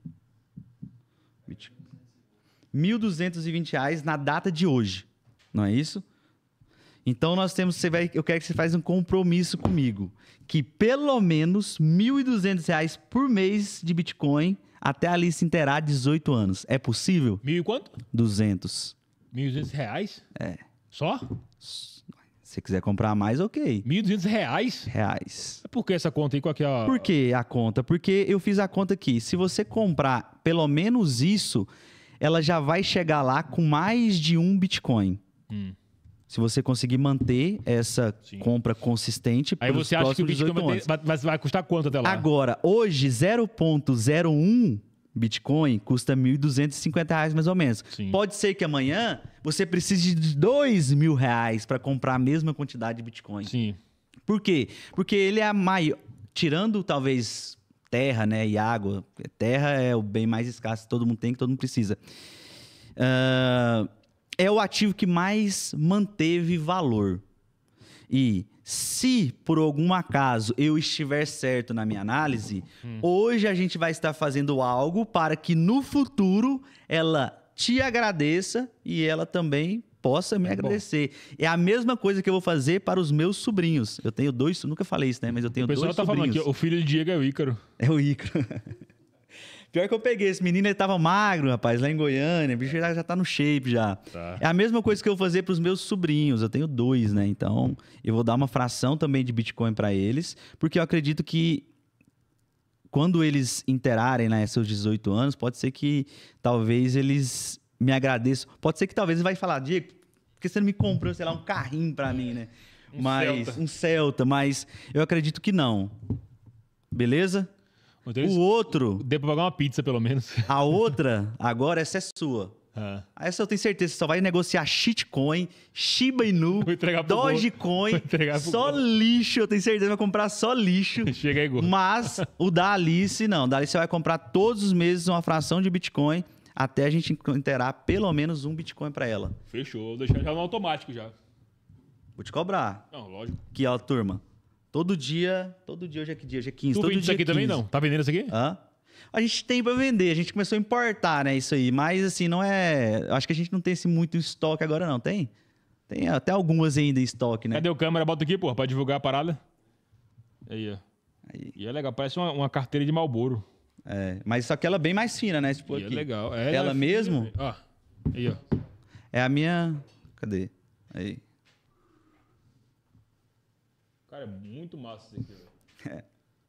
R$ 1.220 na data de hoje não é isso? Então nós temos, você vai, eu quero que você faça um compromisso comigo, que pelo menos R$ 1.200 por mês de Bitcoin até a Alice inteirar 18 anos. É possível? Mil e quanto? 200. R$ 1.200? reais? É. Só? Se quiser comprar mais, ok. R$ 1.200? Reais? Reais. É por que essa conta aí? Qual que é a... Por que a conta? Porque eu fiz a conta aqui. Se você comprar pelo menos isso, ela já vai chegar lá com mais de um Bitcoin. Hum. Se você conseguir manter essa Sim. compra consistente, aí você acha que o Bitcoin vai, vai, vai, custar quanto até lá? Agora, hoje, 0,01 Bitcoin custa R$ 1.250 mais ou menos. Sim. Pode ser que amanhã você precise de dois mil reais para comprar a mesma quantidade de Bitcoin. Sim. Por quê? Porque ele é a maior. Tirando talvez terra, né, e água. Terra é o bem mais escasso que todo mundo tem, que todo mundo precisa. Uh, é o ativo que mais manteve valor. E se por algum acaso eu estiver certo na minha análise, hum. hoje a gente vai estar fazendo algo para que no futuro ela te agradeça e ela também possa me é agradecer. Bom. É a mesma coisa que eu vou fazer para os meus sobrinhos. Eu tenho dois, nunca falei isso, né? Mas eu tenho dois sobrinhos. O pessoal tá falando aqui, o filho de Diego é o Ícaro. É o Ícaro. Pior que eu peguei, esse menino ele tava magro, rapaz, lá em Goiânia. O bicho já, já tá no shape já. Tá. É a mesma coisa que eu fazer pros meus sobrinhos. Eu tenho dois, né? Então, eu vou dar uma fração também de Bitcoin para eles, porque eu acredito que quando eles interarem, né, seus 18 anos, pode ser que talvez eles me agradeçam. Pode ser que talvez ele vai falar, Diego, por que você não me comprou, sei lá, um carrinho para mim, né? Um mas Celta. um Celta, mas eu acredito que não. Beleza? o outro. Deu pra pagar uma pizza, pelo menos. A outra, agora essa é sua. É. Ah. Essa eu tenho certeza, você só vai negociar shitcoin, Shiba Inu, Dogecoin, só lixo, eu tenho certeza, vai comprar só lixo. Chega igual. Mas o da Alice, não. O da Alice vai comprar todos os meses uma fração de Bitcoin até a gente enterar pelo menos um Bitcoin para ela. Fechou, vou deixar já no automático já. Vou te cobrar. Não, lógico. Que ó, turma, Todo dia, todo dia, hoje é que dia? Hoje é 15. Tu todo dia isso é aqui 15. também não? Tá vendendo isso aqui? Hã? A gente tem para vender, a gente começou a importar, né, isso aí. Mas, assim, não é... Acho que a gente não tem esse assim, muito estoque agora, não. Tem? Tem até algumas ainda em estoque, né? Cadê o câmera? Bota aqui, porra, pra divulgar a parada. Aí, ó. Aí. E é legal, parece uma, uma carteira de Malboro. É, mas só que ela é bem mais fina, né? Tipo, e é aqui. é legal. Ela, ela é mesmo... Ó, aí, ó. É a minha... Cadê? Aí. Cara, é muito massa isso aqui, velho. É.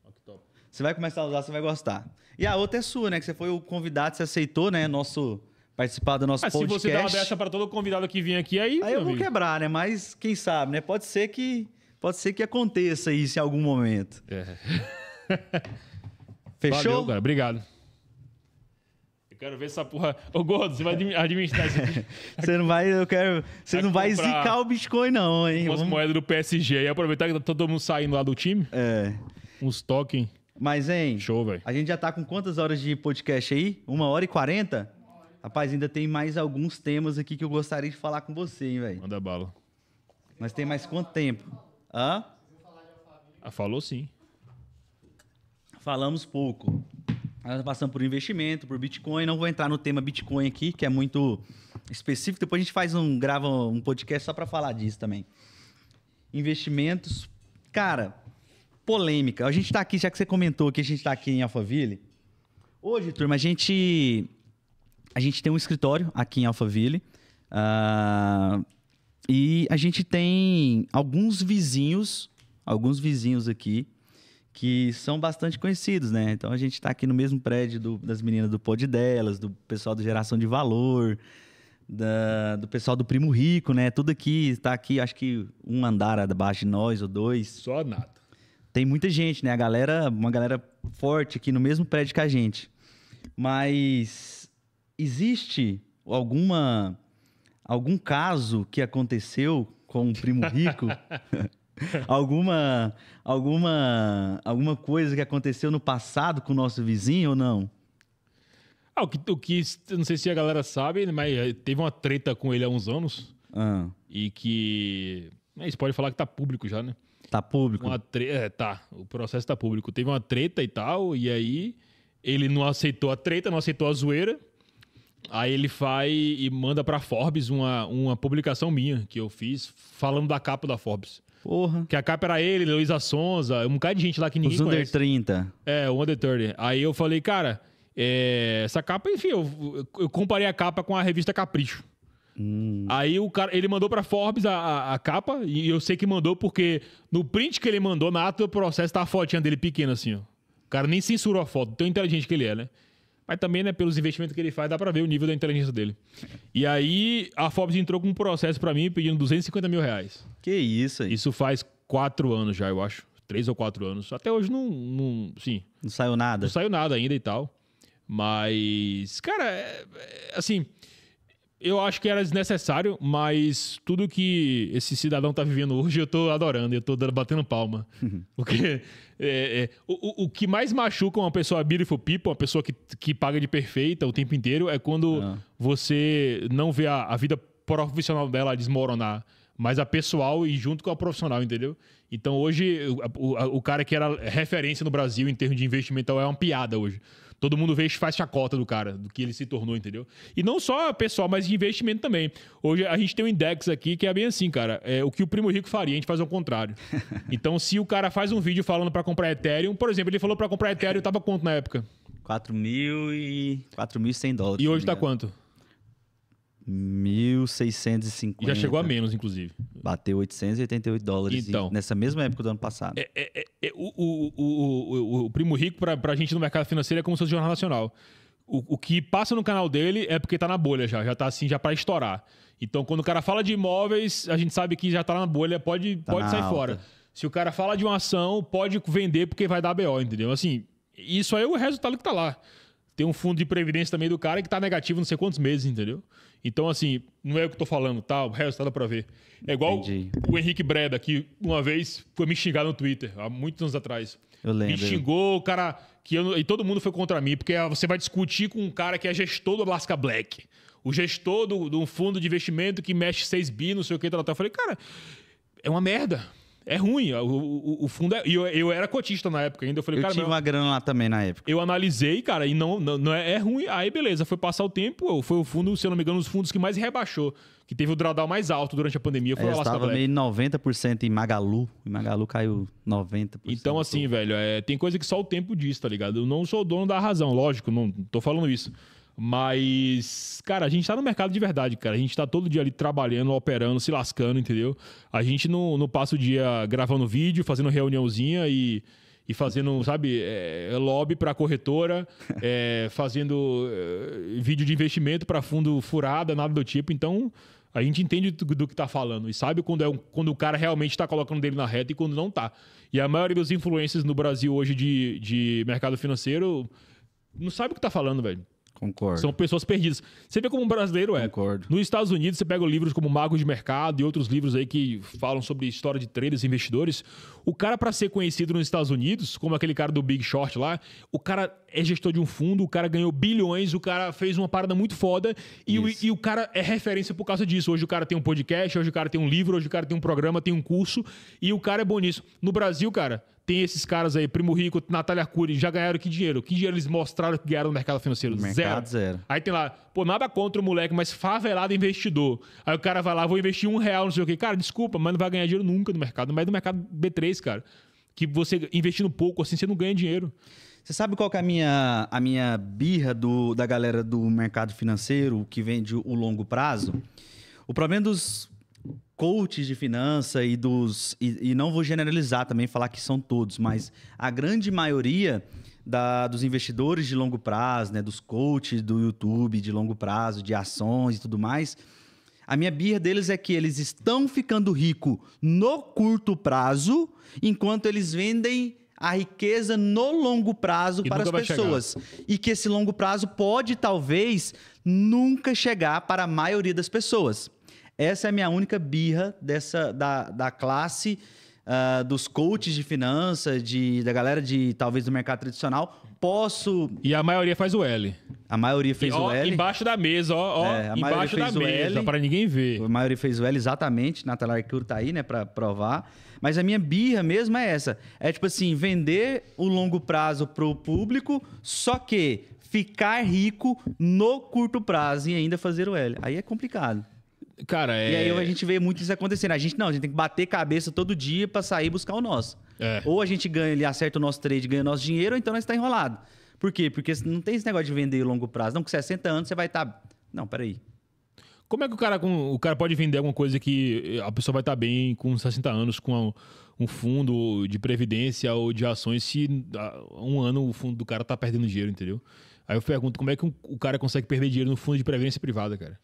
Olha que top. Você vai começar a usar, você vai gostar. E a outra é sua, né? Que você foi o convidado, você aceitou, né? Nosso participar do nosso ah, podcast. Se você dá uma beça para todo convidado que vem aqui, aí. Aí eu vou quebrar, né? Mas quem sabe, né? Pode ser que pode ser que aconteça isso em algum momento. É. Fechou? Valeu, cara. Obrigado quero ver essa porra. Ô, Gordo, você vai administrar isso aqui. você não vai, eu quero. Você vai não vai zicar o Bitcoin, não, hein? Umas Vamos... moedas do PSG e aproveitar que tá todo mundo saindo lá do time. É. Uns tokens. Mas, hein? Show, velho. A gente já tá com quantas horas de podcast aí? Uma hora e quarenta? Rapaz, ainda tem mais alguns temas aqui que eu gostaria de falar com você, hein, velho? Manda bala. Mas tem mais quanto tempo? Hã? Ah, falou sim. Falamos pouco. Aí nós passamos por investimento, por Bitcoin. Não vou entrar no tema Bitcoin aqui, que é muito específico. Depois a gente faz um, grava um podcast só para falar disso também. Investimentos, cara, polêmica. A gente tá aqui, já que você comentou que a gente tá aqui em Alphaville. Hoje, turma, a gente a gente tem um escritório aqui em Alphaville. Uh, e a gente tem alguns vizinhos, alguns vizinhos aqui que são bastante conhecidos, né? Então a gente está aqui no mesmo prédio do, das meninas do Pod Delas, do pessoal do Geração de Valor, da, do pessoal do Primo Rico, né? Tudo aqui, está aqui, acho que um andar abaixo de nós ou dois. Só nada. Tem muita gente, né? A galera, uma galera forte aqui no mesmo prédio que a gente. Mas existe alguma algum caso que aconteceu com o Primo Rico? alguma, alguma, alguma coisa que aconteceu no passado com o nosso vizinho ou não? Ah, o que, o que não sei se a galera sabe, né, mas eh, teve uma treta com ele há uns anos. Ah. E que. A é pode falar que tá público já, né? Tá público. Uma tre... É, tá. O processo tá público. Teve uma treta e tal, e aí ele não aceitou a treta, não aceitou a zoeira. Aí ele vai e manda pra Forbes uma, uma publicação minha que eu fiz falando da capa da Forbes. Porra. Que a capa era ele, Luísa Sonza, um bocado de gente lá que ninguém Os conhece. Under 30. É, o Under 30. Aí eu falei, cara, é, essa capa, enfim, eu, eu, comparei a capa com a revista Capricho. Hum. Aí o cara, ele mandou para Forbes a, a, a, capa, e eu sei que mandou porque no print que ele mandou, na ata do processo, tá a fotinha dele pequena assim, ó. O cara nem censurou a foto, tão inteligente que ele é, né? Mas também, né, pelos investimentos que ele faz, dá para ver o nível da inteligência dele. E aí, a Forbes entrou com um processo para mim pedindo 250 mil reais. Que isso aí? Isso faz quatro anos já, eu acho. Três ou quatro anos. Até hoje não. não sim. Não saiu nada. Não saiu nada ainda e tal. Mas, cara, é, é, assim. Eu acho que era desnecessário, mas tudo que esse cidadão tá vivendo hoje eu tô adorando, eu tô batendo palma. Uhum. Porque é, é, o, o que mais machuca uma pessoa beautiful people, uma pessoa que, que paga de perfeita o tempo inteiro, é quando ah. você não vê a, a vida profissional dela desmoronar mas a pessoal e junto com a profissional, entendeu? Então hoje, o, o, cara que era referência no Brasil em termos de investimento é uma piada hoje. Todo mundo vê faz chacota do cara, do que ele se tornou, entendeu? E não só pessoal, mas de investimento também. Hoje a gente tem um index aqui que é bem assim, cara. É o que o primo rico faria, a gente faz ao contrário. Então, se o cara faz um vídeo falando para comprar Ethereum, por exemplo, ele falou para comprar Ethereum, tava quanto na época? 4 mil e 4.100 dólares. E hoje tá quanto? 1.650. Já chegou a menos, inclusive. Bateu 888 dólares então, em, nessa mesma época do ano passado. É, é, é, é o, o, o, o, primo rico, para a gente no mercado financeiro, é como se fosse um jornal nacional. O, que passa no canal dele é porque está na bolha já, já está assim, já para estourar. Então, quando o cara fala de imóveis, a gente sabe que já está na bolha, pode, tá pode sair alta. fora. Se o cara fala de uma ação, pode vender porque vai dar BO, entendeu? Assim, isso aí é o resultado que está lá tem um fundo de previdência também do cara que tá negativo não sei quantos meses, entendeu? Então, assim, não é o que eu tô falando, tá? O resto dá pra ver. É igual Entendi. o Henrique Breda, que uma vez foi me xingar no Twitter, há muitos anos atrás. Eu lembro. Me xingou, o cara. Que eu, e todo mundo foi contra mim, porque ah, você vai discutir com um cara que é gestor do Alaska Black. O gestor de um fundo de investimento que mexe 6 bi, não sei o que, tal, tal. Eu falei, cara, é uma merda é ruim. O, o, o fundo é. E eu, eu era cotista na época ainda. Eu falei, eu cara. Eu uma grana lá também na época. Eu analisei, cara, e não, não, não é, é, ruim. Aí, beleza, foi passar o tempo. Foi o fundo, se eu não me engano, um dos fundos que mais rebaixou. Que teve o drawdown mais alto durante a pandemia. Foi é, o estava meio 90% em Magalu. Em Magalu caiu 90%. Então, assim, velho, é, tem coisa que só o tempo diz, tá ligado? Eu não sou dono da razão, lógico, não tô falando isso. Mas, cara, a gente tá no mercado de verdade, cara. A gente tá todo dia ali trabalhando, operando, se lascando, entendeu? A gente não, não passa o dia gravando vídeo, fazendo reuniãozinha e, e fazendo, sabe, é, lobby para corretora, é, fazendo é, vídeo de investimento para fundo furada, nada do tipo. Então, a gente entende do que tá falando e sabe quando, é um, quando o cara realmente tá colocando dele na reta e quando não tá. E a maioria dos influencers no Brasil hoje de, de mercado financeiro não sabe o que tá falando, velho. Concordo. São pessoas perdidas. Você vê como um brasileiro é. Concordo. Nos Estados Unidos, você pega livros como Magos de Mercado e outros livros aí que falam sobre história de traders e investidores. O cara, para ser conhecido nos Estados Unidos, como aquele cara do Big Short lá, o cara é gestor de um fundo, o cara ganhou bilhões, o cara fez uma parada muito foda e, o, e o, cara é referência por causa disso. Hoje o cara tem um podcast, hoje o cara tem um livro, hoje o cara tem um programa, tem um curso e o cara é bom nisso. No Brasil, cara, tem esses caras aí, Primo Rico, Natália Cury, já ganharam que dinheiro? Que dinheiro eles mostraram que ganharam no mercado financeiro? Mercado zero. zero. Aí tem lá, pô, nada contra o moleque, mas favelado investidor. Aí o cara vai lá, vou investir um real, não sei o quê. Cara, desculpa, mas não vai ganhar dinheiro nunca no mercado, mas no mercado B3, cara. Que você investindo pouco assim, você não ganha dinheiro. Você sabe qual que é a minha, a minha birra do, da galera do mercado financeiro que vende o longo prazo? O problema dos coaches de finança e dos. E, e, não vou generalizar também, falar que são todos, mas a grande maioria da, dos investidores de longo prazo, né, dos coaches do YouTube de longo prazo, de ações e tudo mais, a minha birra deles é que eles estão ficando rico no curto prazo, enquanto eles vendem a riqueza no longo prazo e para as pessoas. Chegar. E que esse longo prazo pode, talvez, nunca chegar para a maioria das pessoas. Essa é a minha única birra dessa da, da classe uh, dos coaches de finanças, de, da galera de talvez do mercado tradicional. Posso. E a maioria faz o L. A maioria fez e, ó, o L. Embaixo da mesa, ó. ó é, a embaixo da mesa, para ninguém ver. A maioria fez o L, exatamente. Natália Arcuro tá aí, né, para provar. Mas a minha birra mesmo é essa. É tipo assim, vender o longo prazo pro público, só que ficar rico no curto prazo e ainda fazer o L. Aí é complicado. Cara, é... E aí é- a gente vê muito isso acontecendo. A gente não, a gente tem que bater cabeça todo dia para sair buscar o nosso. É. Ou a gente ganha, ele acerta o nosso trade, ganha o nosso dinheiro, ou então nós está enrolado. Por quê? Porque não tem esse negócio de vender longo prazo. Não, com 60 anos você vai estar. Tá... Não, peraí. Como é que o cara, o cara pode vender alguma coisa que eh, a pessoa vai estar tá bem com 60 anos, com um fundo de previdência ou de ações, se ah, um ano o fundo do cara tá perdendo dinheiro, entendeu? Aí eu pergunto, como é que o cara consegue perder dinheiro no fundo de previdência privada, cara?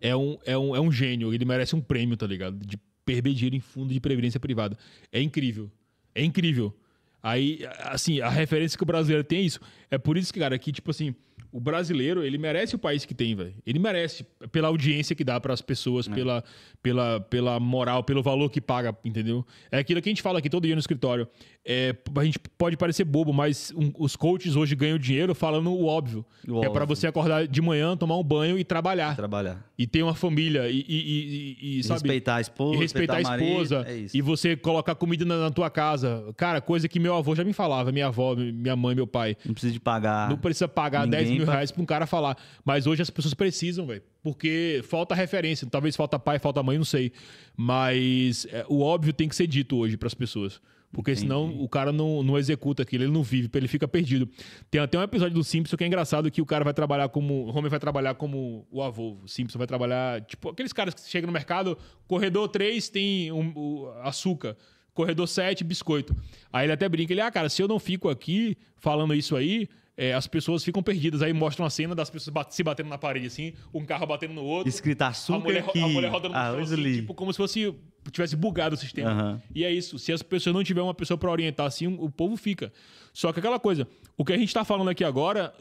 é um, é um, é um gênio. Ele merece um prêmio, tá ligado? De perder dinheiro em fundo de previdência privada. É incrível. É incrível. Aí, assim, a referência que o brasileiro tem é isso. É por isso que, cara, aqui tipo assim, o brasileiro, ele merece o país que tem, velho. Ele merece pela audiência que dá para as pessoas, é. pela, pela, pela moral, pelo valor que paga, entendeu? É aquilo que a gente fala aqui todo dia no escritório. É, a gente pode parecer bobo, mas um, os coaches hoje ganham dinheiro falando o óbvio. O é óbvio. é para você acordar de manhã, tomar um banho e trabalhar. Trabalhar. E ter uma família e, e, e, e sabe? Respeitar a esposa. E respeitar, a esposa. Marido, é e você colocar comida na, na, tua casa. Cara, coisa que meu avô já me falava, minha avó, minha mãe, meu pai. Não precisa de pagar. Não precisa pagar 10 mil mil pra... reais pra um cara falar. Mas hoje as pessoas precisam, velho. Porque falta referência. Talvez falta pai, falta mãe, não sei. Mas é, o óbvio tem que ser dito hoje para as pessoas. Porque Entendi. senão o cara não, não executa aquilo, ele não vive, ele fica perdido. Tem até um episódio do Simpson que é engraçado que o cara vai trabalhar como. O Homer vai trabalhar como o avô. O Simpson vai trabalhar. Tipo, aqueles caras que chegam no mercado, corredor 3 tem um, um açúcar corredor 7, biscoito. Aí ele até brinca, ele, ah, cara, se eu não fico aqui falando isso aí, é, as pessoas ficam perdidas. Aí mostram a cena das pessoas bat se batendo na parede, assim, um carro batendo no outro. Escrita açúcar a mulher, aqui. A mulher rodando no ah, chão, assim, tipo, como se fosse tivesse bugado o sistema. Uhum. E é isso. Se as pessoas não tiver uma pessoa para orientar assim, o povo fica. Só que aquela coisa, o que a gente está falando aqui agora,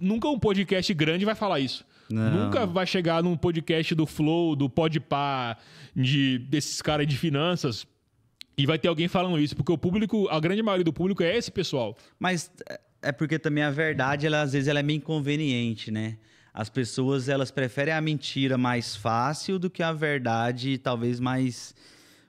nunca um podcast grande vai falar isso. Não. Nunca vai chegar num podcast do Flow, do Podpah, de desses caras de finanças e vai ter alguém falando isso, porque o público, a grande maioria do público é esse pessoal. Mas é porque também a verdade, ela, às vezes, ela é meio inconveniente, né? As pessoas, elas preferem a mentira mais fácil do que a verdade, talvez, mais,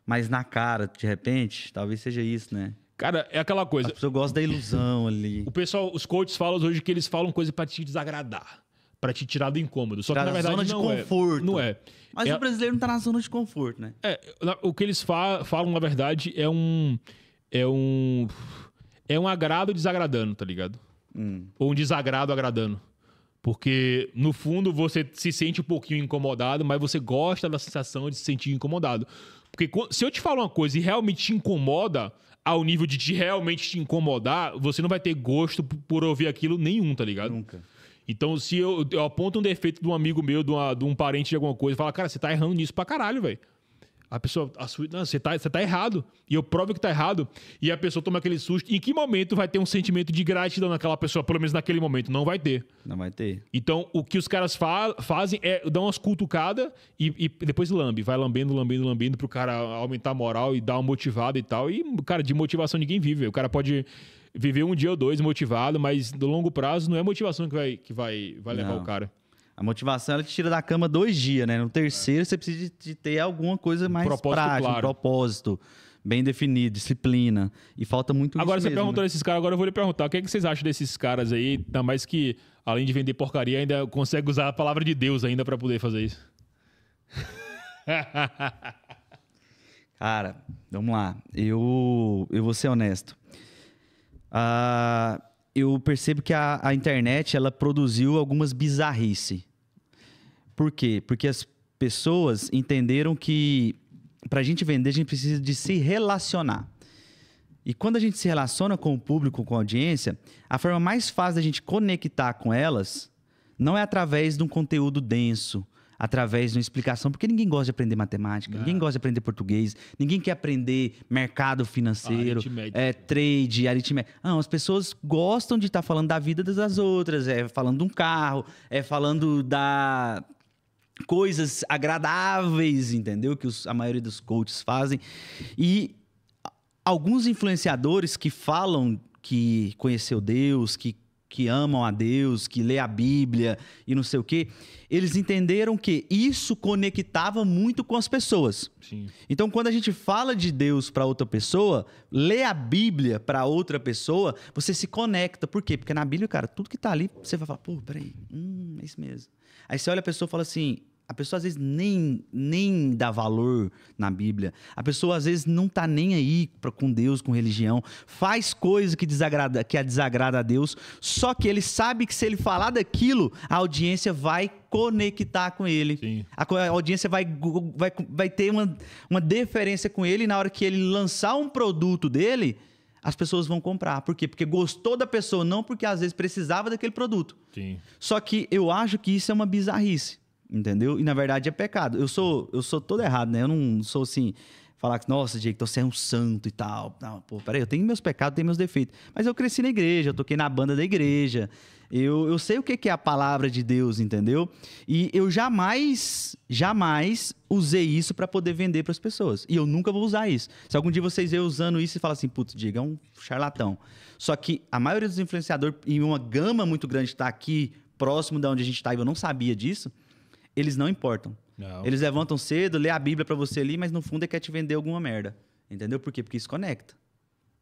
mais na cara, de repente. Talvez seja isso, né? Cara, é aquela coisa. A pessoa gosta da ilusão ali. O pessoal, os coaches falam hoje que eles falam coisa para te desagradar para te tirar do incômodo. Só que na verdade zona de não é. conforto. É. Não é. Mas é... o brasileiro não tá na zona de conforto, né? É, o que eles fa falam na verdade é um é um é um agrado desagradando, tá ligado? Hum. Ou um desagrado agradando. Porque, no fundo, você se sente um pouquinho incomodado, mas você gosta da sensação de se sentir incomodado. Porque se eu te falar uma coisa e realmente te incomoda, ao nível de te realmente te incomodar, você não vai ter gosto por ouvir aquilo nenhum, tá ligado? Nunca. Então, se eu, eu aponto um defeito de um amigo meu, de, uma, de um parente de alguma coisa, e falo, cara, você tá errando nisso pra caralho, velho. A pessoa, a sua, não, você tá, você tá errado. E eu provo que tá errado. E a pessoa toma aquele susto. Em que momento vai ter um sentimento de gratidão naquela pessoa? Pelo menos naquele momento. Não vai ter. Não vai ter. Então, o que os caras fa fazem é dar umas cutucadas e, e, depois lambe. Vai lambendo, lambendo, lambendo pro cara aumentar a moral e dar uma motivada e tal. E, cara, de motivação ninguém vive. O cara pode viver um dia ou dois motivado, mas no longo prazo não é motivação que vai, que vai, vai levar não. o cara. A motivação ela te tira da cama dois dias, né? No terceiro, é. você precisa de, ter alguma coisa um mais propósito prática, claro. um propósito bem definido, disciplina. E falta muito Agora você mesmo, perguntou né? esses caras, agora eu vou lhe perguntar: o que, é que vocês acham desses caras aí, ainda mais que, além de vender porcaria, ainda consegue usar a palavra de Deus ainda para poder fazer isso? Cara, vamos lá. Eu, eu vou ser honesto. Uh, eu percebo que a, a, internet ela produziu algumas bizarrices. Por quê? Porque as pessoas entenderam que para a gente vender, a gente precisa de se relacionar. E quando a gente se relaciona com o público, com a audiência, a forma mais fácil da gente conectar com elas não é através de um conteúdo denso, através de uma explicação, porque ninguém gosta de aprender matemática, ninguém é. gosta de aprender português, ninguém quer aprender mercado financeiro, é, trade, aritmética. Não, as pessoas gostam de estar tá falando da vida das outras, é falando de um carro, é falando da coisas agradáveis, entendeu? Que os, a maioria dos coaches fazem. E alguns influenciadores que falam que conheceu Deus, que que amam a Deus, que lê a Bíblia e não sei o quê, eles entenderam que isso conectava muito com as pessoas. Sim. Então, quando a gente fala de Deus para outra pessoa, lê a Bíblia para outra pessoa, você se conecta. Por quê? Porque na Bíblia, cara, tudo que está ali, você vai falar, pô, peraí, hum, é isso mesmo. Aí você olha a pessoa e fala assim, a pessoa às vezes nem, nem dá valor na Bíblia. A pessoa às vezes não tá nem aí pra, com Deus, com religião. Faz coisa que desagrada, que a desagrada a Deus. Só que ele sabe que se ele falar daquilo, a audiência vai conectar com ele. A, a, audiência vai, vai, vai ter uma, uma deferência com ele. E na hora que ele lançar um produto dele, as pessoas vão comprar. Por quê? Porque gostou da pessoa, não porque às vezes precisava daquele produto. Sim. Só que eu acho que isso é uma bizarrice entendeu? E na verdade é pecado. Eu sou, eu sou todo errado, né? Eu não sou assim, falar que, nossa, Diego, então você é um santo e tal. Não, pô, peraí, eu tenho meus pecados, tenho meus defeitos. Mas eu cresci na igreja, eu toquei na banda da igreja. Eu, eu sei o que é a palavra de Deus, entendeu? E eu jamais, jamais usei isso para poder vender para as pessoas. E eu nunca vou usar isso. Se algum dia vocês eu usando isso e falar assim, putz, Diego, é um charlatão. Só que a maioria dos influenciadores, em uma gama muito grande, está aqui próximo de onde a gente está, e eu não sabia disso eles não importam. Não. Eles levantam cedo, lê a Bíblia para você ali, mas no fundo é quer te vender alguma merda. Entendeu por quê? Porque isso conecta.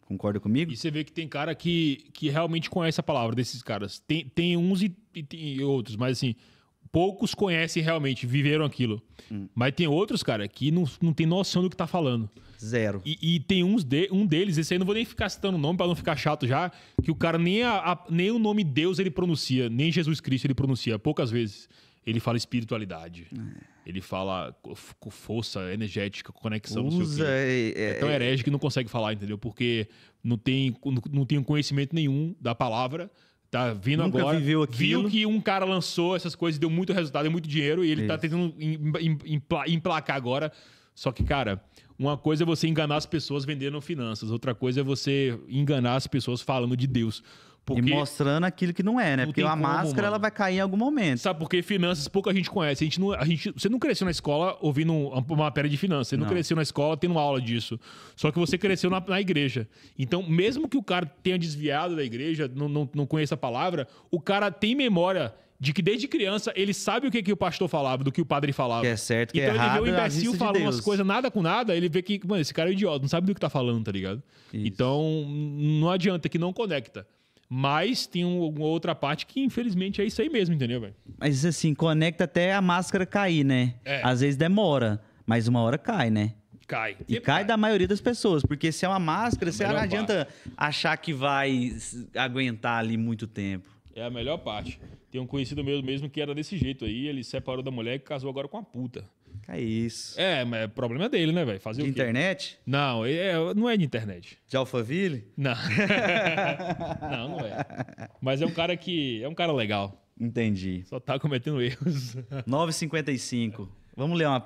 Concorda comigo? E você vê que tem cara que, que realmente conhece a palavra desses caras. Tem, tem uns e, e tem outros, mas assim, poucos conhecem realmente, viveram aquilo. Hum. Mas tem outros, cara, que não, não tem noção do que tá falando. Zero. E, e tem uns de, um deles, esse aí não vou nem ficar citando o nome para não ficar chato já, que o cara nem, a, a, nem o nome Deus ele pronuncia, nem Jesus Cristo ele pronuncia, poucas vezes ele fala espiritualidade. É. Ele fala com força energética, conexão, Usa, não sei o quê. É, é, é tão é. herege que não consegue falar, entendeu? Porque não tem, não tem conhecimento nenhum da palavra. Tá vindo Nunca agora. Viveu Viu que um cara lançou essas coisas, deu muito resultado, deu é muito dinheiro, e ele tá Isso. tá tentando emplacar agora. Só que, cara, uma coisa é você enganar as pessoas vendendo finanças, outra coisa é você enganar as pessoas falando de Deus. Porque... E mostrando aquilo que não é, né? Não Porque a como, máscara mano. ela vai cair em algum momento. Sabe, porque finanças pouca gente conhece. A gente não, a gente, você não cresceu na escola ouvindo uma matéria de finanças. Você não, não, cresceu na escola tendo aula disso. Só que você cresceu na, na igreja. Então, mesmo que o cara tenha desviado da igreja, não, não, não conheça a palavra, o cara tem memória de que desde criança ele sabe o que, que o pastor falava, do que o padre falava. Que é certo, que então é errado. Então ele vê o é imbecil falando umas coisas nada com nada, ele vê que, mano, esse cara é idiota, não sabe do que tá falando, tá ligado? Isso. Então não adianta, que não conecta. Mas tem uma outra parte que, infelizmente, é isso aí mesmo, entendeu, velho? Mas assim, conecta até a máscara cair, né? É. Às vezes demora, mas uma hora cai, né? Cai. E cai, cai, da maioria das pessoas, porque se é uma máscara, é você não adianta parte. achar que vai aguentar ali muito tempo. É a melhor parte. Tem um conhecido meu mesmo que era desse jeito aí, ele separou da mulher e casou agora com a puta. É isso. É, mas é problema dele, né, velho? Fazer de o quê? internet? Não, é, é não é de internet. De Alphaville? Não. não, não é. Mas é um cara que. É um cara legal. Entendi. Só tá cometendo erros. 955. Vamos ler uma.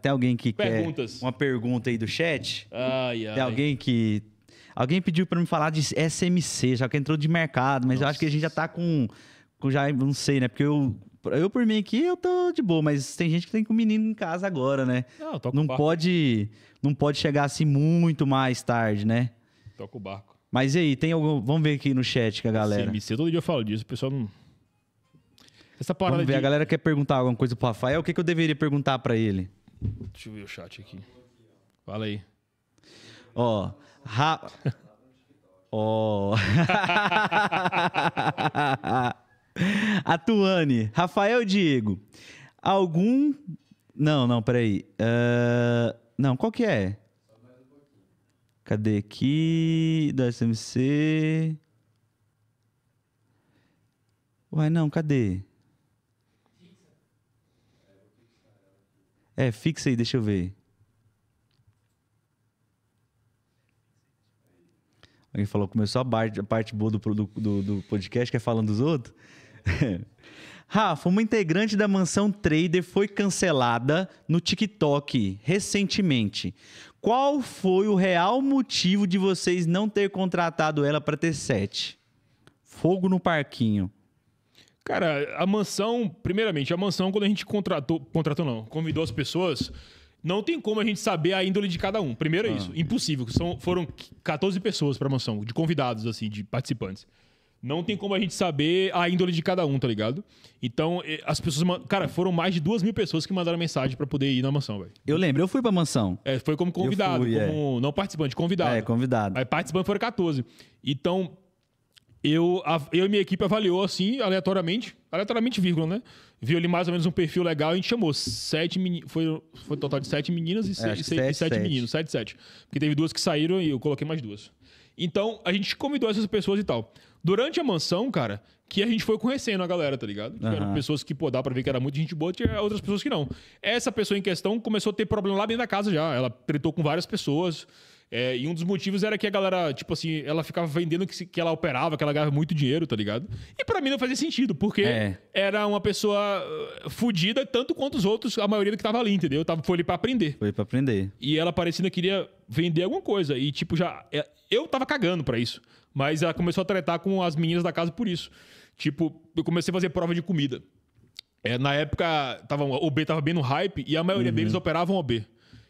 Tem alguém que Perguntas. quer. Uma pergunta aí do chat? Ai, ai. Tem alguém que. Alguém pediu para me falar de SMC, já que entrou de mercado, mas Nossa. eu acho que a gente já tá com. com já, não sei, né? Porque eu eu, por mim aqui, eu tô de boa, mas tem gente que tem com o menino em casa agora, né? Ah, não, toca não o barco. pode, não pode chegar assim muito mais tarde, né? Toca o barco. Mas e aí, tem algum. Vamos ver aqui no chat com a galera. Sim, todo dia eu falo disso, o pessoal não. Essa parada Vamos ver, de... a galera quer perguntar alguma coisa pro Rafael, o que, que eu deveria perguntar para ele? Deixa eu ver o chat aqui. Fala aí. Ó, Ra... Ó. A Tuane. Rafael Diego. Algum. Não, não, peraí. Uh... Não, qual que é? Cadê aqui? Da SMC. Uai, não, cadê? É, fixa aí, deixa eu ver. Alguém falou, começou a parte, a parte boa do, do, do podcast, que é falando dos outros. Rafa, uma integrante da mansão trader foi cancelada no TikTok recentemente. Qual foi o real motivo de vocês não ter contratado ela para ter sete? Fogo no parquinho. Cara, a mansão, primeiramente, a mansão quando a gente contratou, contratou não, convidou as pessoas, não tem como a gente saber a índole de cada um. Primeiro é ah. isso, impossível. São, foram 14 pessoas para a mansão, de convidados assim, de participantes não tem como a gente saber a índole de cada um, tá ligado? Então, as pessoas. Cara, foram mais de duas mil pessoas que mandaram mensagem para poder ir na mansão, velho. Eu lembro, eu fui pra mansão. É, foi como convidado, fui, como é. não participante, convidado. É, convidado. Aí participante foram 14. Então, eu, a, eu e minha equipe avaliou assim, aleatoriamente, aleatoriamente, vírgula, né? Viu ali mais ou menos um perfil legal, a gente chamou sete meninas. Foi, foi um total de sete meninas e, é, seis, sete, e sete, sete meninos, sete, sete. Porque teve duas que saíram e eu coloquei mais duas. Então, a gente convidou essas pessoas e tal durante a mansão, cara, que a gente foi conhecendo a galera, tá ligado? Uhum. Eram pessoas que, pô, dá pra ver que era muita gente boa, tinha outras pessoas que não. Essa pessoa em questão começou a ter problema lá dentro da casa já. Ela tretou com várias pessoas. É, e um dos motivos era que a galera, tipo assim, ela ficava vendendo que, que ela operava, que ela ganhava muito dinheiro, tá ligado? E para mim não fazia sentido, porque é. era uma pessoa uh, fodida tanto quanto os outros, a maioria que tava ali, entendeu? Tava, foi ali pra aprender. Foi pra aprender. E ela parecendo queria vender alguma coisa. E, tipo, já. É, eu tava cagando para isso. Mas ela começou a tratar com as meninas da casa por isso. Tipo, eu comecei a fazer prova de comida. É, na época, tava, o B tava bem no hype e a maioria uhum. deles operavam B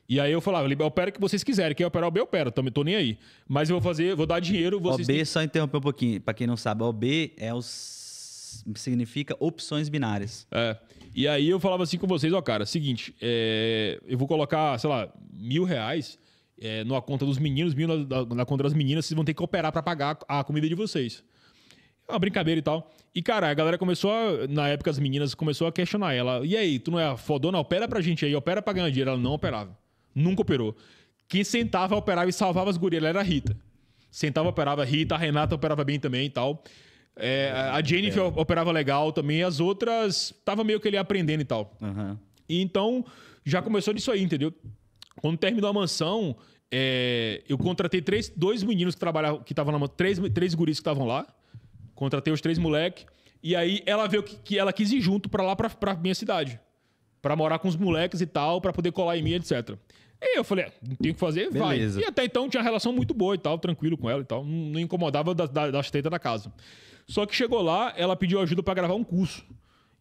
e aí eu falava, ah, eu opero o que vocês quiserem. Quem operar o B, eu opero. Também tô nem aí. Mas eu vou fazer, vou dar dinheiro. Vocês OB, têm... só interromper um pouquinho, para quem não sabe, OB é os. Significa opções binárias. É. E aí eu falava assim com vocês, ó, cara, seguinte, é... eu vou colocar, sei lá, mil reais é, na conta dos meninos, mil na, na, na conta das meninas, vocês vão ter que operar para pagar a comida de vocês é uma brincadeira e tal. E, cara, a galera começou, a, na época as meninas, começou a questionar ela. E aí, tu não é fodona? Opera pra gente aí, opera pra ganhar dinheiro. Ela não operava. Nunca operou. Quem sentava, operava e salvava as gurias. Ela era a Rita. Sentava, operava a Rita. A Renata operava bem também e tal. É, a Jennifer é. operava legal também. As outras, tava meio que ele aprendendo e tal. Uhum. E então, já começou nisso aí, entendeu? Quando terminou a mansão, é, eu contratei três, dois meninos que trabalhavam, que estavam na mansão, três, três guris que estavam lá. Contratei os três moleques. E aí ela veio que, que ela quis ir junto para lá, pra, pra minha cidade. para morar com os moleques e tal, para poder colar em mim, etc. E eu falei, é, tem o que fazer, Beleza. vai. E até então tinha relação muito boa e tal, tranquilo com ela e tal. Não incomodava das, das tretas da casa. Só que chegou lá, ela pediu ajuda para gravar um curso.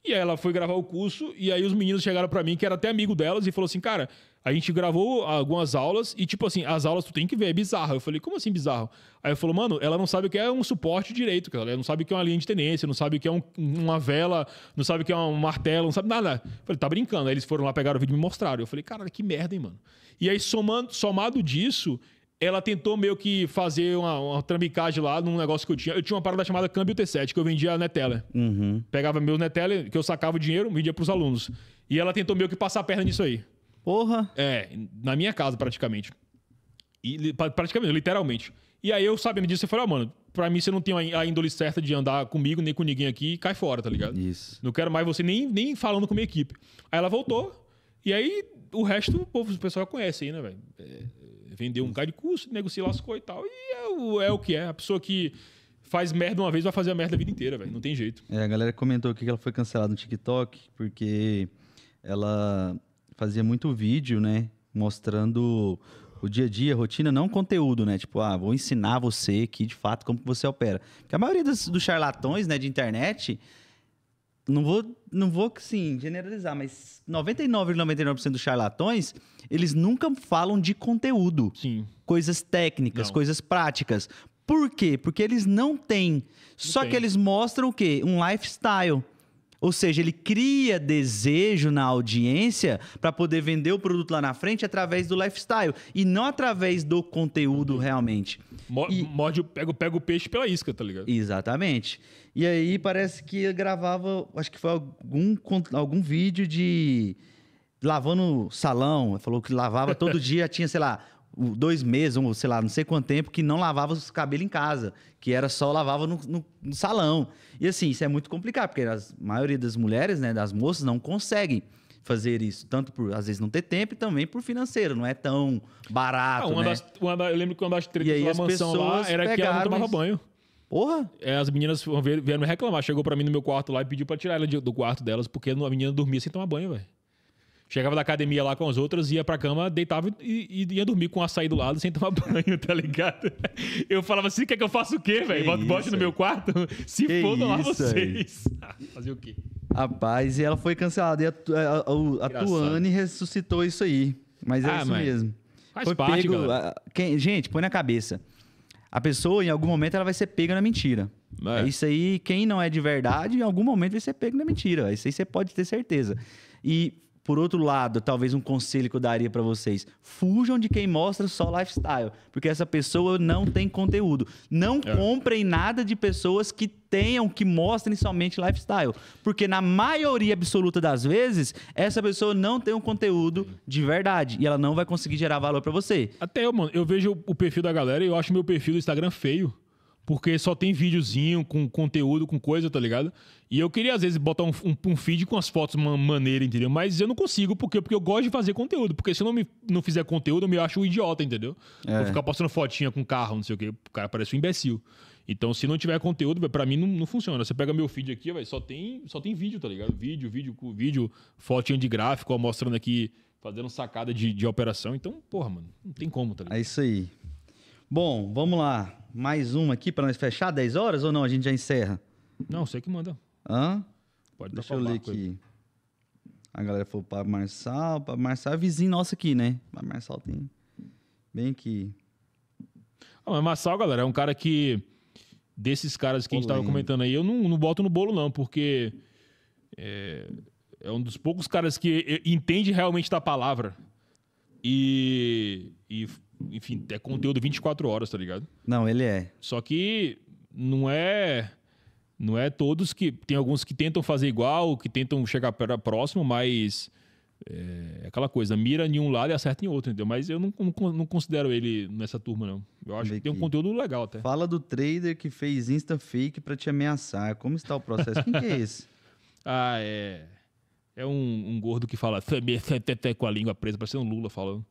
E aí ela foi gravar o curso, e aí os meninos chegaram para mim, que era até amigo delas, e falou assim, cara, a gente gravou algumas aulas e, tipo assim, as aulas tu tem que ver, é bizarro. Eu falei, como assim bizarro? Aí eu falou, mano, ela não sabe o que é um suporte direito, cara. Ela não sabe o que é uma linha de tenência, não sabe o que é um, uma vela, não sabe o que é um martelo, não sabe nada. Eu falei, tá brincando. Aí eles foram lá, pegaram o vídeo e me mostraram. Eu falei, cara, que merda, hein, mano. E aí, somando, somado disso, ela tentou meio que fazer uma, uma trambicagem lá num negócio que eu tinha. Eu tinha uma parada chamada Câmbio T7, que eu vendia Netela. Uhum. Pegava meu Netela, que eu sacava o dinheiro, vendia pros alunos. E ela tentou meio que passar a perna nisso aí. Porra! É, na minha casa praticamente. E, praticamente, literalmente. E aí eu sabendo disso, eu falei, ó, oh, mano, pra mim você não tem a índole certa de andar comigo, nem com ninguém aqui, cai fora, tá ligado? Isso. Não quero mais você nem, nem falando com a minha equipe. Aí ela voltou, e aí o resto o povo, o pessoal conhece aí, né, velho? É, é vendeu um cara de curso, negocia, lascou e tal. E é o, é o que é. A pessoa que faz merda uma vez vai fazer a merda a vida inteira, velho. Não tem jeito. É, a galera comentou aqui que ela foi cancelada no TikTok, porque ela fazia muito vídeo, né? Mostrando o dia a dia, rotina, não conteúdo, né? Tipo, ah, vou ensinar você aqui de fato como que você opera. Porque a maioria dos, dos charlatões, né, de internet, não vou, não vou, sim, generalizar, mas 99,99% ,99 dos charlatões, eles nunca falam de conteúdo. Sim. Coisas técnicas, não. coisas práticas. Por quê? Porque eles não têm. Não Só tem. que eles mostram o quê? Um lifestyle. Ou seja, ele cria desejo na audiência para poder vender o produto lá na frente através do lifestyle e não através do conteúdo realmente. Mo e... pega, pega o peixe pela isca, tá ligado? Exatamente. E aí parece que eu gravava, acho que foi algum, algum vídeo de lavando salão, falou que lavava todo dia, tinha, sei lá, dois meses, ou sei lá, não sei quanto tempo, que não lavava os cabelos em casa, que era só lavava no, no, no salão. E assim, isso é muito complicado, porque a maioria das mulheres, né, das moças, não conseguem fazer isso, tanto por às vezes não ter tempo e também por financeiro, não é tão barato. Ah, uma né? das, uma da, eu lembro que uma das tretas da mansão lá era que ela não tomava banho. Porra! É, as meninas vieram me reclamar, chegou para mim no meu quarto lá e pediu para tirar ela do quarto delas, porque a menina dormia sem tomar banho, velho. Chegava da academia lá com as outras, ia pra cama, deitava e, e ia dormir com açaí do lado sem tomar banho, tá ligado? Eu falava assim: quer que eu faça o quê, velho? Bota bote no meu quarto? Se que for, lá vocês. Fazer o quê? Rapaz, e ela foi cancelada. E a, a, a, a Tuane ressuscitou isso aí. Mas é ah, isso mãe. mesmo. Faz foi parte, pego, quem, gente, põe na cabeça. A pessoa, em algum momento, ela vai ser pega na mentira. É. é isso aí, quem não é de verdade, em algum momento vai ser pego na mentira. É isso aí você pode ter certeza. E por outro lado, talvez um conselho que eu daria para vocês: fujam de quem mostra só lifestyle, porque essa pessoa não tem conteúdo. Não é. comprem nada de pessoas que tenham, que mostrem somente lifestyle, porque na maioria absoluta das vezes, essa pessoa não tem um conteúdo de verdade e ela não vai conseguir gerar valor para você. Até eu, mano, eu vejo o perfil da galera e eu acho meu perfil do Instagram feio. Porque só tem videozinho com conteúdo, com coisa, tá ligado? E eu queria, às vezes, botar um, um, um feed com as fotos maneira, entendeu? Mas eu não consigo, porque, porque eu gosto de fazer conteúdo. Porque se eu não, me, não fizer conteúdo, eu me acho um idiota, entendeu? É. Vou ficar postando fotinha com carro, não sei o quê. O cara parece um imbecil. Então, se não tiver conteúdo, para mim não, não, funciona. Você pega meu feed aqui, véio, só tem só tem vídeo, tá ligado? Vídeo, vídeo, vídeo, fotinha de gráfico, ó, mostrando aqui, fazendo sacada de, de operação. Então, porra, mano, não tem como, tá ligado? É isso aí. Bom, vamos lá. Mais uma aqui para nós fechar 10 horas ou não? A gente já encerra? Não, sei que manda. Hã? Pode Deixa eu ler aqui. A galera falou para Marçal. Para Marçal é vizinho nosso aqui, né? Para Marçal tem. Bem aqui. Ah, mas Marçal, galera, é um cara que. Desses caras que a gente tava comentando aí, eu não, não boto no bolo, não, porque. É, é um dos poucos caras que entende realmente da palavra. E, e enfim, é conteúdo 24 horas, tá ligado? Não, ele é. Só que não é. Não é todos que. Tem alguns que tentam fazer igual, que tentam chegar para próximo, mas. É, é aquela coisa, mira em um lado e acerta em outro, entendeu? Mas eu não, não, não considero ele nessa turma, não. Eu acho Vê que tem um conteúdo legal até. Fala do trader que fez insta fake para te ameaçar. Como está o processo? Quem que é esse? ah, é. É um, um gordo que fala até com a língua presa, parecendo um Lula falando.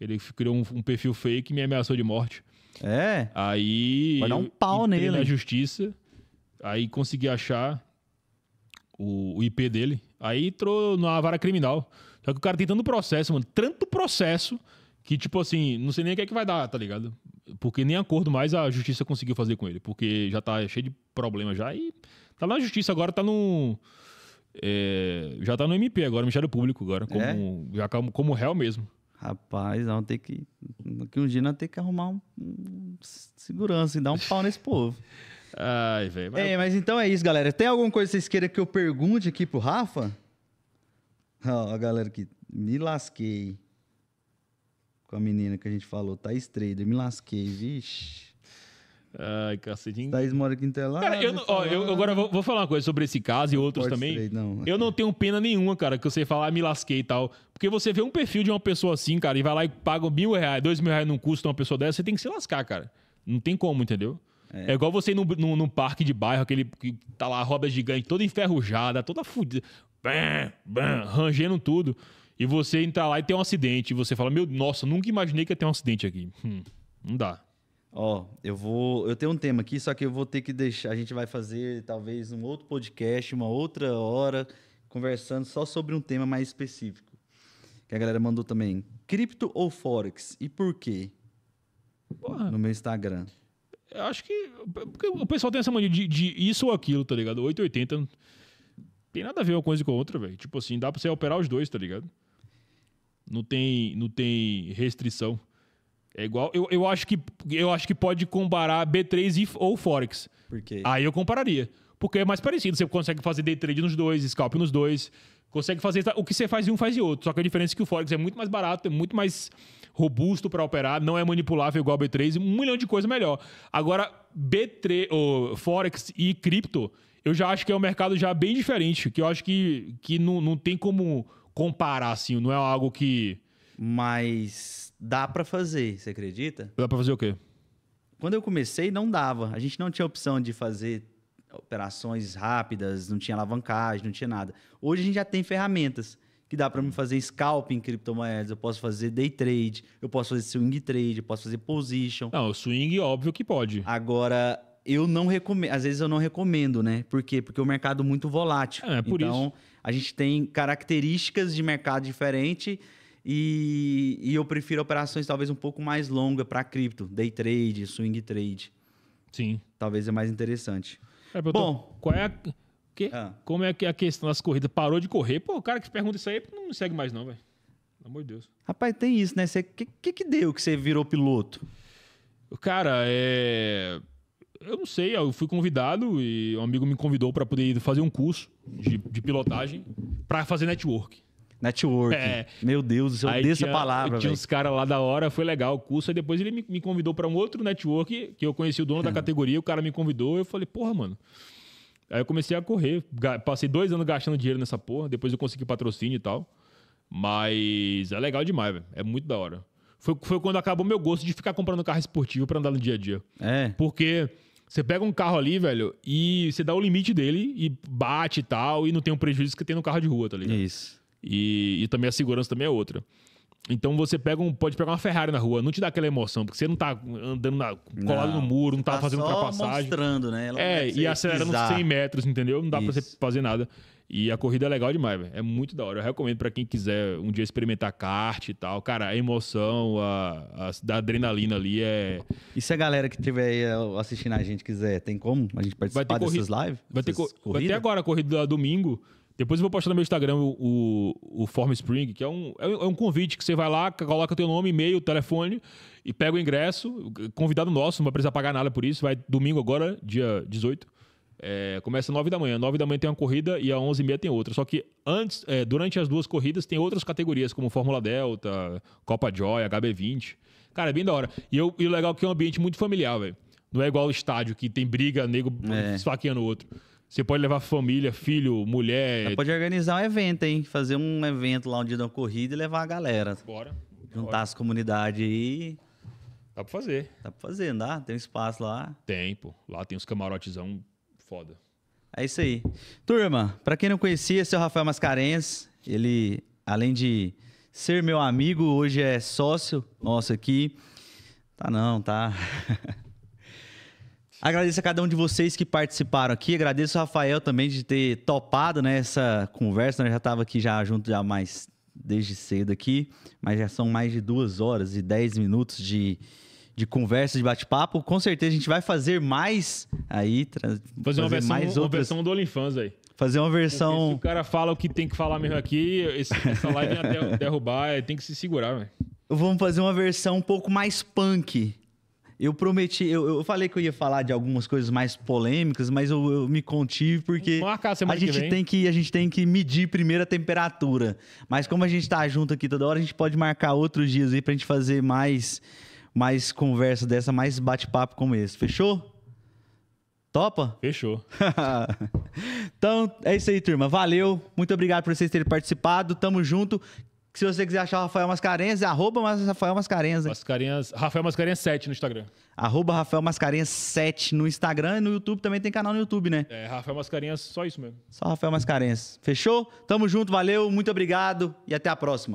Ele criou um, um perfil fake e me ameaçou de morte. É? Aí. Vai dar um pau nele. na justiça. Aí consegui achar o, o IP dele. Aí entrou na vara criminal. Só que o cara tem tanto processo, mano. Tanto processo que, tipo assim, não sei nem o que é que vai dar, tá ligado? Porque nem acordo mais a justiça conseguiu fazer com ele. Porque já tá cheio de problema já. E tá na justiça agora, tá no. É, já tá no MP agora, Ministério Público agora, como, é? já como, como réu mesmo. Rapaz, vamos ter que. Que um dia nós ter que arrumar um, um segurança e dar um pau nesse povo. Ai, velho. Mas... É, mas então é isso, galera. Tem alguma coisa que vocês queiram que eu pergunte aqui pro Rafa? Ó, a galera que me lasquei com a menina que a gente falou, tá Trader, me lasquei, vixe. Ai, cacetinho. Thaís mora aqui em Telar. Cara, eu, ó, eu agora vou, vou, falar uma coisa sobre esse caso e outros Pode também. Ser, não. Eu não tenho pena nenhuma, cara, que você falar, ah, me lasquei e tal. Porque você vê um perfil de uma pessoa assim, cara, e vai lá e paga mil reais, dois mil reais num custo de uma pessoa dessa, você tem que se lascar, cara. Não tem como, entendeu? É. é, igual você ir num, num, num, parque de bairro, aquele que tá lá, roda gigante, toda enferrujada, toda fudida, bam, bam, rangendo tudo. E você entrar lá e tem um acidente. E você fala, meu, nossa, nunca imaginei que ia ter um acidente aqui. Hum, não dá. Ó, eu vou. Eu tenho um tema aqui, só que eu vou ter que deixar. A gente vai fazer talvez um outro podcast, uma outra hora, conversando só sobre um tema mais específico. Que a galera mandou também. Cripto ou Forex? E por quê? Porra. No meu Instagram. Eu acho que. Porque o pessoal tem essa mania de, de isso ou aquilo, tá ligado? 880. Tem nada a ver uma coisa com a outra, velho. Tipo assim, dá pra você operar os dois, tá ligado? Não tem, não tem restrição. É igual. Eu, eu, acho que, eu acho que pode comparar B3 e, ou Forex. Por quê? Aí eu compararia. Porque é mais parecido. Você consegue fazer day trade nos dois, scalp nos dois. Consegue fazer o que você faz de um, faz de outro. Só que a diferença é que o Forex é muito mais barato, é muito mais robusto para operar, não é manipulável igual B3 e um milhão de coisas melhor. Agora, B3, ou Forex e cripto, eu já acho que é um mercado já bem diferente, que eu acho que, que não, não tem como comparar, assim, não é algo que. Mas dá para fazer, você acredita? Dá para fazer o quê? Quando eu comecei, não dava. A gente não tinha opção de fazer operações rápidas, não tinha alavancagem, não tinha nada. Hoje a gente já tem ferramentas que dá para me fazer scalping em criptomoedas, eu posso fazer day trade, eu posso fazer swing trade, eu posso fazer position. Não, swing óbvio que pode. Agora eu não recomendo, às vezes eu não recomendo, né? Por quê? Porque o mercado é muito volátil. É, é por então, isso. a gente tem características de mercado diferente e, e eu prefiro operações talvez um pouco mais longa para cripto, day trade, swing trade. Sim. Talvez é mais interessante. É, Bom, tô... qual é a... que... ah. como é que é a questão das corridas parou de correr? Pô, o cara que pergunta isso aí não me segue mais não, velho. Pelo amor de Deus. Rapaz, tem isso, né? O que, que que deu que você virou piloto? Cara, é eu não sei, eu fui convidado e um amigo me convidou para poder fazer um curso de, de pilotagem para fazer network. Network. É. Meu Deus, eu odeio essa palavra. Tinha uns caras lá da hora, foi legal o curso. Aí depois ele me, me convidou para um outro network que eu conheci o dono da é. categoria. O cara me convidou. Eu falei, porra, mano. Aí eu comecei a correr. Passei dois anos gastando dinheiro nessa porra. Depois eu consegui patrocínio e tal. Mas é legal demais, velho. É muito da hora. Foi, foi quando acabou meu gosto de ficar comprando carro esportivo para andar no dia a dia. É. Porque. Você pega um carro ali, velho, e você dá o limite dele e bate e tal, e não tem o um prejuízo que tem no carro de rua, tá ligado? Isso. E, e também a segurança também é outra. Então você pega um, pode pegar uma Ferrari na rua, não te dá aquela emoção, porque você não tá andando na, colado não, no muro, não tá, tá fazendo só ultrapassagem. mostrando, né? Ela é, e acelerando pisar. 100 metros, entendeu? Não dá para pra você fazer nada. E a corrida é legal demais, velho. É muito da hora. Eu recomendo para quem quiser um dia experimentar kart e tal. Cara, a emoção, a, a, da adrenalina ali é. E se a galera que estiver aí assistindo a gente quiser, tem como a gente participar vai ter dessas lives? Vai ter, vai ter agora a corrida domingo. Depois eu vou postar no meu Instagram o, o, o Form Spring, que é um, é, é um convite que você vai lá, coloca teu nome, e-mail, telefone e pega o ingresso. Convidado nosso, não vai precisar pagar nada por isso. Vai domingo agora, dia 18. É, começa às 9 da manhã. 9 da manhã tem uma corrida e às 11 e meia tem outra. Só que antes, é, durante as duas corridas tem outras categorias, como Fórmula Delta, Copa Joy, HB20. Cara, é bem da hora. E, eu, e o legal é que é um ambiente muito familiar, velho. Não é igual o estádio que tem briga, nego é. esfaqueando o outro. Você pode levar família, filho, mulher. Você pode organizar um evento, hein? Fazer um evento lá um dia da uma corrida e levar a galera. Bora. Juntar bora. as comunidades aí. Dá pra fazer. Dá pra fazer, não dá? Tem um espaço lá. Tem, pô. Lá tem uns camarotezão foda. É isso aí. Turma, para quem não conhecia, esse é o Rafael Mascarenhas. Ele, além de ser meu amigo, hoje é sócio nosso aqui. Tá não, tá. Agradeço a cada um de vocês que participaram aqui. Agradeço ao Rafael também de ter topado nessa né, conversa. Nós né. já estava aqui já junto já mais desde cedo aqui, mas já são mais de duas horas e dez minutos de, de conversa, de bate-papo. Com certeza a gente vai fazer mais aí. Fazer, fazer uma versão, mais uma versão do Olimpãs aí. Fazer uma versão. Se o cara fala o que tem que falar mesmo aqui, esse, essa live ia é derrubar, é, tem que se segurar, velho. Vamos fazer uma versão um pouco mais punk eu prometi, eu, eu falei que eu ia falar de algumas coisas mais polêmicas, mas eu, eu me contive porque a, a gente que tem que a gente tem que medir primeiro a temperatura. Mas como a gente tá junto aqui toda hora, a gente pode marcar outros dias aí pra gente fazer mais mais conversa dessa, mais bate-papo como esse. Fechou? Topa? Fechou. então, é isso aí, turma. Valeu. Muito obrigado por vocês terem participado. Tamo junto se você quiser achar o Rafael Mascarenhas, é arroba Rafael Mascarenhas. Mascarenhas, Rafael Mascarenhas 7 no Instagram. Arroba Rafael Mascarenhas 7 no Instagram e no YouTube também tem canal no YouTube, né? É, Rafael Mascarenhas, só isso mesmo. Só Rafael Mascarenhas. Fechou? Tamo junto, valeu, muito obrigado e até a próxima.